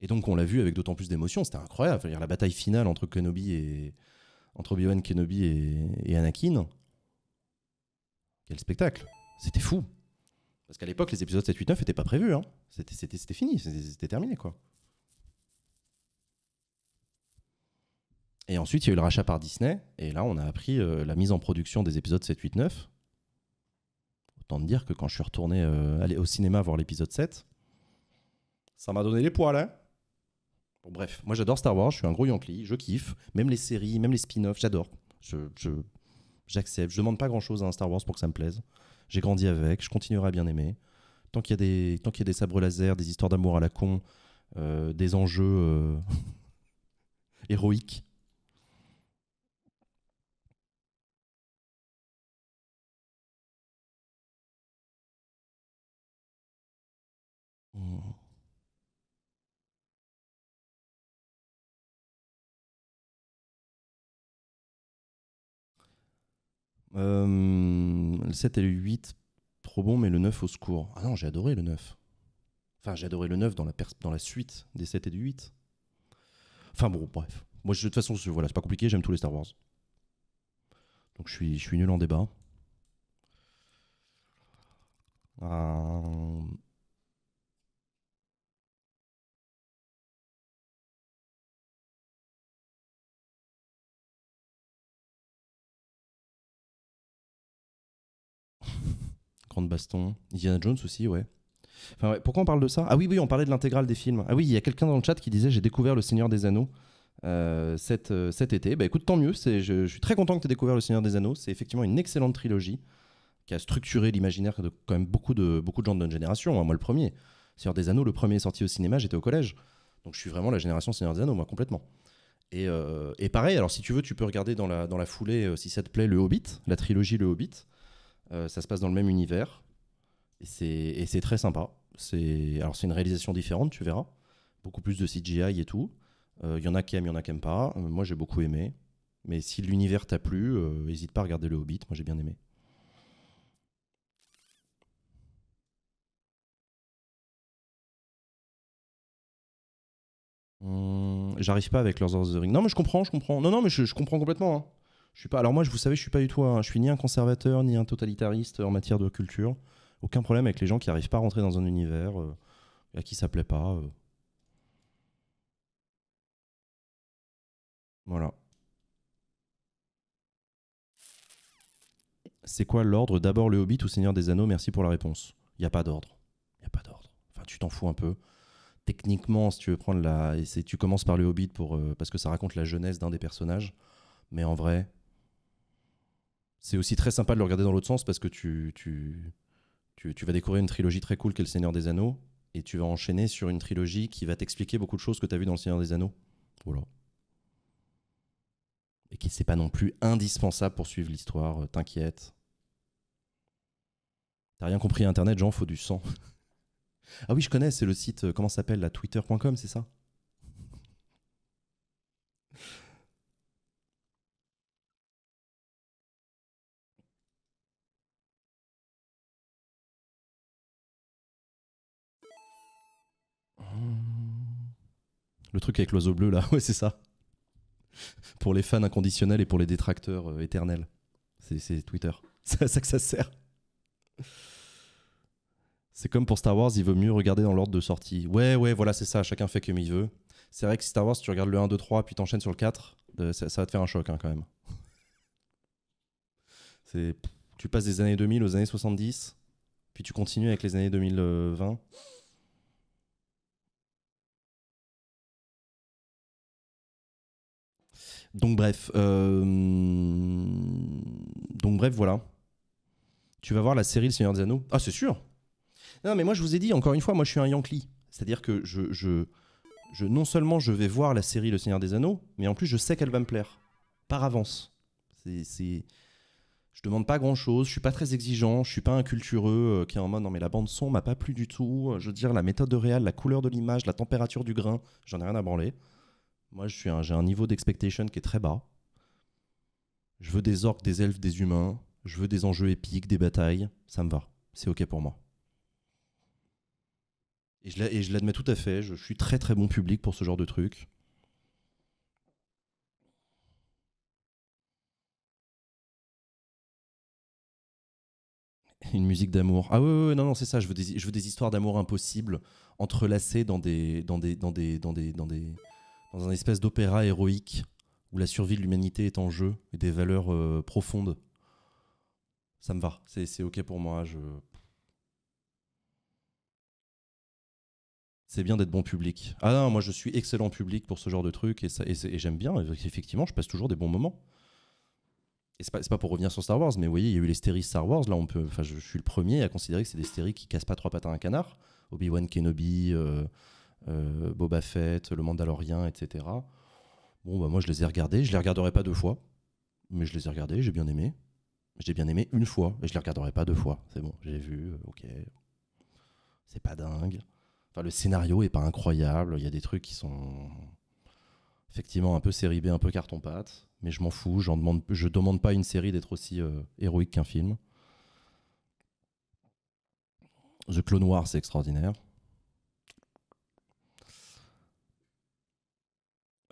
Et donc on l'a vu avec d'autant plus d'émotion, c'était incroyable. la bataille finale entre Kenobi et entre Obi-Wan Kenobi et, Anakin. Quel spectacle C'était fou. Parce qu'à l'époque, les épisodes 7, 8, 9 n'étaient pas prévus. Hein. C'était fini, c'était terminé quoi. Et ensuite, il y a eu le rachat par Disney. Et là, on a appris euh, la mise en production des épisodes 7, 8, 9. Autant te dire que quand je suis retourné euh, aller au cinéma voir l'épisode 7, ça m'a donné les poils. Hein. bon, bref, moi j'adore Star Wars, je suis un gros Yonkli. je kiffe. Même les séries, même les spin-offs, j'adore. J'accepte. Je, j'accepte. Je, demande pas grand-chose à un Star Wars pour que ça me plaise. J'ai grandi avec, je continuerai à bien aimer. Tant qu'il y, a des, qu'il y a des sabres laser, des histoires d'amour à la con, euh, des enjeux héroïques Hmm. Euh, le 7 et le 8, trop bon, mais le 9 au secours. Ah non, j'ai adoré le 9. Enfin, j'ai adoré le 9 dans la, dans la suite des 7 et du 8. Enfin bon, bref. Moi, je, de toute façon, voilà, c'est pas compliqué, j'aime tous les Star Wars. Donc je suis, je suis nul en débat. Euh... Grande Baston, Indiana Jones aussi, ouais. Enfin, Pourquoi on parle de ça Ah oui, oui, on parlait de l'intégrale des films. Ah oui, il y a quelqu'un dans le chat qui disait J'ai découvert Le Seigneur des Anneaux. Euh, euh, cet, été. Bah écoute, tant mieux, je, suis très content que tu aies découvert Le Seigneur des Anneaux. C'est effectivement une excellente trilogie qui a structuré l'imaginaire de quand même beaucoup de, beaucoup de gens de notre génération, hein, moi le premier. Le Seigneur des Anneaux, le premier sorti au cinéma, j'étais au collège. Donc je suis vraiment la génération Seigneur des Anneaux, moi complètement. Et, euh, et pareil, alors si tu veux, tu peux regarder dans la, dans la foulée, si ça te plaît, Le Hobbit, la trilogie Le Hobbit. Euh, ça se passe dans le même univers. Et c'est très sympa. Alors, c'est une réalisation différente, tu verras. Beaucoup plus de CGI et tout. Euh, il y en a qui aiment, il y en a qui n'aiment pas. Euh, moi, j'ai beaucoup aimé. Mais si l'univers t'a plu, n'hésite pas à regarder le Hobbit. Moi, j'ai bien aimé. Hum, j'arrive pas avec Lord of the Ring. Non, mais je comprends, je comprends. Non, non, mais je, comprends complètement. Hein. Je suis pas. Alors moi, vous savez, je suis pas du tout. Un, je suis ni un conservateur ni un totalitariste en matière de culture. Aucun problème avec les gens qui arrivent pas à rentrer dans un univers euh, à qui ça plaît pas. Euh. Voilà. C'est quoi l'ordre D'abord le Hobbit ou Seigneur des Anneaux Merci pour la réponse. Il y a pas d'ordre. Il y a pas d'ordre. Enfin, tu t'en fous un peu. Techniquement, si tu veux prendre la, tu commences par le Hobbit pour euh, parce que ça raconte la jeunesse d'un des personnages. Mais en vrai, c'est aussi très sympa de le regarder dans l'autre sens parce que tu, tu, vas découvrir une trilogie très cool qu'est Le Seigneur des Anneaux et tu vas enchaîner sur une trilogie qui va t'expliquer beaucoup de choses que tu as vues dans Le Seigneur des Anneaux. Voilà. Et qui c'est pas non plus indispensable pour suivre l'histoire, euh, t'inquiète. T'as rien compris à Internet, Jean, faut du sang. ah oui, je connais, c'est le site, euh, comment s'appelle, la twitter.com, c'est ça Le truc avec l'oiseau bleu, là, ouais, c'est ça. Pour les fans inconditionnels et pour les détracteurs euh, éternels. C'est Twitter. C'est à ça que ça sert. C'est comme pour Star Wars, il vaut mieux regarder dans l'ordre de sortie. Ouais, ouais, voilà, c'est ça, chacun fait comme il veut. C'est vrai que Star Wars, tu regardes le 1, 2, 3, puis t'enchaînes sur le 4, euh, ça, va te faire un choc hein, quand même. tu passes des années 2000 aux années 70, puis tu continues avec les années 2020. Donc bref, euh, donc bref, voilà. Tu vas voir la série Le Seigneur des Anneaux Ah, c'est sûr. Non, mais moi je vous ai dit encore une fois, moi je suis un Yankee, c'est-à-dire que je, je, non seulement je vais voir la série Le Seigneur des Anneaux, mais en plus je sais qu'elle va me plaire par avance. C'est je demande pas grand chose, je suis pas très exigeant, je suis pas un cultureux euh, qui est en mode non mais la bande son m'a pas plu du tout, je veux dire la méthode de réal, la couleur de l'image, la température du grain, j'en ai rien à branler. Moi, j'ai un, un niveau d'expectation qui est très bas. Je veux des orques, des elfes, des humains. Je veux des enjeux épiques, des batailles. Ça me va. C'est OK pour moi. Et je l'admets tout à fait. Je, suis très très bon public pour ce genre de trucs. une musique d'amour. Ah oui, oui, non, non, c'est ça. Je veux des, je veux des histoires d'amour impossibles entrelacées dans des, dans des, dans des, dans des, dans des, dans un espèce d'opéra héroïque où la survie de l'humanité est en jeu et des valeurs euh, profondes. Ça me va, c'est ok pour moi. Je... C'est bien d'être bon public. Ah non, moi je suis excellent public pour ce genre de truc et, j'aime bien. Effectivement, je passe toujours des bons moments. Et c'est pas, pour revenir sur Star Wars, mais vous voyez, il y a eu les stéries Star Wars. Là, on peut, enfin, je, suis le premier à considérer que c'est des stéries qui cassent pas trois patins à un canard. Obi-Wan Kenobi. Euh, euh, Boba Fett, Le Mandalorien, etc. Bon, bah moi je les ai regardés, je les regarderai pas deux fois, mais je les ai regardés, j'ai bien aimé. J'ai bien aimé une fois, et je les regarderai pas deux fois. C'est bon, j'ai vu, euh, ok. C'est pas dingue. Enfin, le scénario est pas incroyable, il y a des trucs qui sont effectivement un peu série B, un peu carton-pâte, mais je m'en fous, Je demande, je demande pas une série d'être aussi euh, héroïque qu'un film. The Clone Wars, c'est extraordinaire.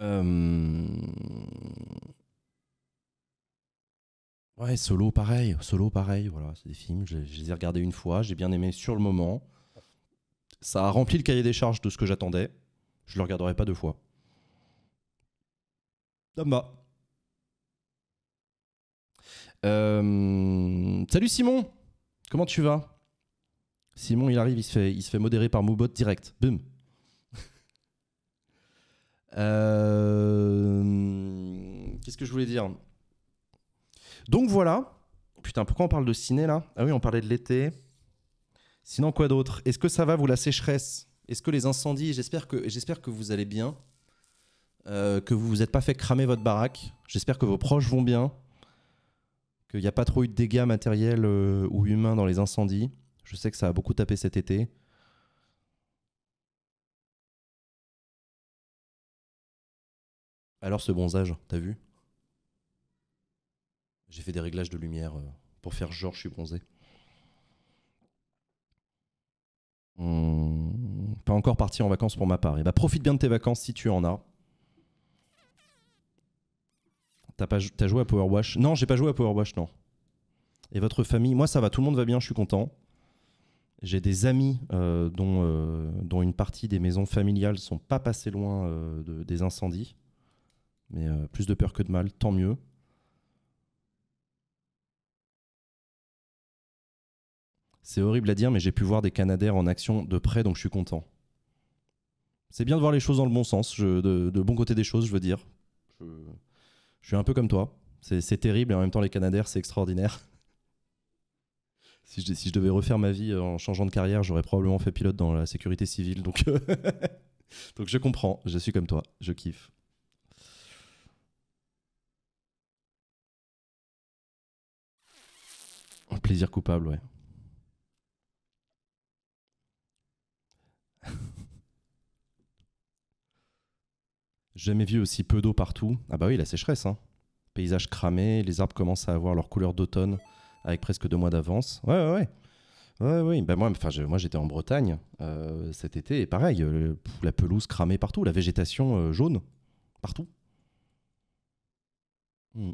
Euh, ouais, solo pareil, solo pareil, voilà, c'est des films, je, les ai regardés une fois, j'ai bien aimé sur le moment. Ça a rempli le cahier des charges de ce que j'attendais. Je le regarderai pas deux fois. Damba. Euh, salut Simon, comment tu vas Simon, il arrive, il se fait, il se fait modérer par Moubot direct. Boum. Euh, qu'est-ce que je voulais dire Donc voilà. Putain, pourquoi on parle de ciné là Ah oui, on parlait de l'été. Sinon, quoi d'autre Est-ce que ça va, vous, la sécheresse Est-ce que les incendies J'espère que, que vous allez bien, euh, que vous vous êtes pas fait cramer votre baraque. J'espère que vos proches vont bien, qu'il n'y a pas trop eu de dégâts matériels euh, ou humains dans les incendies. Je sais que ça a beaucoup tapé cet été. Alors ce bronzage, t'as vu J'ai fait des réglages de lumière euh, pour faire genre je suis bronzé. Hmm, pas encore parti en vacances pour ma part. Et eh ben, profite bien de tes vacances si tu en as. T'as pas joué à Power Wash Non, j'ai pas joué à Power Wash, non. Et votre famille Moi, ça va, tout le monde va bien, je suis content. J'ai des amis euh, dont, euh, dont, une partie des maisons familiales sont pas passées loin des incendies. Mais euh, plus de peur que de mal, tant mieux. C'est horrible à dire, mais j'ai pu voir des Canadaires en action de près, donc je suis content. C'est bien de voir les choses dans le bon sens, de, bon côté des choses, je veux dire. Je, suis un peu comme toi. C'est terrible, et en même temps, les Canadaires, c'est extraordinaire. Si je, devais refaire ma vie euh, en changeant de carrière, j'aurais probablement fait pilote dans la sécurité civile. donc je comprends, je suis comme toi, je kiffe. Un plaisir coupable, ouais. Jamais vu aussi peu d'eau partout. Ah bah oui, la sécheresse. Hein. Paysage cramé, les arbres commencent à avoir leur couleur d'automne avec presque deux mois d'avance. Ouais, ouais, ouais. oui. Ben moi, enfin, moi, j'étais en Bretagne euh, cet été et pareil, euh, la pelouse cramée partout, la végétation euh, jaune partout. Hmm.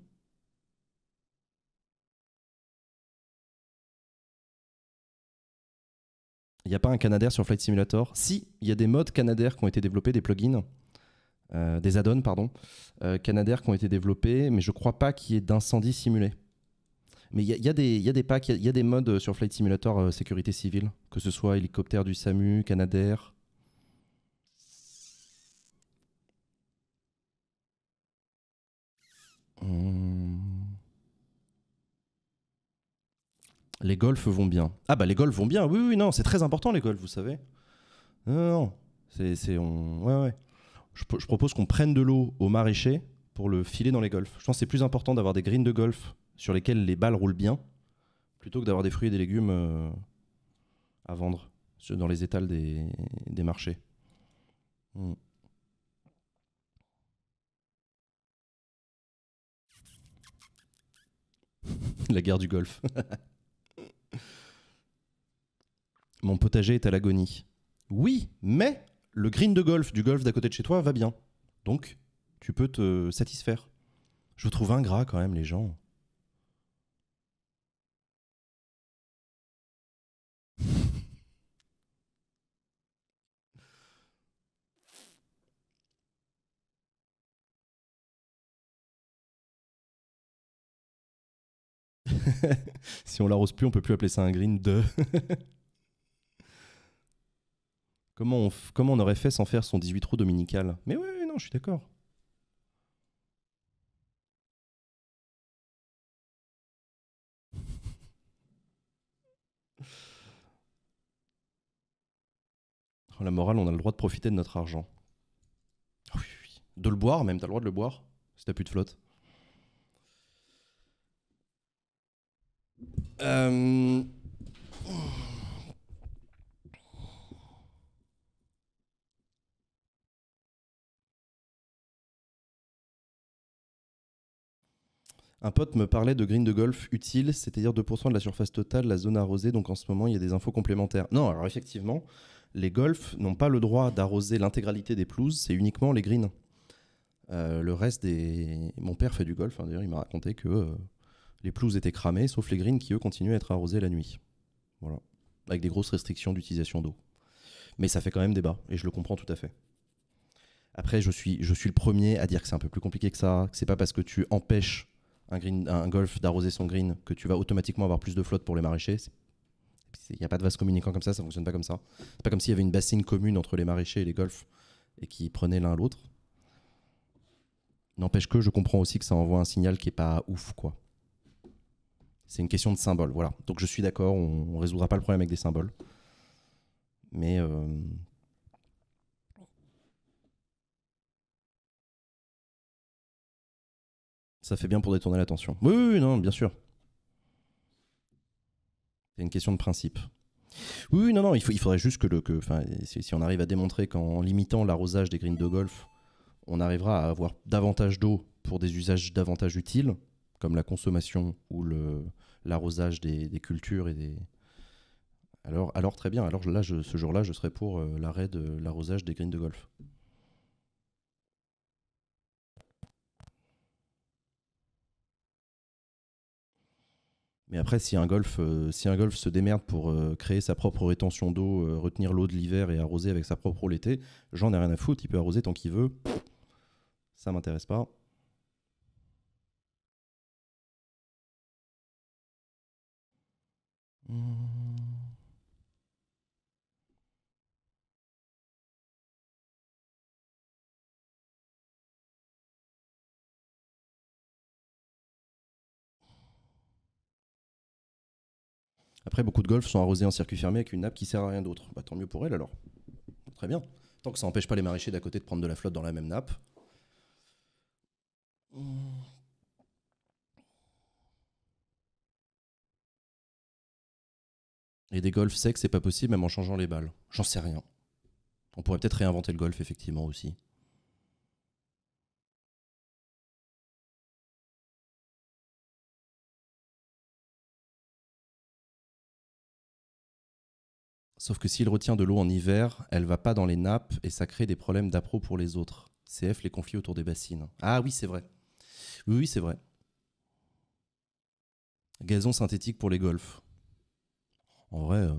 Il n'y a pas un Canadair sur Flight Simulator. Si, il y a des modes Canadair qui ont été développés, des plugins, euh, des add-ons, pardon, euh, Canadair qui ont été développés, mais je ne crois pas qu'il y ait d'incendie simulé. Mais il y, a des packs, il y, a des modes euh, sur Flight Simulator sécurité civile, que ce soit hélicoptère du SAMU, Canadair. Mmh. Les golfs vont bien. Ah bah les golfs vont bien, oui, oui, non, c'est très important les golfs, vous savez. Non, non, c'est... On... Ouais, ouais. Je, propose qu'on prenne de l'eau au maraîchers pour le filer dans les golfs. Je pense que c'est plus important d'avoir des greens de golf sur lesquels les balles roulent bien, plutôt que d'avoir des fruits et des légumes euh, à vendre dans les étals des, des marchés. Hmm. La guerre du golf. Mon potager est à l'agonie. Oui, mais le green de golf du golf d'à côté de chez toi va bien. Donc, tu peux te satisfaire. Je trouve ingrat quand même les gens. si on l'arrose plus, on peut plus appeler ça un green de. comment, on comment on aurait fait sans faire son 18 roues dominical Mais oui, non, je suis d'accord. Oh, la morale, on a le droit de profiter de notre argent. Ah oui, De le boire, même, t'as le droit de le boire, si t'as plus de flotte. Euh, un pote me parlait de green de golf utile, c'est-à-dire 2% de la surface totale, la zone arrosée, donc en ce moment il y a des infos complémentaires. Non, alors effectivement, les golfs n'ont pas le droit d'arroser l'intégralité des pelouses, c'est uniquement les greens. Euh, le reste des. Mon père fait du golf, hein, d'ailleurs, il m'a raconté que euh, les pelouses étaient cramées, sauf les greens qui, eux, continuent à être arrosés la nuit. Voilà. Avec des grosses restrictions d'utilisation d'eau. Mais ça fait quand même débat, et je le comprends tout à fait. Après, je suis, je suis le premier à dire que c'est un peu plus compliqué que ça, que c'est pas parce que tu empêches un, green, un golf d'arroser son green que tu vas automatiquement avoir plus de flotte pour les maraîchers. Il n'y a pas de vase communicant comme ça, ça fonctionne pas comme ça. C'est pas comme s'il y avait une bassine commune entre les maraîchers et les golfs et qui prenaient l'un l'autre. N'empêche que je comprends aussi que ça envoie un signal qui est pas ouf, quoi. C'est une question de symbole, voilà. Donc je suis d'accord, on, ne résoudra pas le problème avec des symboles. Mais euh, ça fait bien pour détourner l'attention. Oui, oui, non, bien sûr. C'est une question de principe. Oui, non, non, il, faudrait juste que, le, que si, si, on arrive à démontrer qu'en limitant l'arrosage des greens de golf, on arrivera à avoir davantage d'eau pour des usages davantage utiles, comme la consommation ou l'arrosage des, cultures et des... Alors, alors très bien, alors là, ce jour-là, je serai pour euh, l'arrêt de l'arrosage des greens de golf. Mais après, si un golf, euh, si un golf se démerde pour euh, créer sa propre rétention d'eau, retenir l'eau de l'hiver et arroser avec sa propre eau l'été, j'en ai rien à foutre. Il peut arroser tant qu'il veut. Ça m'intéresse pas. Après, beaucoup de golfs sont arrosés en circuit fermé avec une nappe qui sert à rien d'autre. Bah, tant mieux pour elle alors. Très bien. Tant que ça n'empêche pas les maraîchers d'à côté de prendre de la flotte dans la même nappe. Et des golfs secs, c'est pas possible, même en changeant les balles. J'en sais rien. On pourrait peut-être réinventer le golf, effectivement, aussi. Sauf que s'il retient de l'eau en hiver, elle va pas dans les nappes et ça crée des problèmes d'appro pour les autres. CF les conflits autour des bassines. Ah oui, c'est vrai. Oui, oui, c'est vrai. Gazon synthétique pour les golfs. En vrai, euh,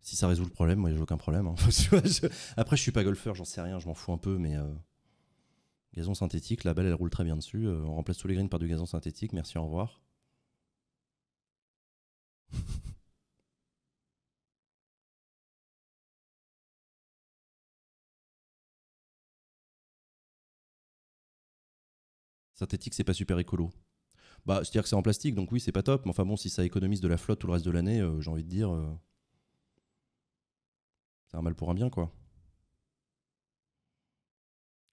si ça résout le problème, moi, j'ai aucun problème. Hein. Après, je suis pas golfeur, j'en sais rien, je m'en fous un peu, mais euh, gazon synthétique, la balle, elle roule très bien dessus. Euh, on remplace tous les greens par du gazon synthétique. Merci, au revoir. synthétique, c'est pas super écolo. Bah, c'est-à-dire que c'est en plastique, donc oui, c'est pas top. Mais enfin bon, si ça économise de la flotte tout le reste de l'année, euh, j'ai envie de dire. Euh, c'est un mal pour un bien, quoi.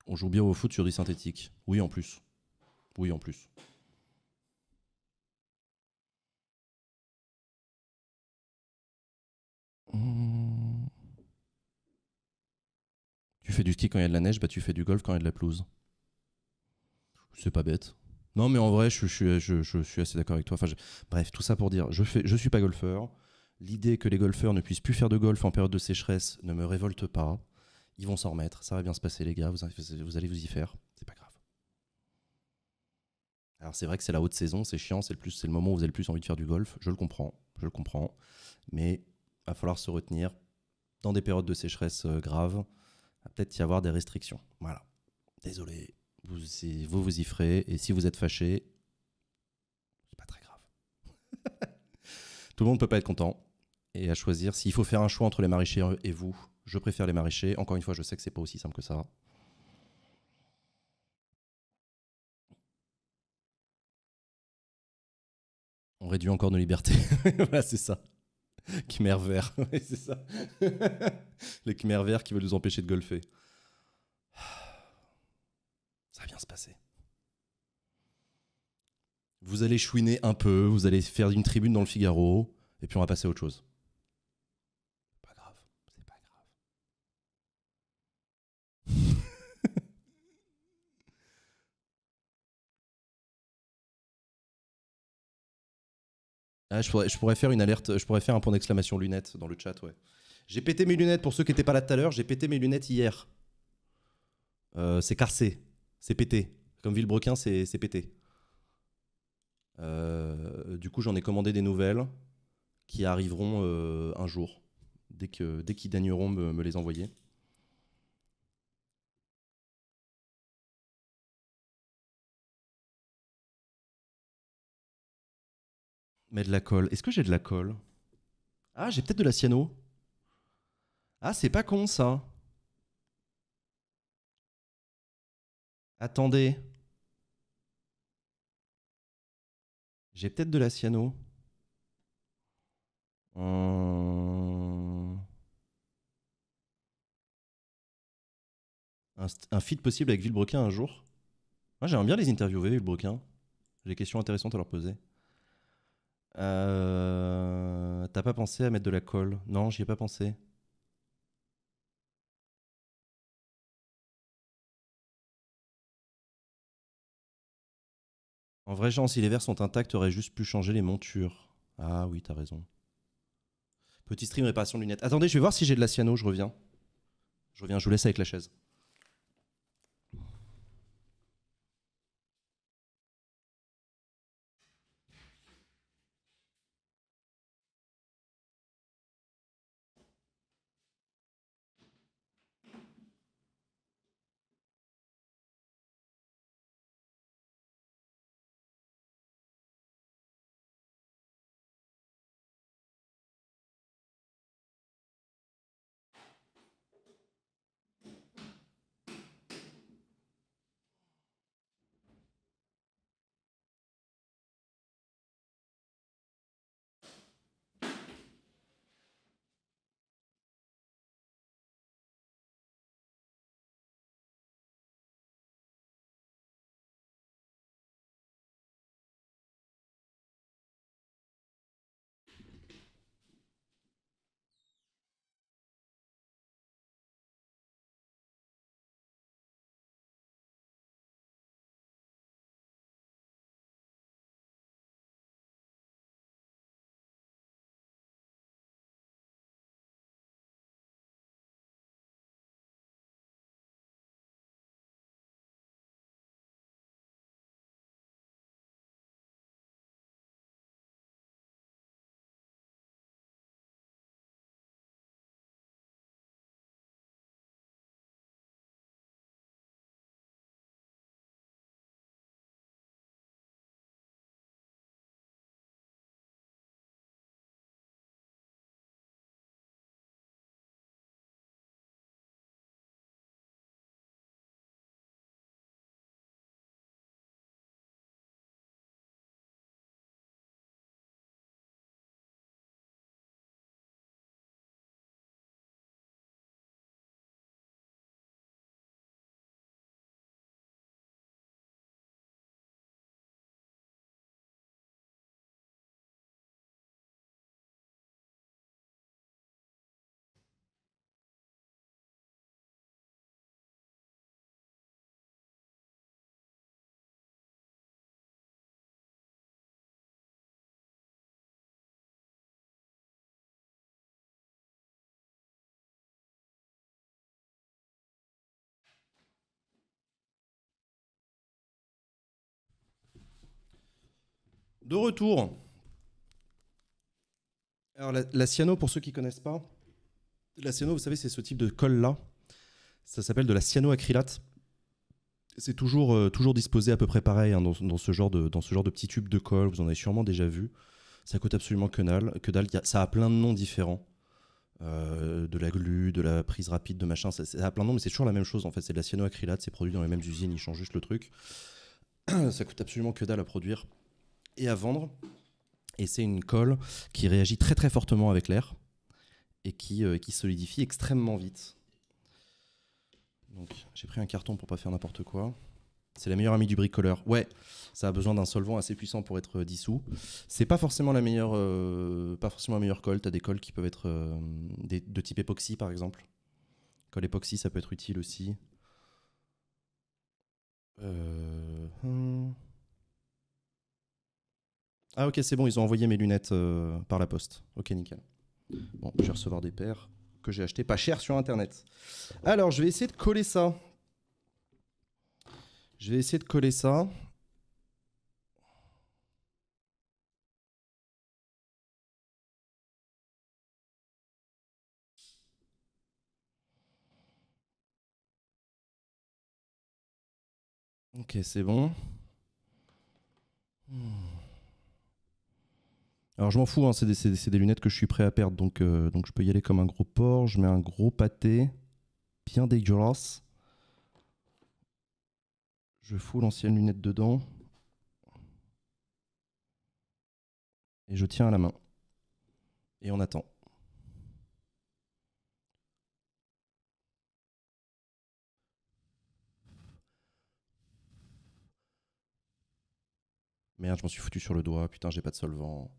On joue bien au foot sur du synthétique. Oui, en plus. Oui, en plus. Tu fais du ski quand il y a de la neige, bah tu fais du golf quand il y a de la pelouse. C'est pas bête. Non, mais en vrai, je, suis assez d'accord avec toi. bref, tout ça pour dire, je ne suis pas golfeur. L'idée que les golfeurs ne puissent plus faire de golf en période de sécheresse ne me révolte pas. Ils vont s'en remettre. Ça va bien se passer, les gars. Vous, allez vous y faire. C'est pas grave. Alors c'est vrai que c'est la haute saison, c'est chiant, c'est le plus, c'est le moment où vous avez le plus envie de faire du golf. Je le comprends, je le comprends. Mais va falloir se retenir dans des périodes de sécheresse euh, grave. Va peut-être y avoir des restrictions. Voilà. Désolé vous, vous y ferez. Et si vous êtes fâché, c'est pas très grave. Tout le monde peut pas être content. Et à choisir, s'il faut faire un choix entre les maraîchers et vous, je préfère les maraîchers. Encore une fois, je sais que c'est pas aussi simple que ça. On réduit encore nos libertés. voilà, c'est ça. Khmer vert, c'est ça. les Khmer verts qui veulent nous empêcher de golfer. Ça vient se passer. Vous allez chouiner un peu, vous allez faire une tribune dans le Figaro, et puis on va passer à autre chose. Pas grave, c'est pas grave. Ah, je pourrais, faire une alerte, je pourrais faire un point d'exclamation lunettes dans le chat, ouais. J'ai pété mes lunettes pour ceux qui n'étaient pas là tout à l'heure, j'ai pété mes lunettes hier. Euh, c'est cassé c'est pété. Comme Villebrequin, c'est pété. Euh, du coup, j'en ai commandé des nouvelles qui arriveront euh, un jour, dès qu'ils dès daigneront me, les envoyer. Mais de la colle. Est-ce que j'ai de la colle Ah, j'ai peut-être de la cyano. Ah, c'est pas con ça. Attendez. J'ai peut-être de la cyano. Euh, un, un feed possible avec Villebrequin un jour. Moi, j'aimerais bien les interviewer, Villebrequin. J'ai des questions intéressantes à leur poser. Euh, t'as pas pensé à mettre de la colle Non, j'y ai pas pensé. En vrai, Jean, si les verres sont intacts, t'aurais juste pu changer les montures. Ah oui, t'as raison. Petit stream, réparation de lunettes. Attendez, je vais voir si j'ai de la cyano, je reviens. Je reviens, je vous laisse avec la chaise. De retour. Alors la, cyano, pour ceux qui ne connaissent pas, la cyano, vous savez, c'est ce type de colle-là. Ça s'appelle de la cyanoacrylate. C'est toujours, euh, toujours disposé à peu près pareil hein, dans, ce genre de, dans ce genre de petit tube de colle. Vous en avez sûrement déjà vu. Ça coûte absolument que dalle. Que dalle. ça a plein de noms différents. Euh, de la glu, de la prise rapide, de machin. Ça, ça a plein de noms, mais c'est toujours la même chose en fait. C'est de la cyanoacrylate. C'est produit dans les mêmes usines. Ils changent juste le truc. ça coûte absolument que dalle à produire et à vendre. Et c'est une colle qui réagit très très fortement avec l'air et euh, qui, solidifie extrêmement vite. Donc j'ai pris un carton pour pas faire n'importe quoi. C'est la meilleure amie du bricoleur. Ouais, ça a besoin d'un solvant assez puissant pour être euh, dissous. C'est pas forcément la meilleure, euh, pas forcément la meilleure colle. T'as des colles qui peuvent être de type époxy par exemple. Colle époxy, ça peut être utile aussi. Hmm. Ah ok, c'est bon, ils ont envoyé mes lunettes euh, par la poste. Ok, nickel. Bon, je vais recevoir des paires que j'ai achetées pas cher sur Internet. Alors, je vais essayer de coller ça. Je vais essayer de coller ça. Ok, c'est bon. Hmm. Alors je m'en fous, hein, c'est des, lunettes que je suis prêt à perdre, donc, euh, donc je peux y aller comme un gros porc. Je mets un gros pâté, bien dégueulasse. Je fous l'ancienne lunette dedans. Et je tiens à la main. Et on attend. Merde, je m'en suis foutu sur le doigt. Putain, j'ai pas de solvant.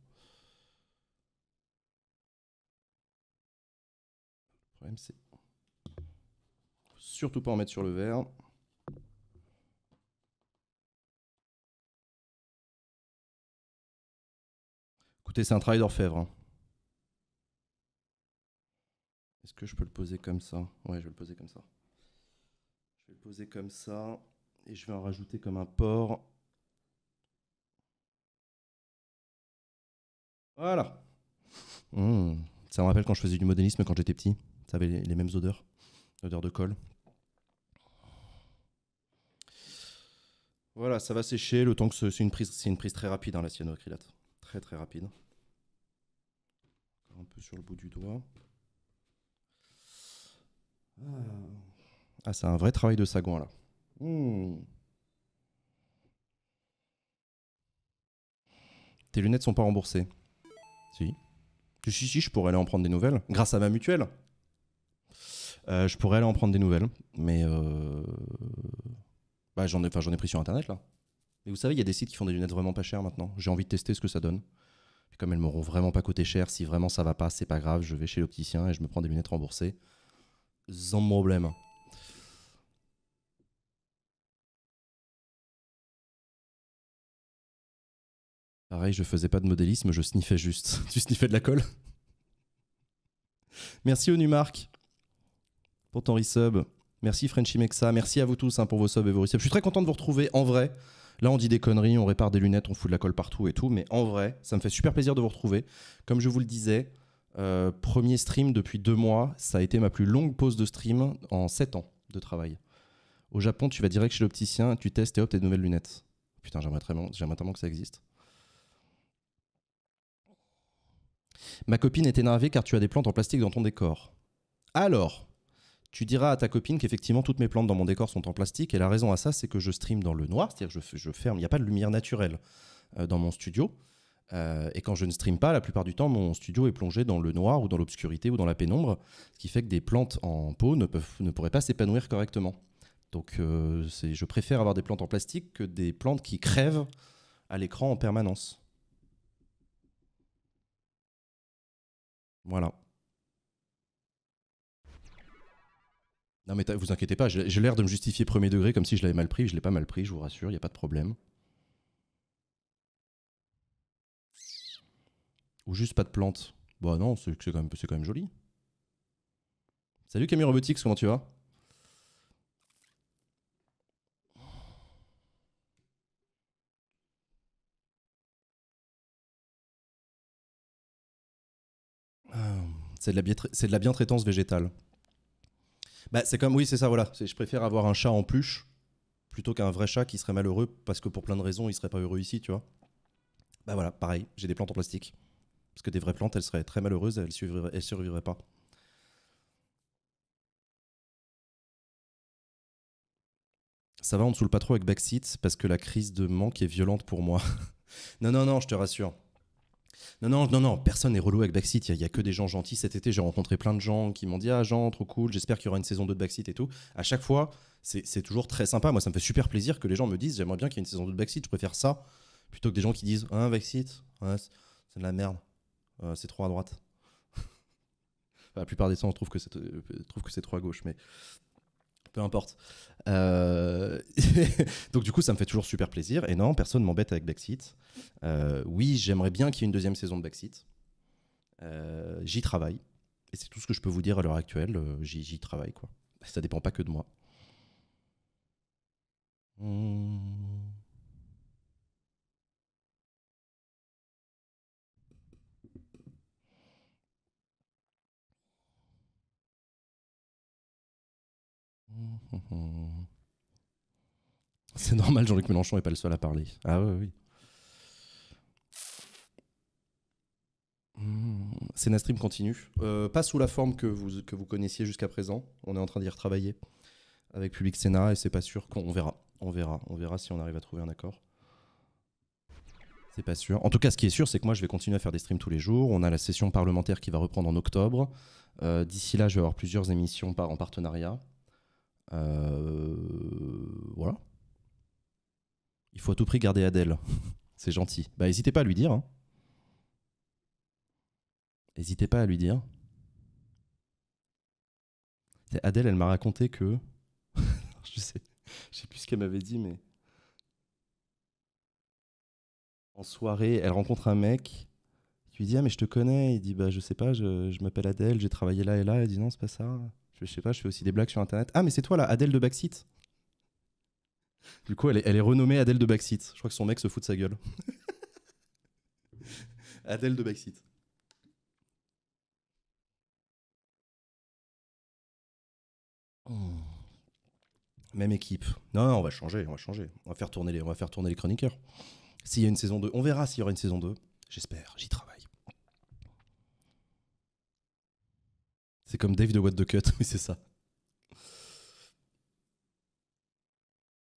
ne surtout pas en mettre sur le verre. Écoutez, c'est un travail d'orfèvre. Hein. Est-ce que je peux le poser comme ça Ouais, je vais le poser comme ça. Je vais le poser comme ça et je vais en rajouter comme un port. Voilà. Mmh. Ça me rappelle quand je faisais du modélisme quand j'étais petit. Ça avait les, mêmes odeurs, l'odeur de colle. Voilà, ça va sécher le temps que c'est une prise, c'est une prise très rapide hein, la cyanoacrylate, très très rapide. Un peu sur le bout du doigt. Ah, ah c'est un vrai travail de sagouin là. Hmm. Tes lunettes sont pas remboursées. Si. Si, si, je pourrais aller en prendre des nouvelles. Grâce à ma mutuelle. Euh, je pourrais aller en prendre des nouvelles, mais euh, bah, j'en ai, pris sur internet là. Mais vous savez, il y a des sites qui font des lunettes vraiment pas chères maintenant. J'ai envie de tester ce que ça donne. Et comme elles m'auront vraiment pas coûté cher, si vraiment ça va pas, c'est pas grave, je vais chez l'opticien et je me prends des lunettes remboursées. Sans problème. Pareil, je faisais pas de modélisme, je sniffais juste. tu sniffais de la colle Merci Numark pour Sub, Merci Frenchy Mexa. Merci à vous tous hein, pour vos subs et vos resubs. Je suis très content de vous retrouver en vrai. Là, on dit des conneries, on répare des lunettes, on fout de la colle partout et tout. Mais en vrai, ça me fait super plaisir de vous retrouver. Comme je vous le disais, euh, premier stream depuis deux mois. Ça a été ma plus longue pause de stream en sept ans de travail. Au Japon, tu vas direct chez l'opticien, tu testes et hop, tes nouvelles lunettes. Putain, j'aimerais tellement que ça existe. Ma copine est énervée car tu as des plantes en plastique dans ton décor. Alors, tu diras à ta copine qu'effectivement toutes mes plantes dans mon décor sont en plastique. Et la raison à ça, c'est que je stream dans le noir, c'est-à-dire je, je ferme, il n'y a pas de lumière naturelle euh, dans mon studio. Euh, et quand je ne stream pas, la plupart du temps, mon studio est plongé dans le noir ou dans l'obscurité ou dans la pénombre, ce qui fait que des plantes en pot ne, peuvent, ne pourraient pas s'épanouir correctement. Donc euh, je préfère avoir des plantes en plastique que des plantes qui crèvent à l'écran en permanence. Voilà. Non, mais vous inquiétez pas, j'ai l'air de me justifier premier degré comme si je l'avais mal pris. Je l'ai pas mal pris, je vous rassure, il n'y a pas de problème. Ou juste pas de plantes. Bon bah non, c'est quand, même, quand même joli. Salut Camille Robotics, comment tu vas ah, C'est de, la bientraitance végétale. Bah, c'est comme, oui, c'est ça, voilà. Je préfère avoir un chat en pluche plutôt qu'un vrai chat qui serait malheureux parce que pour plein de raisons, il serait pas heureux ici, tu vois. Bah voilà, pareil, j'ai des plantes en plastique. Parce que des vraies plantes, elles seraient très malheureuses, elles survivraient, survivraient pas. Ça va, on ne saoule pas trop avec Backseat parce que la crise de manque est violente pour moi. non, non, non, je te rassure. Non, non, non, personne n'est relou avec Backseat. Il n'y a, que des gens gentils. Cet été, j'ai rencontré plein de gens qui m'ont dit Ah, Jean, trop cool, j'espère qu'il y aura une saison 2 de Backseat et tout. À chaque fois, c'est toujours très sympa. Moi, ça me fait super plaisir que les gens me disent J'aimerais bien qu'il y ait une saison 2 de Backseat, je préfère ça, plutôt que des gens qui disent Ah, Backseat, c'est de la merde, euh, c'est trop à droite. la plupart des temps, on trouve que c'est euh, trop à gauche, mais peu importe. Euh, donc du coup, ça me fait toujours super plaisir. Et non, personne m'embête avec Backseat. Euh, oui, j'aimerais bien qu'il y ait une deuxième saison de Backseat. Euh, j'y travaille. Et c'est tout ce que je peux vous dire à l'heure actuelle. J'y, travaille, quoi. Ça dépend pas que de moi. Hmm. C'est normal, Jean-Luc Mélenchon n'est pas le seul à parler. Ah oui, oui. Hmm. Sénastream continue. Euh, pas sous la forme que vous, que vous connaissiez jusqu'à présent. On est en train d'y retravailler avec Public Sénat et c'est pas sûr qu'on verra. On verra. On verra si on arrive à trouver un accord. C'est pas sûr. En tout cas, ce qui est sûr, c'est que moi, je vais continuer à faire des streams tous les jours. On a la session parlementaire qui va reprendre en octobre. Euh, d'ici là, je vais avoir plusieurs émissions par, en partenariat. Euh, voilà. Il faut à tout prix garder Adèle. C'est gentil. Bah, n'hésitez pas à lui dire. N'hésitez hein. pas à lui dire. Adèle, elle m'a raconté que. je sais, je sais plus ce qu'elle m'avait dit, mais. En soirée, elle rencontre un mec qui lui dit Ah, mais je te connais. Il dit Bah, je sais pas, je, je m'appelle Adèle, j'ai travaillé là et là. Elle dit Non, c'est pas ça. Je, sais pas, je fais aussi des blagues sur Internet. Ah, mais c'est toi là, Adèle de Backseat. Du coup, elle est, renommée Adèle de Backseat. Je crois que son mec se fout de sa gueule. Adèle de Backseat. Oh. Même équipe. Non, non, on va changer, on va changer. On va faire tourner les, on va faire tourner les chroniqueurs. S'il y a une saison 2, on verra s'il y aura une saison 2. J'espère, j'y travaille. C'est comme Dave de What the Cut, oui, c'est ça.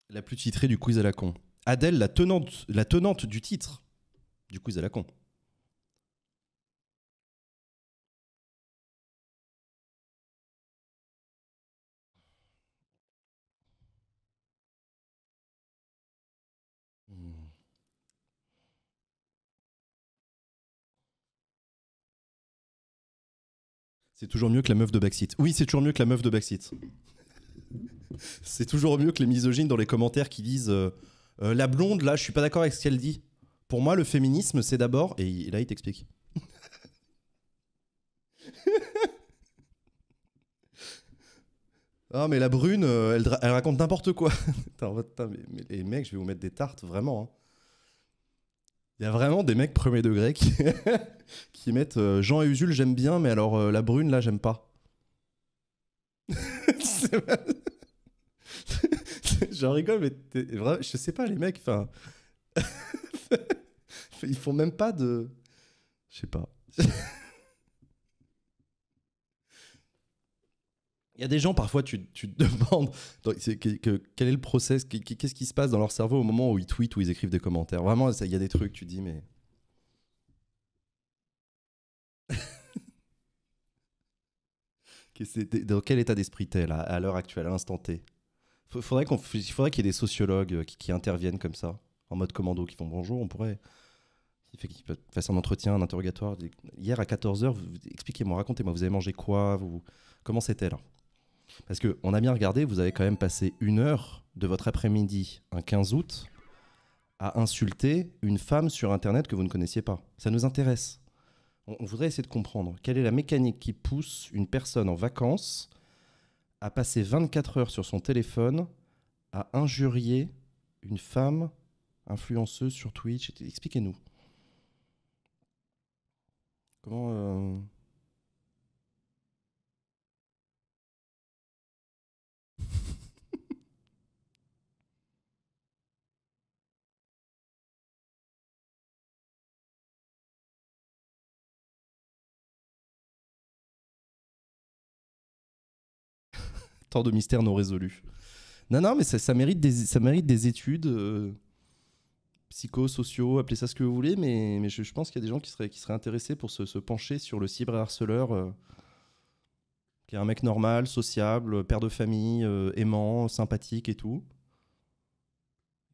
La plus titrée du quiz à la con. Adèle, la tenante, la tenante du titre du quiz à la con. C'est toujours mieux que la meuf de Backseat. Oui, c'est toujours mieux que la meuf de Backseat. c'est toujours mieux que les misogynes dans les commentaires qui disent euh, euh, La blonde, là, je suis pas d'accord avec ce qu'elle dit. Pour moi, le féminisme, c'est d'abord. Et, là, il t'explique. Ah, mais la brune, euh, elle, raconte n'importe quoi. Putain, mais, les mecs, je vais vous mettre des tartes, vraiment. Hein. Il y a vraiment des mecs premier degré qui, qui mettent euh, Jean et Usul, j'aime bien, mais alors euh, la brune, là, j'aime pas. Je rigole, mais je sais pas, les mecs, enfin. Ils font même pas de. Je sais pas. Il y a des gens, parfois, tu, te demandes quel est le process, qu'est-ce qui se passe dans leur cerveau au moment où ils tweetent ou ils écrivent des commentaires. Vraiment, il y a des trucs, tu dis, mais. dans quel état d'esprit t'es là, à l'heure actuelle, à l'instant T Il faudrait qu'il y ait des sociologues euh, qui, interviennent comme ça, en mode commando, qui font bonjour, on pourrait. Il fait qu'ils un entretien, un interrogatoire. Hier à 14h, expliquez-moi, racontez-moi, vous avez mangé quoi Comment c'était là parce qu'on a bien regardé, vous avez quand même passé une heure de votre après-midi, un 15 août, à insulter une femme sur Internet que vous ne connaissiez pas. Ça nous intéresse. On, voudrait essayer de comprendre quelle est la mécanique qui pousse une personne en vacances à passer 24 heures sur son téléphone à injurier une femme influenceuse sur Twitch. Expliquez-nous. Comment... Euh, Tant de mystères non résolus. Non, non, mais ça, mérite, des, ça mérite des études euh, psychosociaux, appelez ça ce que vous voulez, mais, je, pense qu'il y a des gens qui seraient, qui seraient intéressés pour se, pencher sur le cyberharceleur, euh, qui est un mec normal, sociable, père de famille, euh, aimant, sympathique et tout.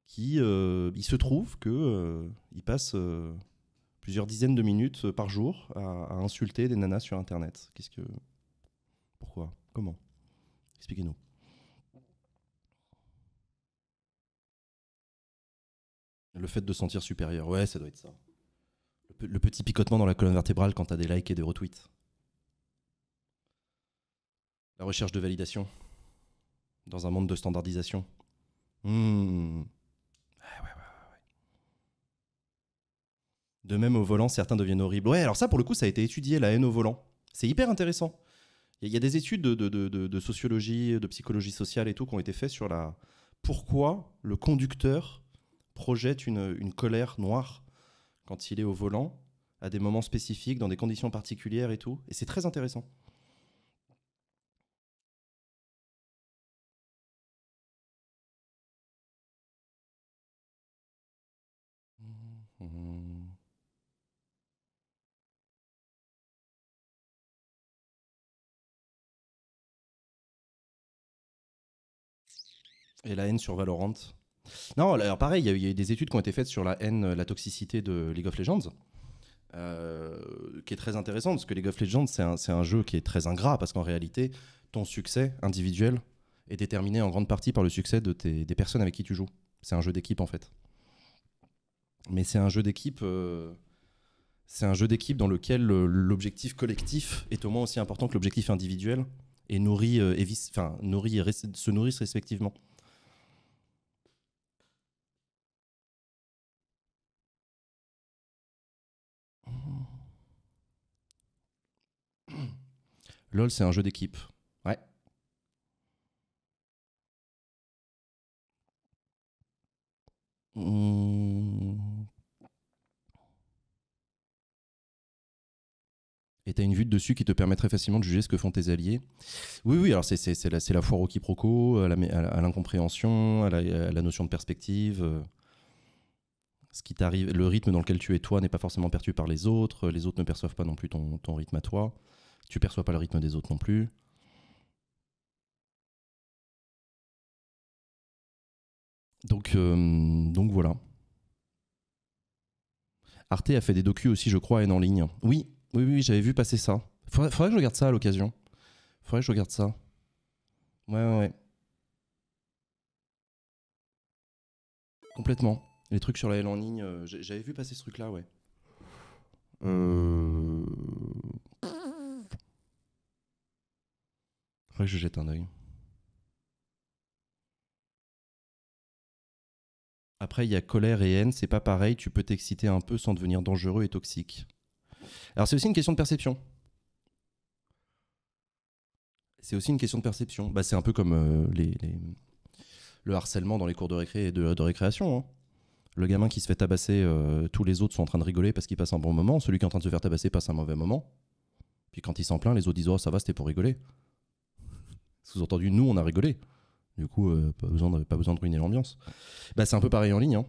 Qui, il se trouve que il passe plusieurs dizaines de minutes par jour à, insulter des nanas sur Internet. que, pourquoi, comment Expliquez-nous. Le fait de sentir supérieur, ouais, ça doit être ça. Le, petit picotement dans la colonne vertébrale quand t'as des likes et des retweets. La recherche de validation dans un monde de standardisation. Mmh. Ah, ouais, ouais, ouais, de même, au volant, certains deviennent horribles. Ouais, alors ça, pour le coup, ça a été étudié, la haine au volant. C'est hyper intéressant. Il y, a des études de, sociologie, de psychologie sociale et tout qui ont été faites sur la pourquoi le conducteur projette une colère noire quand il est au volant à des moments spécifiques, dans des conditions particulières et tout. Et c'est très intéressant. Et la haine sur Valorant. Non, alors pareil, il y, a eu des études qui ont été faites sur la haine, la toxicité de League of Legends. Euh, qui est très intéressante parce que League of Legends, c'est un, un, jeu qui est très ingrat parce qu'en réalité, ton succès individuel est déterminé en grande partie par le succès de tes, des personnes avec qui tu joues. C'est un jeu d'équipe en fait. Mais c'est un jeu d'équipe. Euh, c'est un jeu d'équipe dans lequel euh, l'objectif collectif est au moins aussi important que l'objectif individuel et nourrit, et vice, nourrit et se nourrissent respectivement. LOL, c'est un jeu d'équipe. Ouais. Mmh. Et t'as as une vue de dessus qui te permettrait facilement de juger ce que font tes alliés. Oui, oui, alors c'est la, la, foire au quiproquo, à l'incompréhension, à, à, à, la notion de perspective. Euh. ce qui t'arrive, le rythme dans lequel tu es toi n'est pas forcément perçu par les autres, les autres ne perçoivent pas non plus ton rythme à toi tu perçois pas le rythme des autres non plus. Donc, euh, donc voilà. Arte a fait des docus aussi, je crois, et en ligne. Oui, oui, oui, j'avais vu passer ça. Faudrait, faudrait, que je regarde ça à l'occasion. Faudrait que je regarde ça. Ouais, ouais, ouais. Complètement. Les trucs sur la N en ligne, euh, j'avais vu passer ce truc-là, ouais. Euh... je jette un œil. Après, il y a colère et haine, c'est pas pareil, tu peux t'exciter un peu sans devenir dangereux et toxique. Alors c'est aussi une question de perception. C'est aussi une question de perception. Bah, c'est un peu comme euh, le harcèlement dans les cours de, récré et de, récréation. Hein. Le gamin qui se fait tabasser, euh, tous les autres sont en train de rigoler parce qu'il passe un bon moment. Celui qui est en train de se faire tabasser passe un mauvais moment. Puis quand il s'en plaint, les autres disent Oh, ça va, c'était pour rigoler. Sous-entendu, nous, on a rigolé. Du coup, euh, pas, besoin de, pas besoin de ruiner l'ambiance. Bah, c'est un peu pareil en ligne. Hein.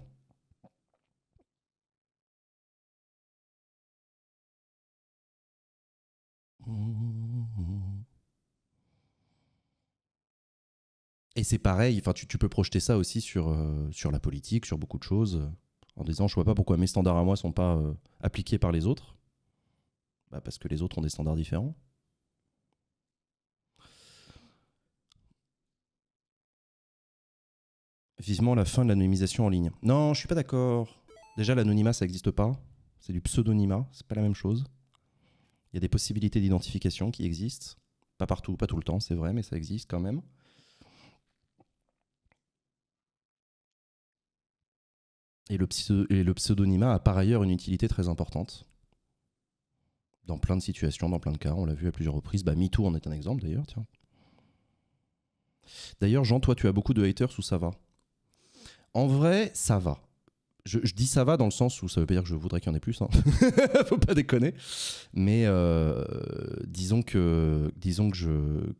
Et c'est pareil, tu, peux projeter ça aussi euh, sur, la politique, sur beaucoup de choses, en disant je vois pas pourquoi mes standards à moi sont pas euh, appliqués par les autres. Bah, parce que les autres ont des standards différents. Vivement la fin de l'anonymisation en ligne. Non, je suis pas d'accord. Déjà, l'anonymat, ça n'existe pas. C'est du pseudonymat, c'est pas la même chose. Il y a des possibilités d'identification qui existent. Pas partout, pas tout le temps, c'est vrai, mais ça existe quand même. Et le, pseudonymat a par ailleurs une utilité très importante. Dans plein de situations, dans plein de cas, on l'a vu à plusieurs reprises. Bah, MeToo en est un exemple d'ailleurs, tiens. D'ailleurs, Jean, toi, tu as beaucoup de haters où ça va en vrai, ça va. Je, dis ça va dans le sens où ça veut pas dire que je voudrais qu'il y en ait plus. ne hein. Faut pas déconner. Mais euh, disons que, disons que je,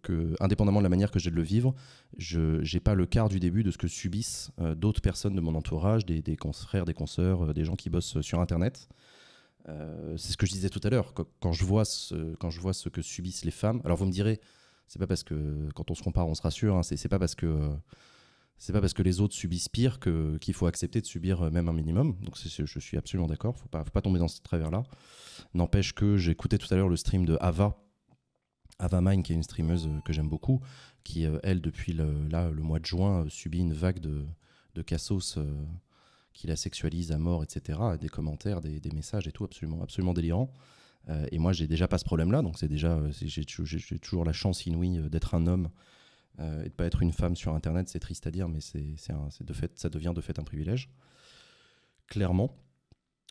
que indépendamment de la manière que j'ai de le vivre, je n'ai pas le quart du début de ce que subissent euh, d'autres personnes de mon entourage, des, des des consoeurs, euh, des gens qui bossent sur Internet. c'est ce que je disais tout à l'heure. Quand, je vois ce, quand je vois ce que subissent les femmes. Alors vous me direz, c'est pas parce que quand on se compare, on se rassure. Hein, c'est pas parce que c'est pas parce que les autres subissent pire que, qu'il faut accepter de subir euh, même un minimum. Donc je suis absolument d'accord, faut pas, faut pas tomber dans ce travers-là. N'empêche que j'écoutais tout à l'heure le stream de Ava, Ava Mine, qui est une streameuse euh, que j'aime beaucoup, qui, euh, elle, depuis le, là, le mois de juin, subit une vague de, de cassos qui la sexualise à mort, etc. Des commentaires, des, messages et tout, absolument, absolument délirant. et moi, j'ai déjà pas ce problème-là, donc c'est déjà, j'ai toujours la chance inouïe d'être un homme euh, et de ne pas être une femme sur Internet, c'est triste à dire, mais c'est, de fait, ça devient de fait un privilège. Clairement,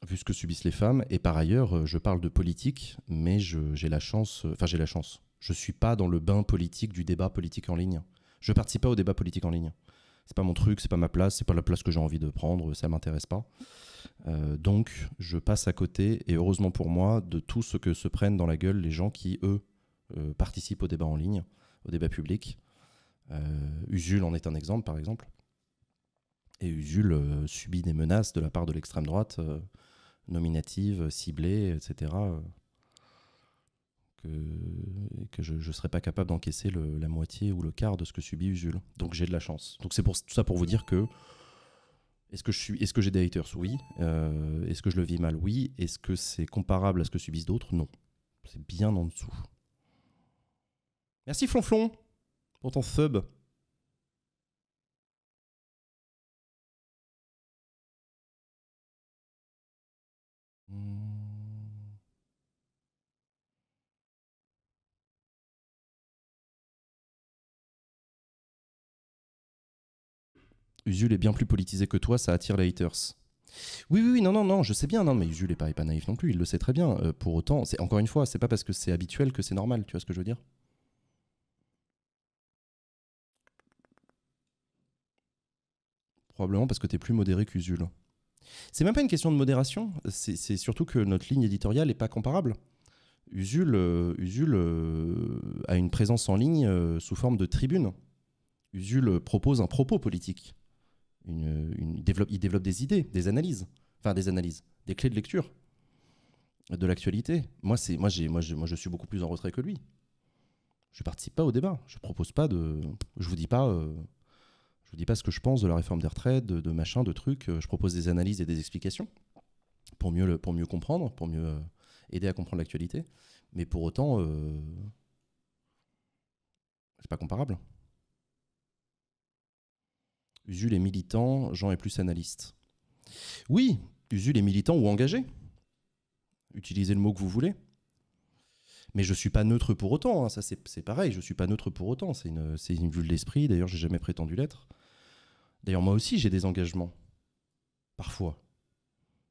vu ce que subissent les femmes. Et par ailleurs, euh, je parle de politique, mais j'ai la chance. Euh, enfin, j'ai la chance. Je suis pas dans le bain politique du débat politique en ligne. Je participe pas au débat politique en ligne. C'est pas mon truc, c'est pas ma place, c'est pas la place que j'ai envie de prendre, ça m'intéresse pas. donc, je passe à côté, et heureusement pour moi, de tout ce que se prennent dans la gueule les gens qui, eux, participent au débat en ligne, au débat public euh, Usul en est un exemple, par exemple. Et Usul euh, subit des menaces de la part de l'extrême droite, euh, nominative, ciblée, etc. que, je ne serais pas capable d'encaisser la moitié ou le quart de ce que subit Usul. Donc j'ai de la chance. Donc c'est pour tout ça pour vous dire que est-ce que je est j'ai des haters Oui. est-ce que je le vis mal Oui. Est-ce que c'est comparable à ce que subissent d'autres Non. C'est bien en dessous. Merci Flonflon. Autant ton sub. Usul est bien plus politisé que toi, ça attire les haters. Oui, oui, oui, non, non, non, je sais bien, non, mais Usul n'est pas, pas, naïf non plus, il le sait très bien. Euh, pour autant, c'est encore une fois, c'est pas parce que c'est habituel que c'est normal, tu vois ce que je veux dire Probablement parce que tu es plus modéré qu'Usul. C'est même pas une question de modération, c'est surtout que notre ligne éditoriale n'est pas comparable. Usul, euh, euh, a une présence en ligne euh, sous forme de tribune. Usul propose un propos politique. il, développe, des idées, des analyses, enfin des analyses, des clés de lecture de l'actualité. Moi, je, moi, je suis beaucoup plus en retrait que lui. Je participe pas au débat. Je propose pas de. Je vous dis pas. Je vous dis pas ce que je pense de la réforme des retraites, de, machin, de trucs. Euh, je propose des analyses et des explications pour mieux, le, pour mieux comprendre, pour mieux euh, aider à comprendre l'actualité. Mais pour autant, euh, c'est pas comparable. Usul est militant, Jean est plus analyste. Oui, Usul est militant ou engagé. Utilisez le mot que vous voulez. Mais je suis pas neutre pour autant. Hein, ça, c'est pareil. Je suis pas neutre pour autant. C'est une, une vue de l'esprit. D'ailleurs, j'ai jamais prétendu l'être. D'ailleurs, moi aussi, j'ai des engagements. Parfois.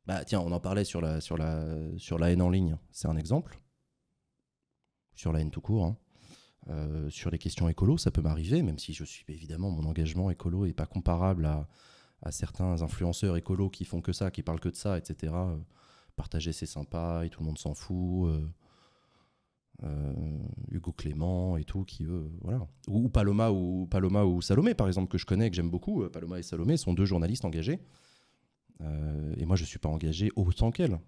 Bah, tiens, on en parlait sur la, sur la, sur la haine en ligne. C'est un exemple. Sur la haine tout court. Hein. Euh, sur les questions écolo, ça peut m'arriver, même si je suis évidemment mon engagement écolo n'est pas comparable à, certains influenceurs écolos qui font que ça, qui parlent que de ça, etc. Euh, partager c'est sympa et tout le monde s'en fout. Euh. Euh, Hugo Clément et tout, qui voilà. Ou, Paloma ou Paloma ou Salomé, par exemple, que je connais, que j'aime beaucoup. Euh, Paloma et Salomé sont deux journalistes engagés. Euh, et moi, je ne suis pas engagé autant qu'elle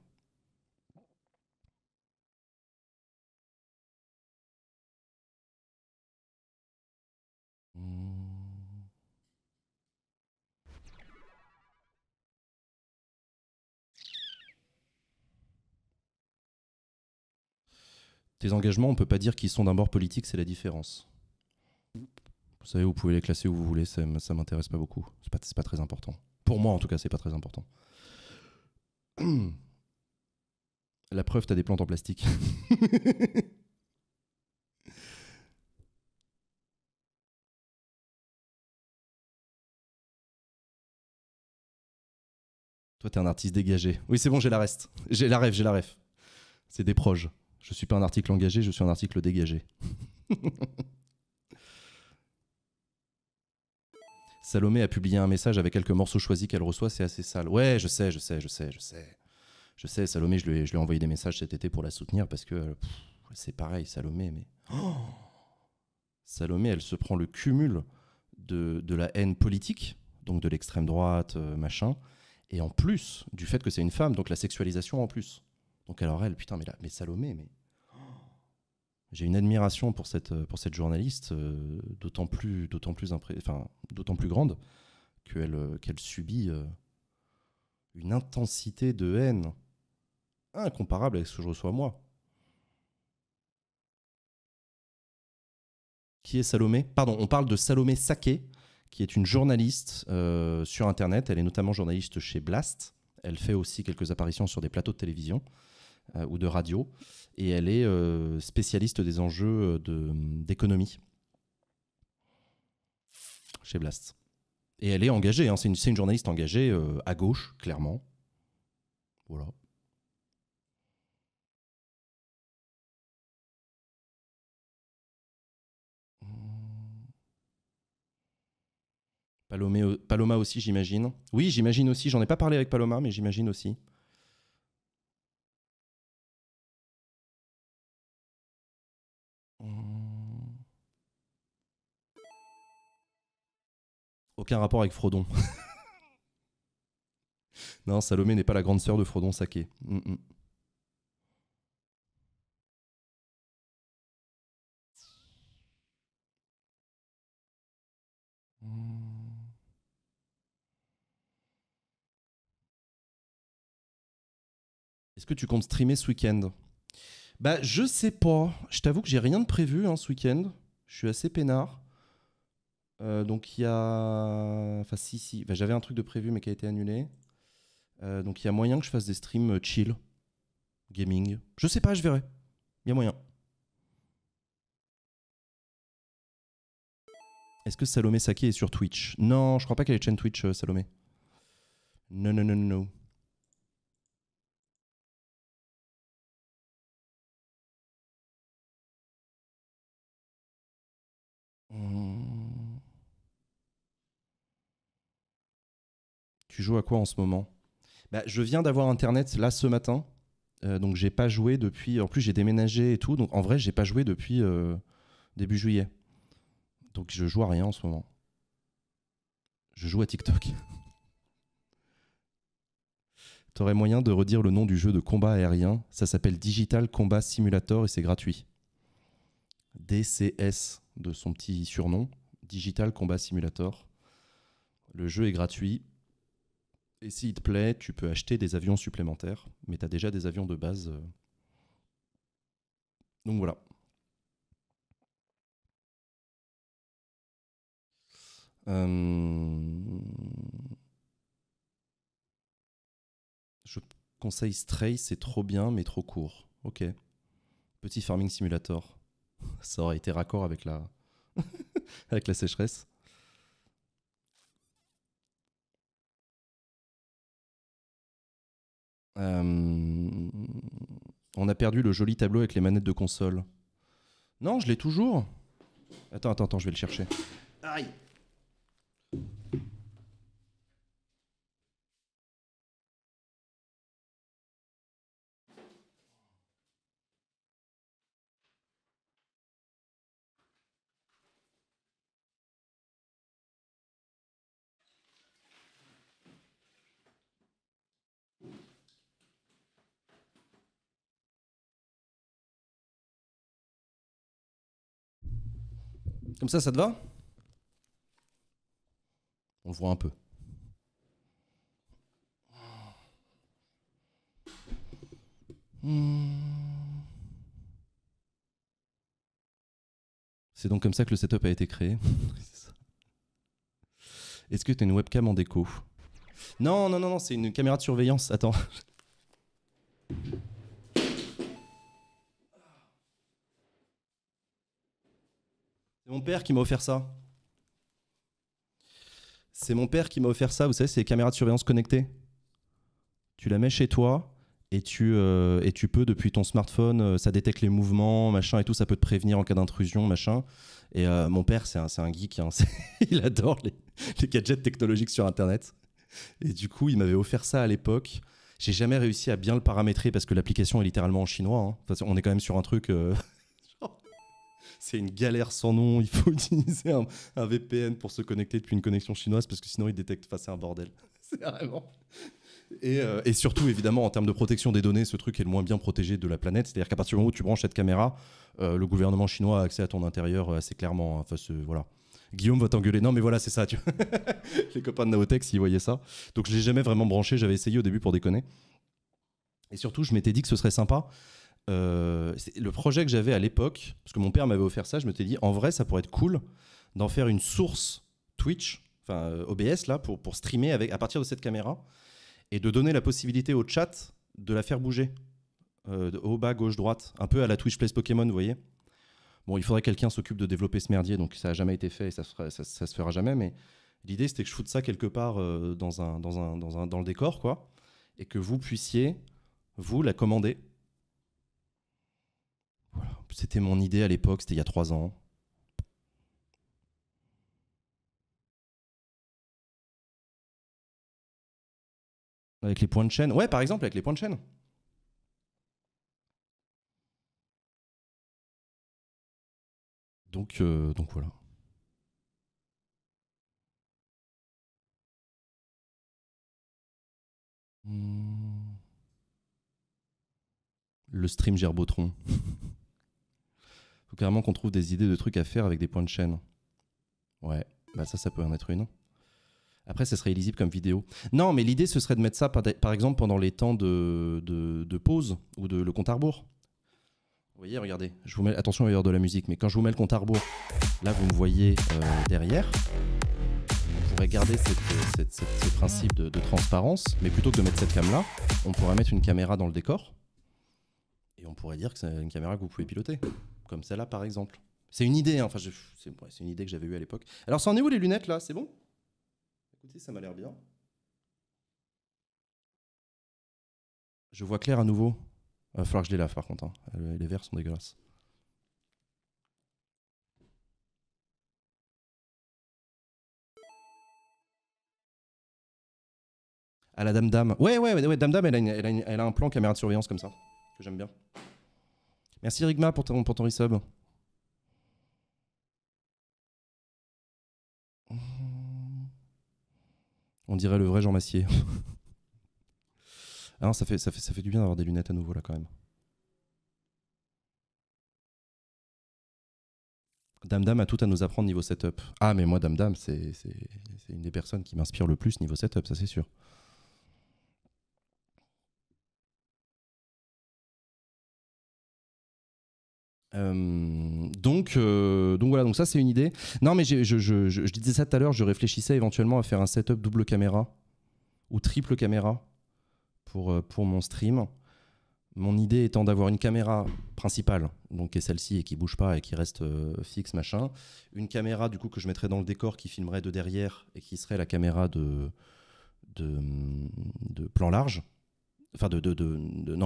tes engagements, on ne peut pas dire qu'ils sont d'un bord politique, c'est la différence. Vous savez, vous pouvez les classer où vous voulez, ça ne m'intéresse pas beaucoup. Ce n'est pas, très important. Pour moi, en tout cas, c'est pas très important. La preuve, tu as des plantes en plastique. Toi, es un artiste dégagé. Oui, c'est bon, j'ai la reste. J'ai la rêve, j'ai la rêve. C'est des proches. Je suis pas un article engagé, je suis un article dégagé. Salomé a publié un message avec quelques morceaux choisis qu'elle reçoit, c'est assez sale. Ouais, je sais, je sais, je sais, je sais. Je sais, Salomé, je lui ai, je lui ai envoyé des messages cet été pour la soutenir parce que c'est pareil, Salomé, mais. Salomé, elle se prend le cumul de, de la haine politique, donc de l'extrême droite, euh, machin, et en plus du fait que c'est une femme, donc la sexualisation en plus. Donc alors elle, putain, mais, là, mais Salomé, mais j'ai une admiration pour cette, euh, pour cette journaliste, euh, d'autant plus, d'autant plus, enfin, d'autant plus grande qu'elle euh, qu'elle subit une intensité de haine incomparable avec ce que je reçois moi. Qui est Salomé Pardon, on parle de Salomé Saké, qui est une journaliste sur Internet. Elle est notamment journaliste chez Blast. Elle fait aussi quelques apparitions sur des plateaux de télévision. Euh, ou de radio. Et elle est euh, spécialiste des enjeux euh, d'économie chez Blast. Et elle est engagée, hein, c'est une, une, journaliste engagée à gauche, clairement. Voilà. Paloma aussi, j'imagine. Oui, j'imagine aussi. J'en ai pas parlé avec Paloma, mais j'imagine aussi. Aucun rapport avec Frodon. non, Salomé n'est pas la grande sœur de Frodon Saké. Mm, mm. Est-ce que tu comptes streamer ce week-end Bah, je sais pas. Je t'avoue que j'ai rien de prévu hein, ce week-end. Je suis assez peinard. Euh, donc il y a. Enfin, si, si. J'avais un truc de prévu, mais qui a été annulé. Euh, donc il y a moyen que je fasse des streams euh, chill, gaming. Je sais pas, je verrai. Il y a moyen. Est-ce que Salomé Saki est sur Twitch Non, je crois pas qu'elle est chaîne Twitch, Salomé. Non, non, non, non. Tu joues à quoi en ce moment bah, Je viens d'avoir Internet là ce matin. Euh, donc j'ai pas joué depuis. En plus j'ai déménagé et tout. Donc en vrai j'ai pas joué depuis euh, début juillet. Donc je joue à rien en ce moment. Je joue à TikTok. aurais moyen de redire le nom du jeu de combat aérien. Ça s'appelle Digital Combat Simulator et c'est gratuit. DCS de son petit surnom, Digital Combat Simulator. Le jeu est gratuit. Et s'il te plaît, tu peux acheter des avions supplémentaires, mais tu as déjà des avions de base. Euh. Donc voilà. Je conseille Stray, c'est trop bien, mais trop court. Ok. Petit farming simulator. Ça aurait été raccord avec la, avec la sécheresse. Euh, on a perdu le joli tableau avec les manettes de console. Non, je l'ai toujours. Attends, attends, attends, je vais le chercher. Aïe Comme ça, ça te va On le voit un peu. C'est donc comme ça que le setup a été créé. Est-ce que tu as une webcam en déco Non, non, non, non, c'est une caméra de surveillance. Attends. C'est mon père qui m'a offert ça. C'est mon père qui m'a offert ça, vous savez, c'est les caméras de surveillance connectées. Tu la mets chez toi et tu, euh, et tu peux, depuis ton smartphone, euh, ça détecte les mouvements, machin et tout, ça peut te prévenir en cas d'intrusion, machin. Et euh, mon père, c'est un, geek, hein. il adore les, gadgets technologiques sur Internet. Et du coup, il m'avait offert ça à l'époque. J'ai jamais réussi à bien le paramétrer parce que l'application est littéralement en chinois. Hein. on est quand même sur un truc c'est une galère sans nom. Il faut utiliser un, VPN pour se connecter depuis une connexion chinoise parce que sinon, il détecte. face c'est un bordel. Euh, et, surtout, évidemment, en termes de protection des données, ce truc est le moins bien protégé de la planète. C'est-à-dire qu'à partir du moment où tu branches cette caméra, euh, le gouvernement chinois a accès à ton intérieur euh, assez clairement. Hein. voilà. Guillaume va t'engueuler. Non, mais voilà, c'est ça. Tu... Les copains de Naotex ils voyaient ça. Donc, je l'ai jamais vraiment branché. J'avais essayé au début pour déconner. Et surtout, je m'étais dit que ce serait sympa euh, le projet que j'avais à l'époque, parce que mon père m'avait offert ça, je me suis dit, en vrai, ça pourrait être cool d'en faire une source Twitch, enfin euh, OBS, là, pour, pour streamer avec, à partir de cette caméra, et de donner la possibilité au chat de la faire bouger, euh, haut, bas, gauche, droite, un peu à la Twitch Place Pokémon, vous voyez. Bon, il faudrait que quelqu'un s'occupe de développer ce merdier, donc ça n'a jamais été fait et ça, ça, se fera jamais, mais l'idée, c'était que je foute ça quelque part dans, un, dans, un, dans, un, dans le décor, quoi, et que vous puissiez, vous, la commander c'était mon idée à l'époque, c'était il y a trois ans. Avec les points de chaîne. Ouais, par exemple, avec les points de chaîne. Donc, euh, donc voilà. Hmm. Le stream Gerbotron. clairement qu'on trouve des idées de trucs à faire avec des points de chaîne. Ouais, bah ça, ça peut en être une. Après, ça serait illisible comme vidéo. Non, mais l'idée, ce serait de mettre ça, par exemple, pendant les temps de, pause ou de le compte à rebours. Vous voyez, regardez, je vous mets, attention, il y de la musique, mais quand je vous mets le compte à rebours, là, vous me voyez euh, derrière. On pourrait garder ce principe de, de, transparence, mais plutôt que de mettre cette cam-là, on pourrait mettre une caméra dans le décor. Et on pourrait dire que c'est une caméra que vous pouvez piloter comme celle-là par exemple. C'est une idée, hein. enfin, c'est une idée que j'avais eue à l'époque. Alors, ça en est où les lunettes là C'est bon Écoutez, ça m'a l'air bien. Je vois clair à nouveau. Il va falloir que je les lave par contre. Hein. Euh, les verres sont dégueulasses. À la dame dame. Ouais, ouais, ouais, dame dame, elle a, elle a un plan caméra de surveillance comme ça, que j'aime bien. Merci Rigma pour ton, pour resub. On dirait le vrai Jean Massier. ah non, ça fait, ça, fait, ça fait du bien d'avoir des lunettes à nouveau là quand même. Dame Dame a tout à nous apprendre niveau setup. Ah mais moi Dame Dame, c'est une des personnes qui m'inspire le plus niveau setup, ça c'est sûr. Euh, donc, euh, donc voilà, donc ça c'est une idée. Non, mais je, disais ça tout à l'heure, je réfléchissais éventuellement à faire un setup double caméra ou triple caméra pour, euh, pour mon stream. Mon idée étant d'avoir une caméra principale, donc qui est celle-ci et qui bouge pas et qui reste fixe, machin. Une caméra du coup que je mettrais dans le décor qui filmerait de derrière et qui serait la caméra de, de, plan large, enfin de,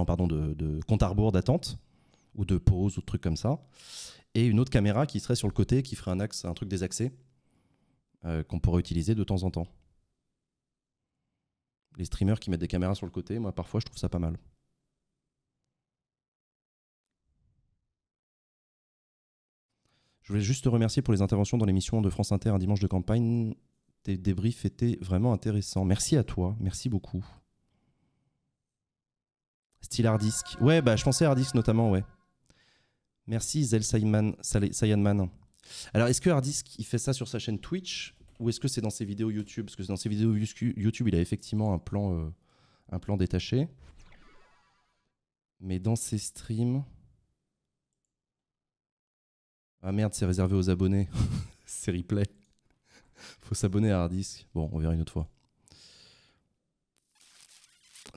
pardon de, compte à rebours d'attente ou de pause, ou de trucs comme ça. Et une autre caméra qui serait sur le côté, qui ferait un axe, un truc des euh, accès qu'on pourrait utiliser de temps en temps. Les streamers qui mettent des caméras sur le côté, moi parfois je trouve ça pas mal. Je voulais juste te remercier pour les interventions dans l'émission de France Inter un dimanche de campagne. Tes débriefs étaient vraiment intéressants. Merci à toi, merci beaucoup. Style hard disk. Ouais, bah je pensais à disk, notamment, ouais. Merci Zel Sayanman. Alors, est-ce que Hardisk, il fait ça sur sa chaîne Twitch ou est-ce que c'est dans ses vidéos YouTube Parce que dans ses vidéos YouTube, il a effectivement un plan, euh, un plan détaché. Mais dans ses streams... Ah merde, c'est réservé aux abonnés. c'est replay. Faut s'abonner à Hardisk. Bon, on verra une autre fois.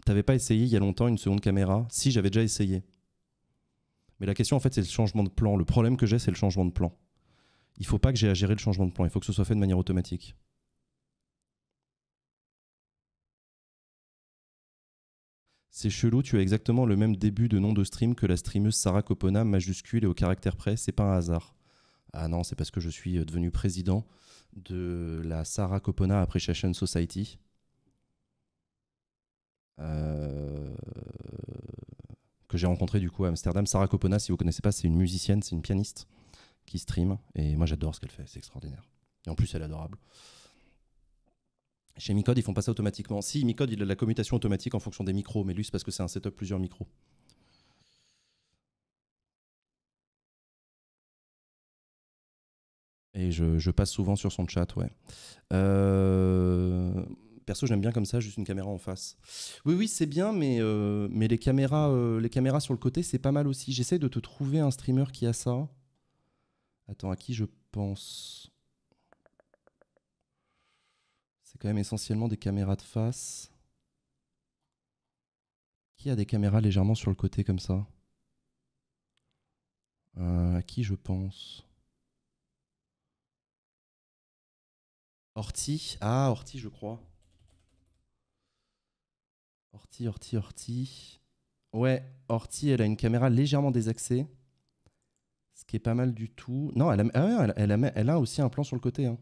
T'avais pas essayé il y a longtemps une seconde caméra Si, j'avais déjà essayé. Mais la question, en fait, c'est le changement de plan. Le problème que j'ai, c'est le changement de plan. Il ne faut pas que j'ai à gérer le changement de plan. Il faut que ce soit fait de manière automatique. C'est chelou, tu as exactement le même début de nom de stream que la streameuse Sarah Copona, majuscule et au caractère près, c'est pas un hasard. Ah non, c'est parce que je suis euh, devenu président de la Sarah Copona Appreciation Society. Euh que j'ai rencontré du coup à Amsterdam. Sarah Copona, si vous connaissez pas, c'est une musicienne, c'est une pianiste qui stream. Et moi, j'adore ce qu'elle fait, c'est extraordinaire. Et en plus, elle est adorable. Chez Micode, ils font pas automatiquement. Si, Micode, il a la commutation automatique en fonction des micros, mais lui, c'est parce que c'est un setup plusieurs micros. Et je, passe souvent sur son chat, ouais. Euh, perso, j'aime bien comme ça, juste une caméra en face. Oui, oui, c'est bien, mais, euh, mais les, caméras, euh, les caméras sur le côté, c'est pas mal aussi. J'essaie de te trouver un streamer qui a ça. Attends, à qui je pense C'est quand même essentiellement des caméras de face. Qui a des caméras légèrement sur le côté comme ça euh, À qui je pense Orti Ah, Orti, je crois. Horty, Horty, Horty. Ouais, Horty, elle a une caméra légèrement désaxée. Ce qui est pas mal du tout. Non, elle a, ah elle, a, elle a aussi un plan sur le côté. Hein.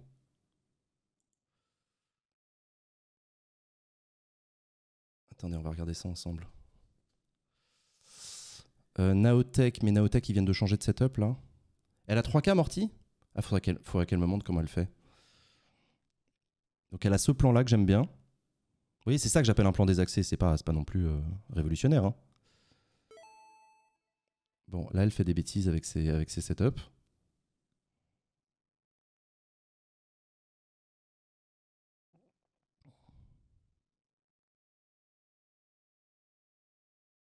Attendez, on va regarder ça ensemble. Euh, Naotech, mais Naotech, ils viennent de changer de setup là. Elle a 3K Morty Ah, faudrait qu'elle me montre comment elle fait. Donc elle a ce plan là que j'aime bien. Oui, c'est ça que j'appelle un plan des accès c'est pas, pas non plus euh, révolutionnaire. Hein. Bon, là, elle fait des bêtises avec ses, avec ses setups.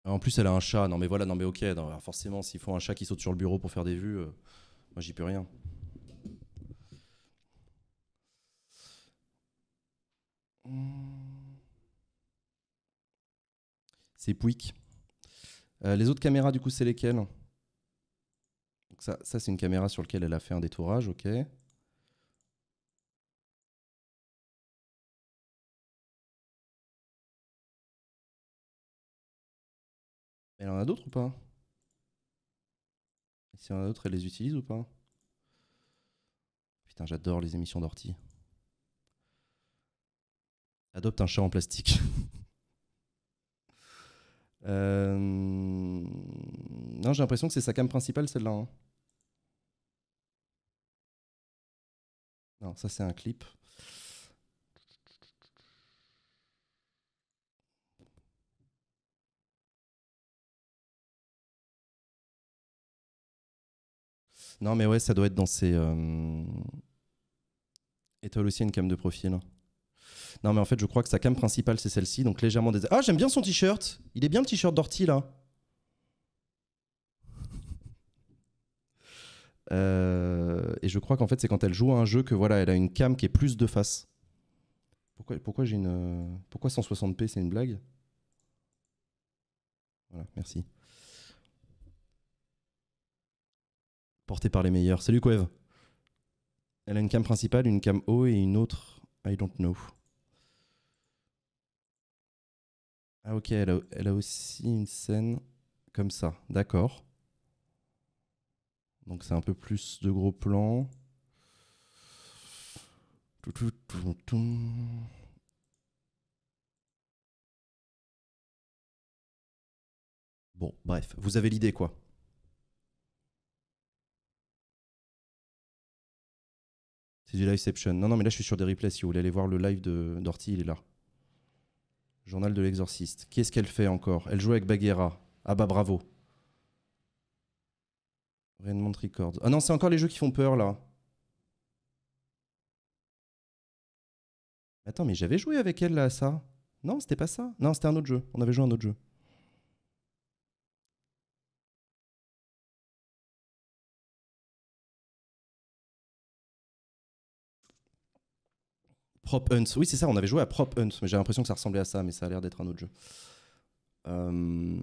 En plus, elle a un chat. Non, mais voilà, non, mais ok. Alors, forcément, s'il faut un chat qui saute sur le bureau pour faire des vues, euh, moi, j'y peux rien. Hmm c'est Pouic. Euh, les autres caméras, du coup, c'est lesquelles Ça, ça c'est une caméra sur laquelle elle a fait un détourage, ok. Elle en a d'autres ou pas Si elle en a d'autres, elle les utilise ou pas Putain, j'adore les émissions d'ortie. Adopte un chat en plastique. Euh, non, j'ai l'impression que c'est sa cam principale, celle-là. Hein. Non, ça c'est un clip. Non, mais ouais, ça doit être dans ses... Et euh, toi aussi, une cam de profil. Non, mais en fait, je crois que sa cam principale, c'est celle-ci. Donc légèrement des. Ah, j'aime bien son t-shirt. Il est bien le t-shirt d'ortie là. Euh, et je crois qu'en fait, c'est quand elle joue à un jeu que voilà, elle a une cam qui est plus de face. Pourquoi, pourquoi j'ai une. Pourquoi 160p, c'est une blague Voilà, merci. Porté par les meilleurs. Salut Quev. Elle a une cam principale, une cam haut et une autre I don't know. Ah ok, elle a, aussi une scène comme ça, d'accord. Donc c'est un peu plus de gros plans. Bon, bref, vous avez l'idée quoi. C'est du liveception. Non, non, mais là je suis sur des replays. Si vous voulez aller voir le live d'Orti, il est là. Journal de l'exorciste. Qu'est-ce qu'elle fait encore Elle joue avec Bagheera. Ah bah bravo. Raymond Records. Ah non, c'est encore les jeux qui font peur là. Attends, mais j'avais joué avec elle là ça. Non, c'était pas ça. Non, c'était un autre jeu. On avait joué à un autre jeu. Prop Hunt. Oui, c'est ça, on avait joué à Prop Hunt, mais j'ai l'impression que ça ressemblait à ça, mais ça a l'air d'être un autre jeu. Euh,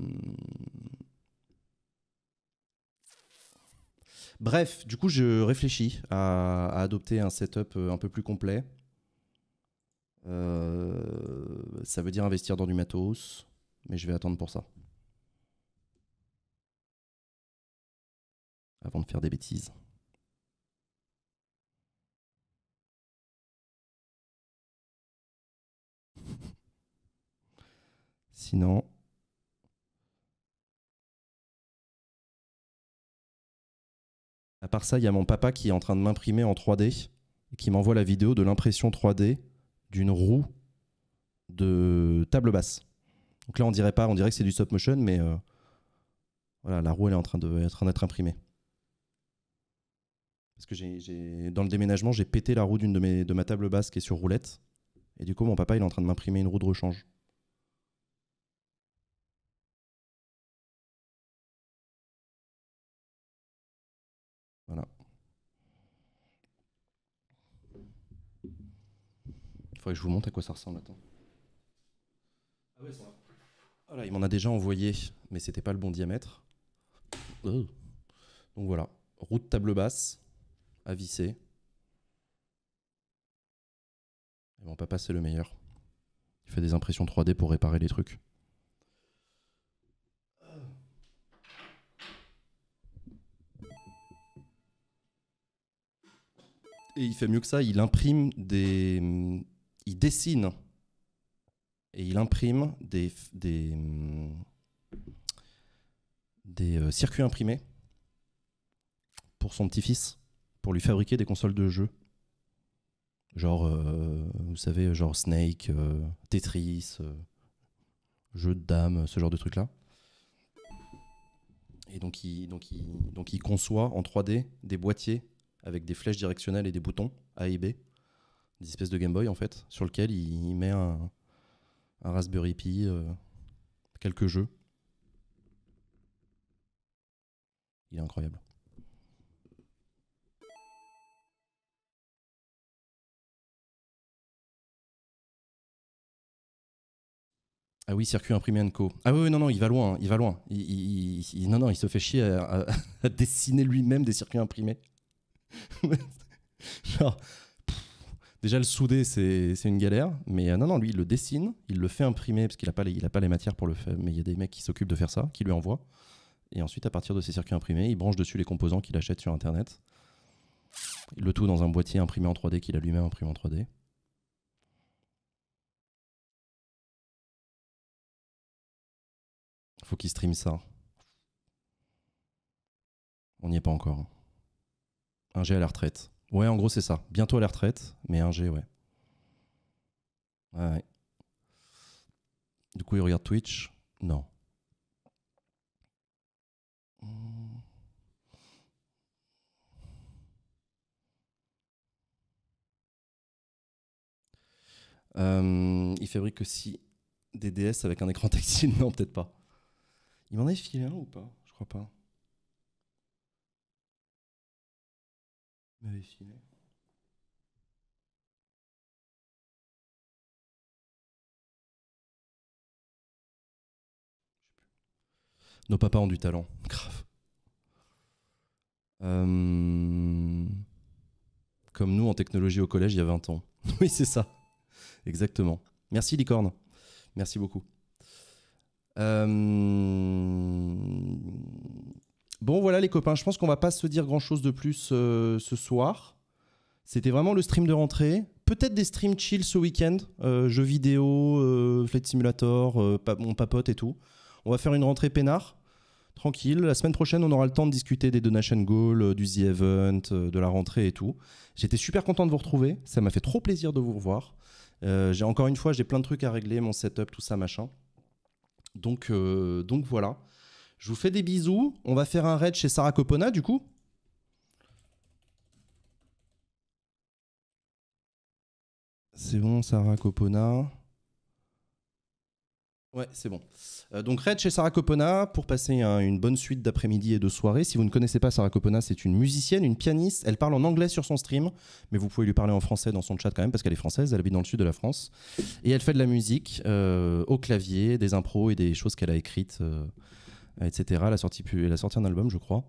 bref, du coup, je réfléchis à, adopter un setup euh, un peu plus complet. Euh, ça veut dire investir dans du matos, mais je vais attendre pour ça. Avant de faire des bêtises. Sinon, à part ça, il y a mon papa qui est en train de m'imprimer en 3D et qui m'envoie la vidéo de l'impression 3D d'une roue de table basse. Donc là, on dirait pas, on dirait que c'est du stop motion, mais euh, voilà, la roue elle est en train d'être imprimée. Parce que dans le déménagement, j'ai pété la roue d'une de, de, ma table basse qui est sur roulette. Et du coup, mon papa, il est en train de m'imprimer une roue de rechange. faudrait que je vous montre à quoi ça ressemble. Attends. Ah ouais, ça ah il m'en a déjà envoyé, mais c'était pas le bon diamètre. Oh. Donc voilà, route table basse, à visser. mon papa, c'est le meilleur. Il fait des impressions 3D pour réparer les trucs. Et il fait mieux que ça, il imprime des, il dessine et il imprime des, euh, circuits imprimés pour son petit-fils, pour lui fabriquer des consoles de jeux. Genre, euh, vous savez, genre Snake, euh, Tetris, jeu de dames, ce genre de trucs-là. Et donc il conçoit en 3D des boîtiers avec des flèches directionnelles et des boutons A et B des espèces de Game Boy en fait, sur lequel il, met un, Raspberry Pi, euh, quelques jeux. Il est incroyable. Ah oui, circuit imprimé co. Ah oui, non, non, il va loin, il va loin. non, non, il se fait chier à, à dessiner lui-même des circuits imprimés. Genre, déjà le souder, c'est une galère. Mais euh, non, non, lui, il le dessine, il le fait imprimer parce qu'il n'a pas, les, il a pas les matières pour le faire. Mais il y a des mecs qui s'occupent de faire ça, qui lui envoient. Et ensuite, à partir de ces circuits imprimés, il branche dessus les composants qu'il achète sur Internet. Le tout dans un boîtier imprimé en 3D qu'il a lui-même imprimé en 3D. Faut qu'il stream ça. On n'y est pas encore. Un jet à la retraite. Ouais, en gros, c'est ça. Bientôt à la retraite, mais un G, ouais. ouais. Du coup, il regarde Twitch Non. Euh, il fabrique aussi des DS avec un écran tactile Non, peut-être pas. Il m'en a filé un ou pas Je crois pas. Nos papas ont du talent, grave. Euh, comme nous en technologie au collège il y a 20 ans. oui, c'est ça. Exactement. Merci Licorne. Merci beaucoup. Euh, Bon, voilà les copains, je pense qu'on va pas se dire grand-chose de plus euh, ce soir. C'était vraiment le stream de rentrée. Peut-être des streams chill ce week-end, euh, jeux vidéo, euh, Flight Simulator, mon papote et tout. On va faire une rentrée peinard, tranquille. La semaine prochaine, on aura le temps de discuter des Donation Goals, du The Event, de la rentrée et tout. J'étais super content de vous retrouver, ça m'a fait trop plaisir de vous revoir. j'ai encore une fois, j'ai plein de trucs à régler, mon setup, tout ça, machin. Donc, donc voilà. Je vous fais des bisous. On va faire un raid chez Sarah Copona du coup. C'est bon, Sarah Copona. Ouais, c'est bon. Euh, donc raid chez Sarah Copona pour passer une bonne suite d'après-midi et de soirée. Si vous ne connaissez pas Sarah Copona, c'est une musicienne, une pianiste. Elle parle en anglais sur son stream, mais vous pouvez lui parler en français dans son chat quand même parce qu'elle est française. Elle habite dans le sud de la France et elle fait de la musique euh, au clavier, des impros et des choses qu'elle a écrites. Euh, etc. Elle a sorti, un album, je crois.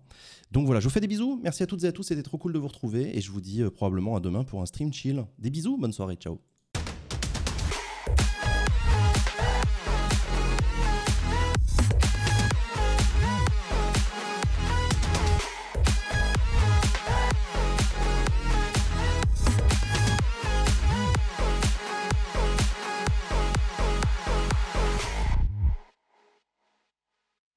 Donc voilà, je vous fais des bisous. Merci à toutes et à tous. C'était trop cool de vous retrouver. Et je vous dis euh, probablement à demain pour un stream chill. Des bisous, bonne soirée, ciao.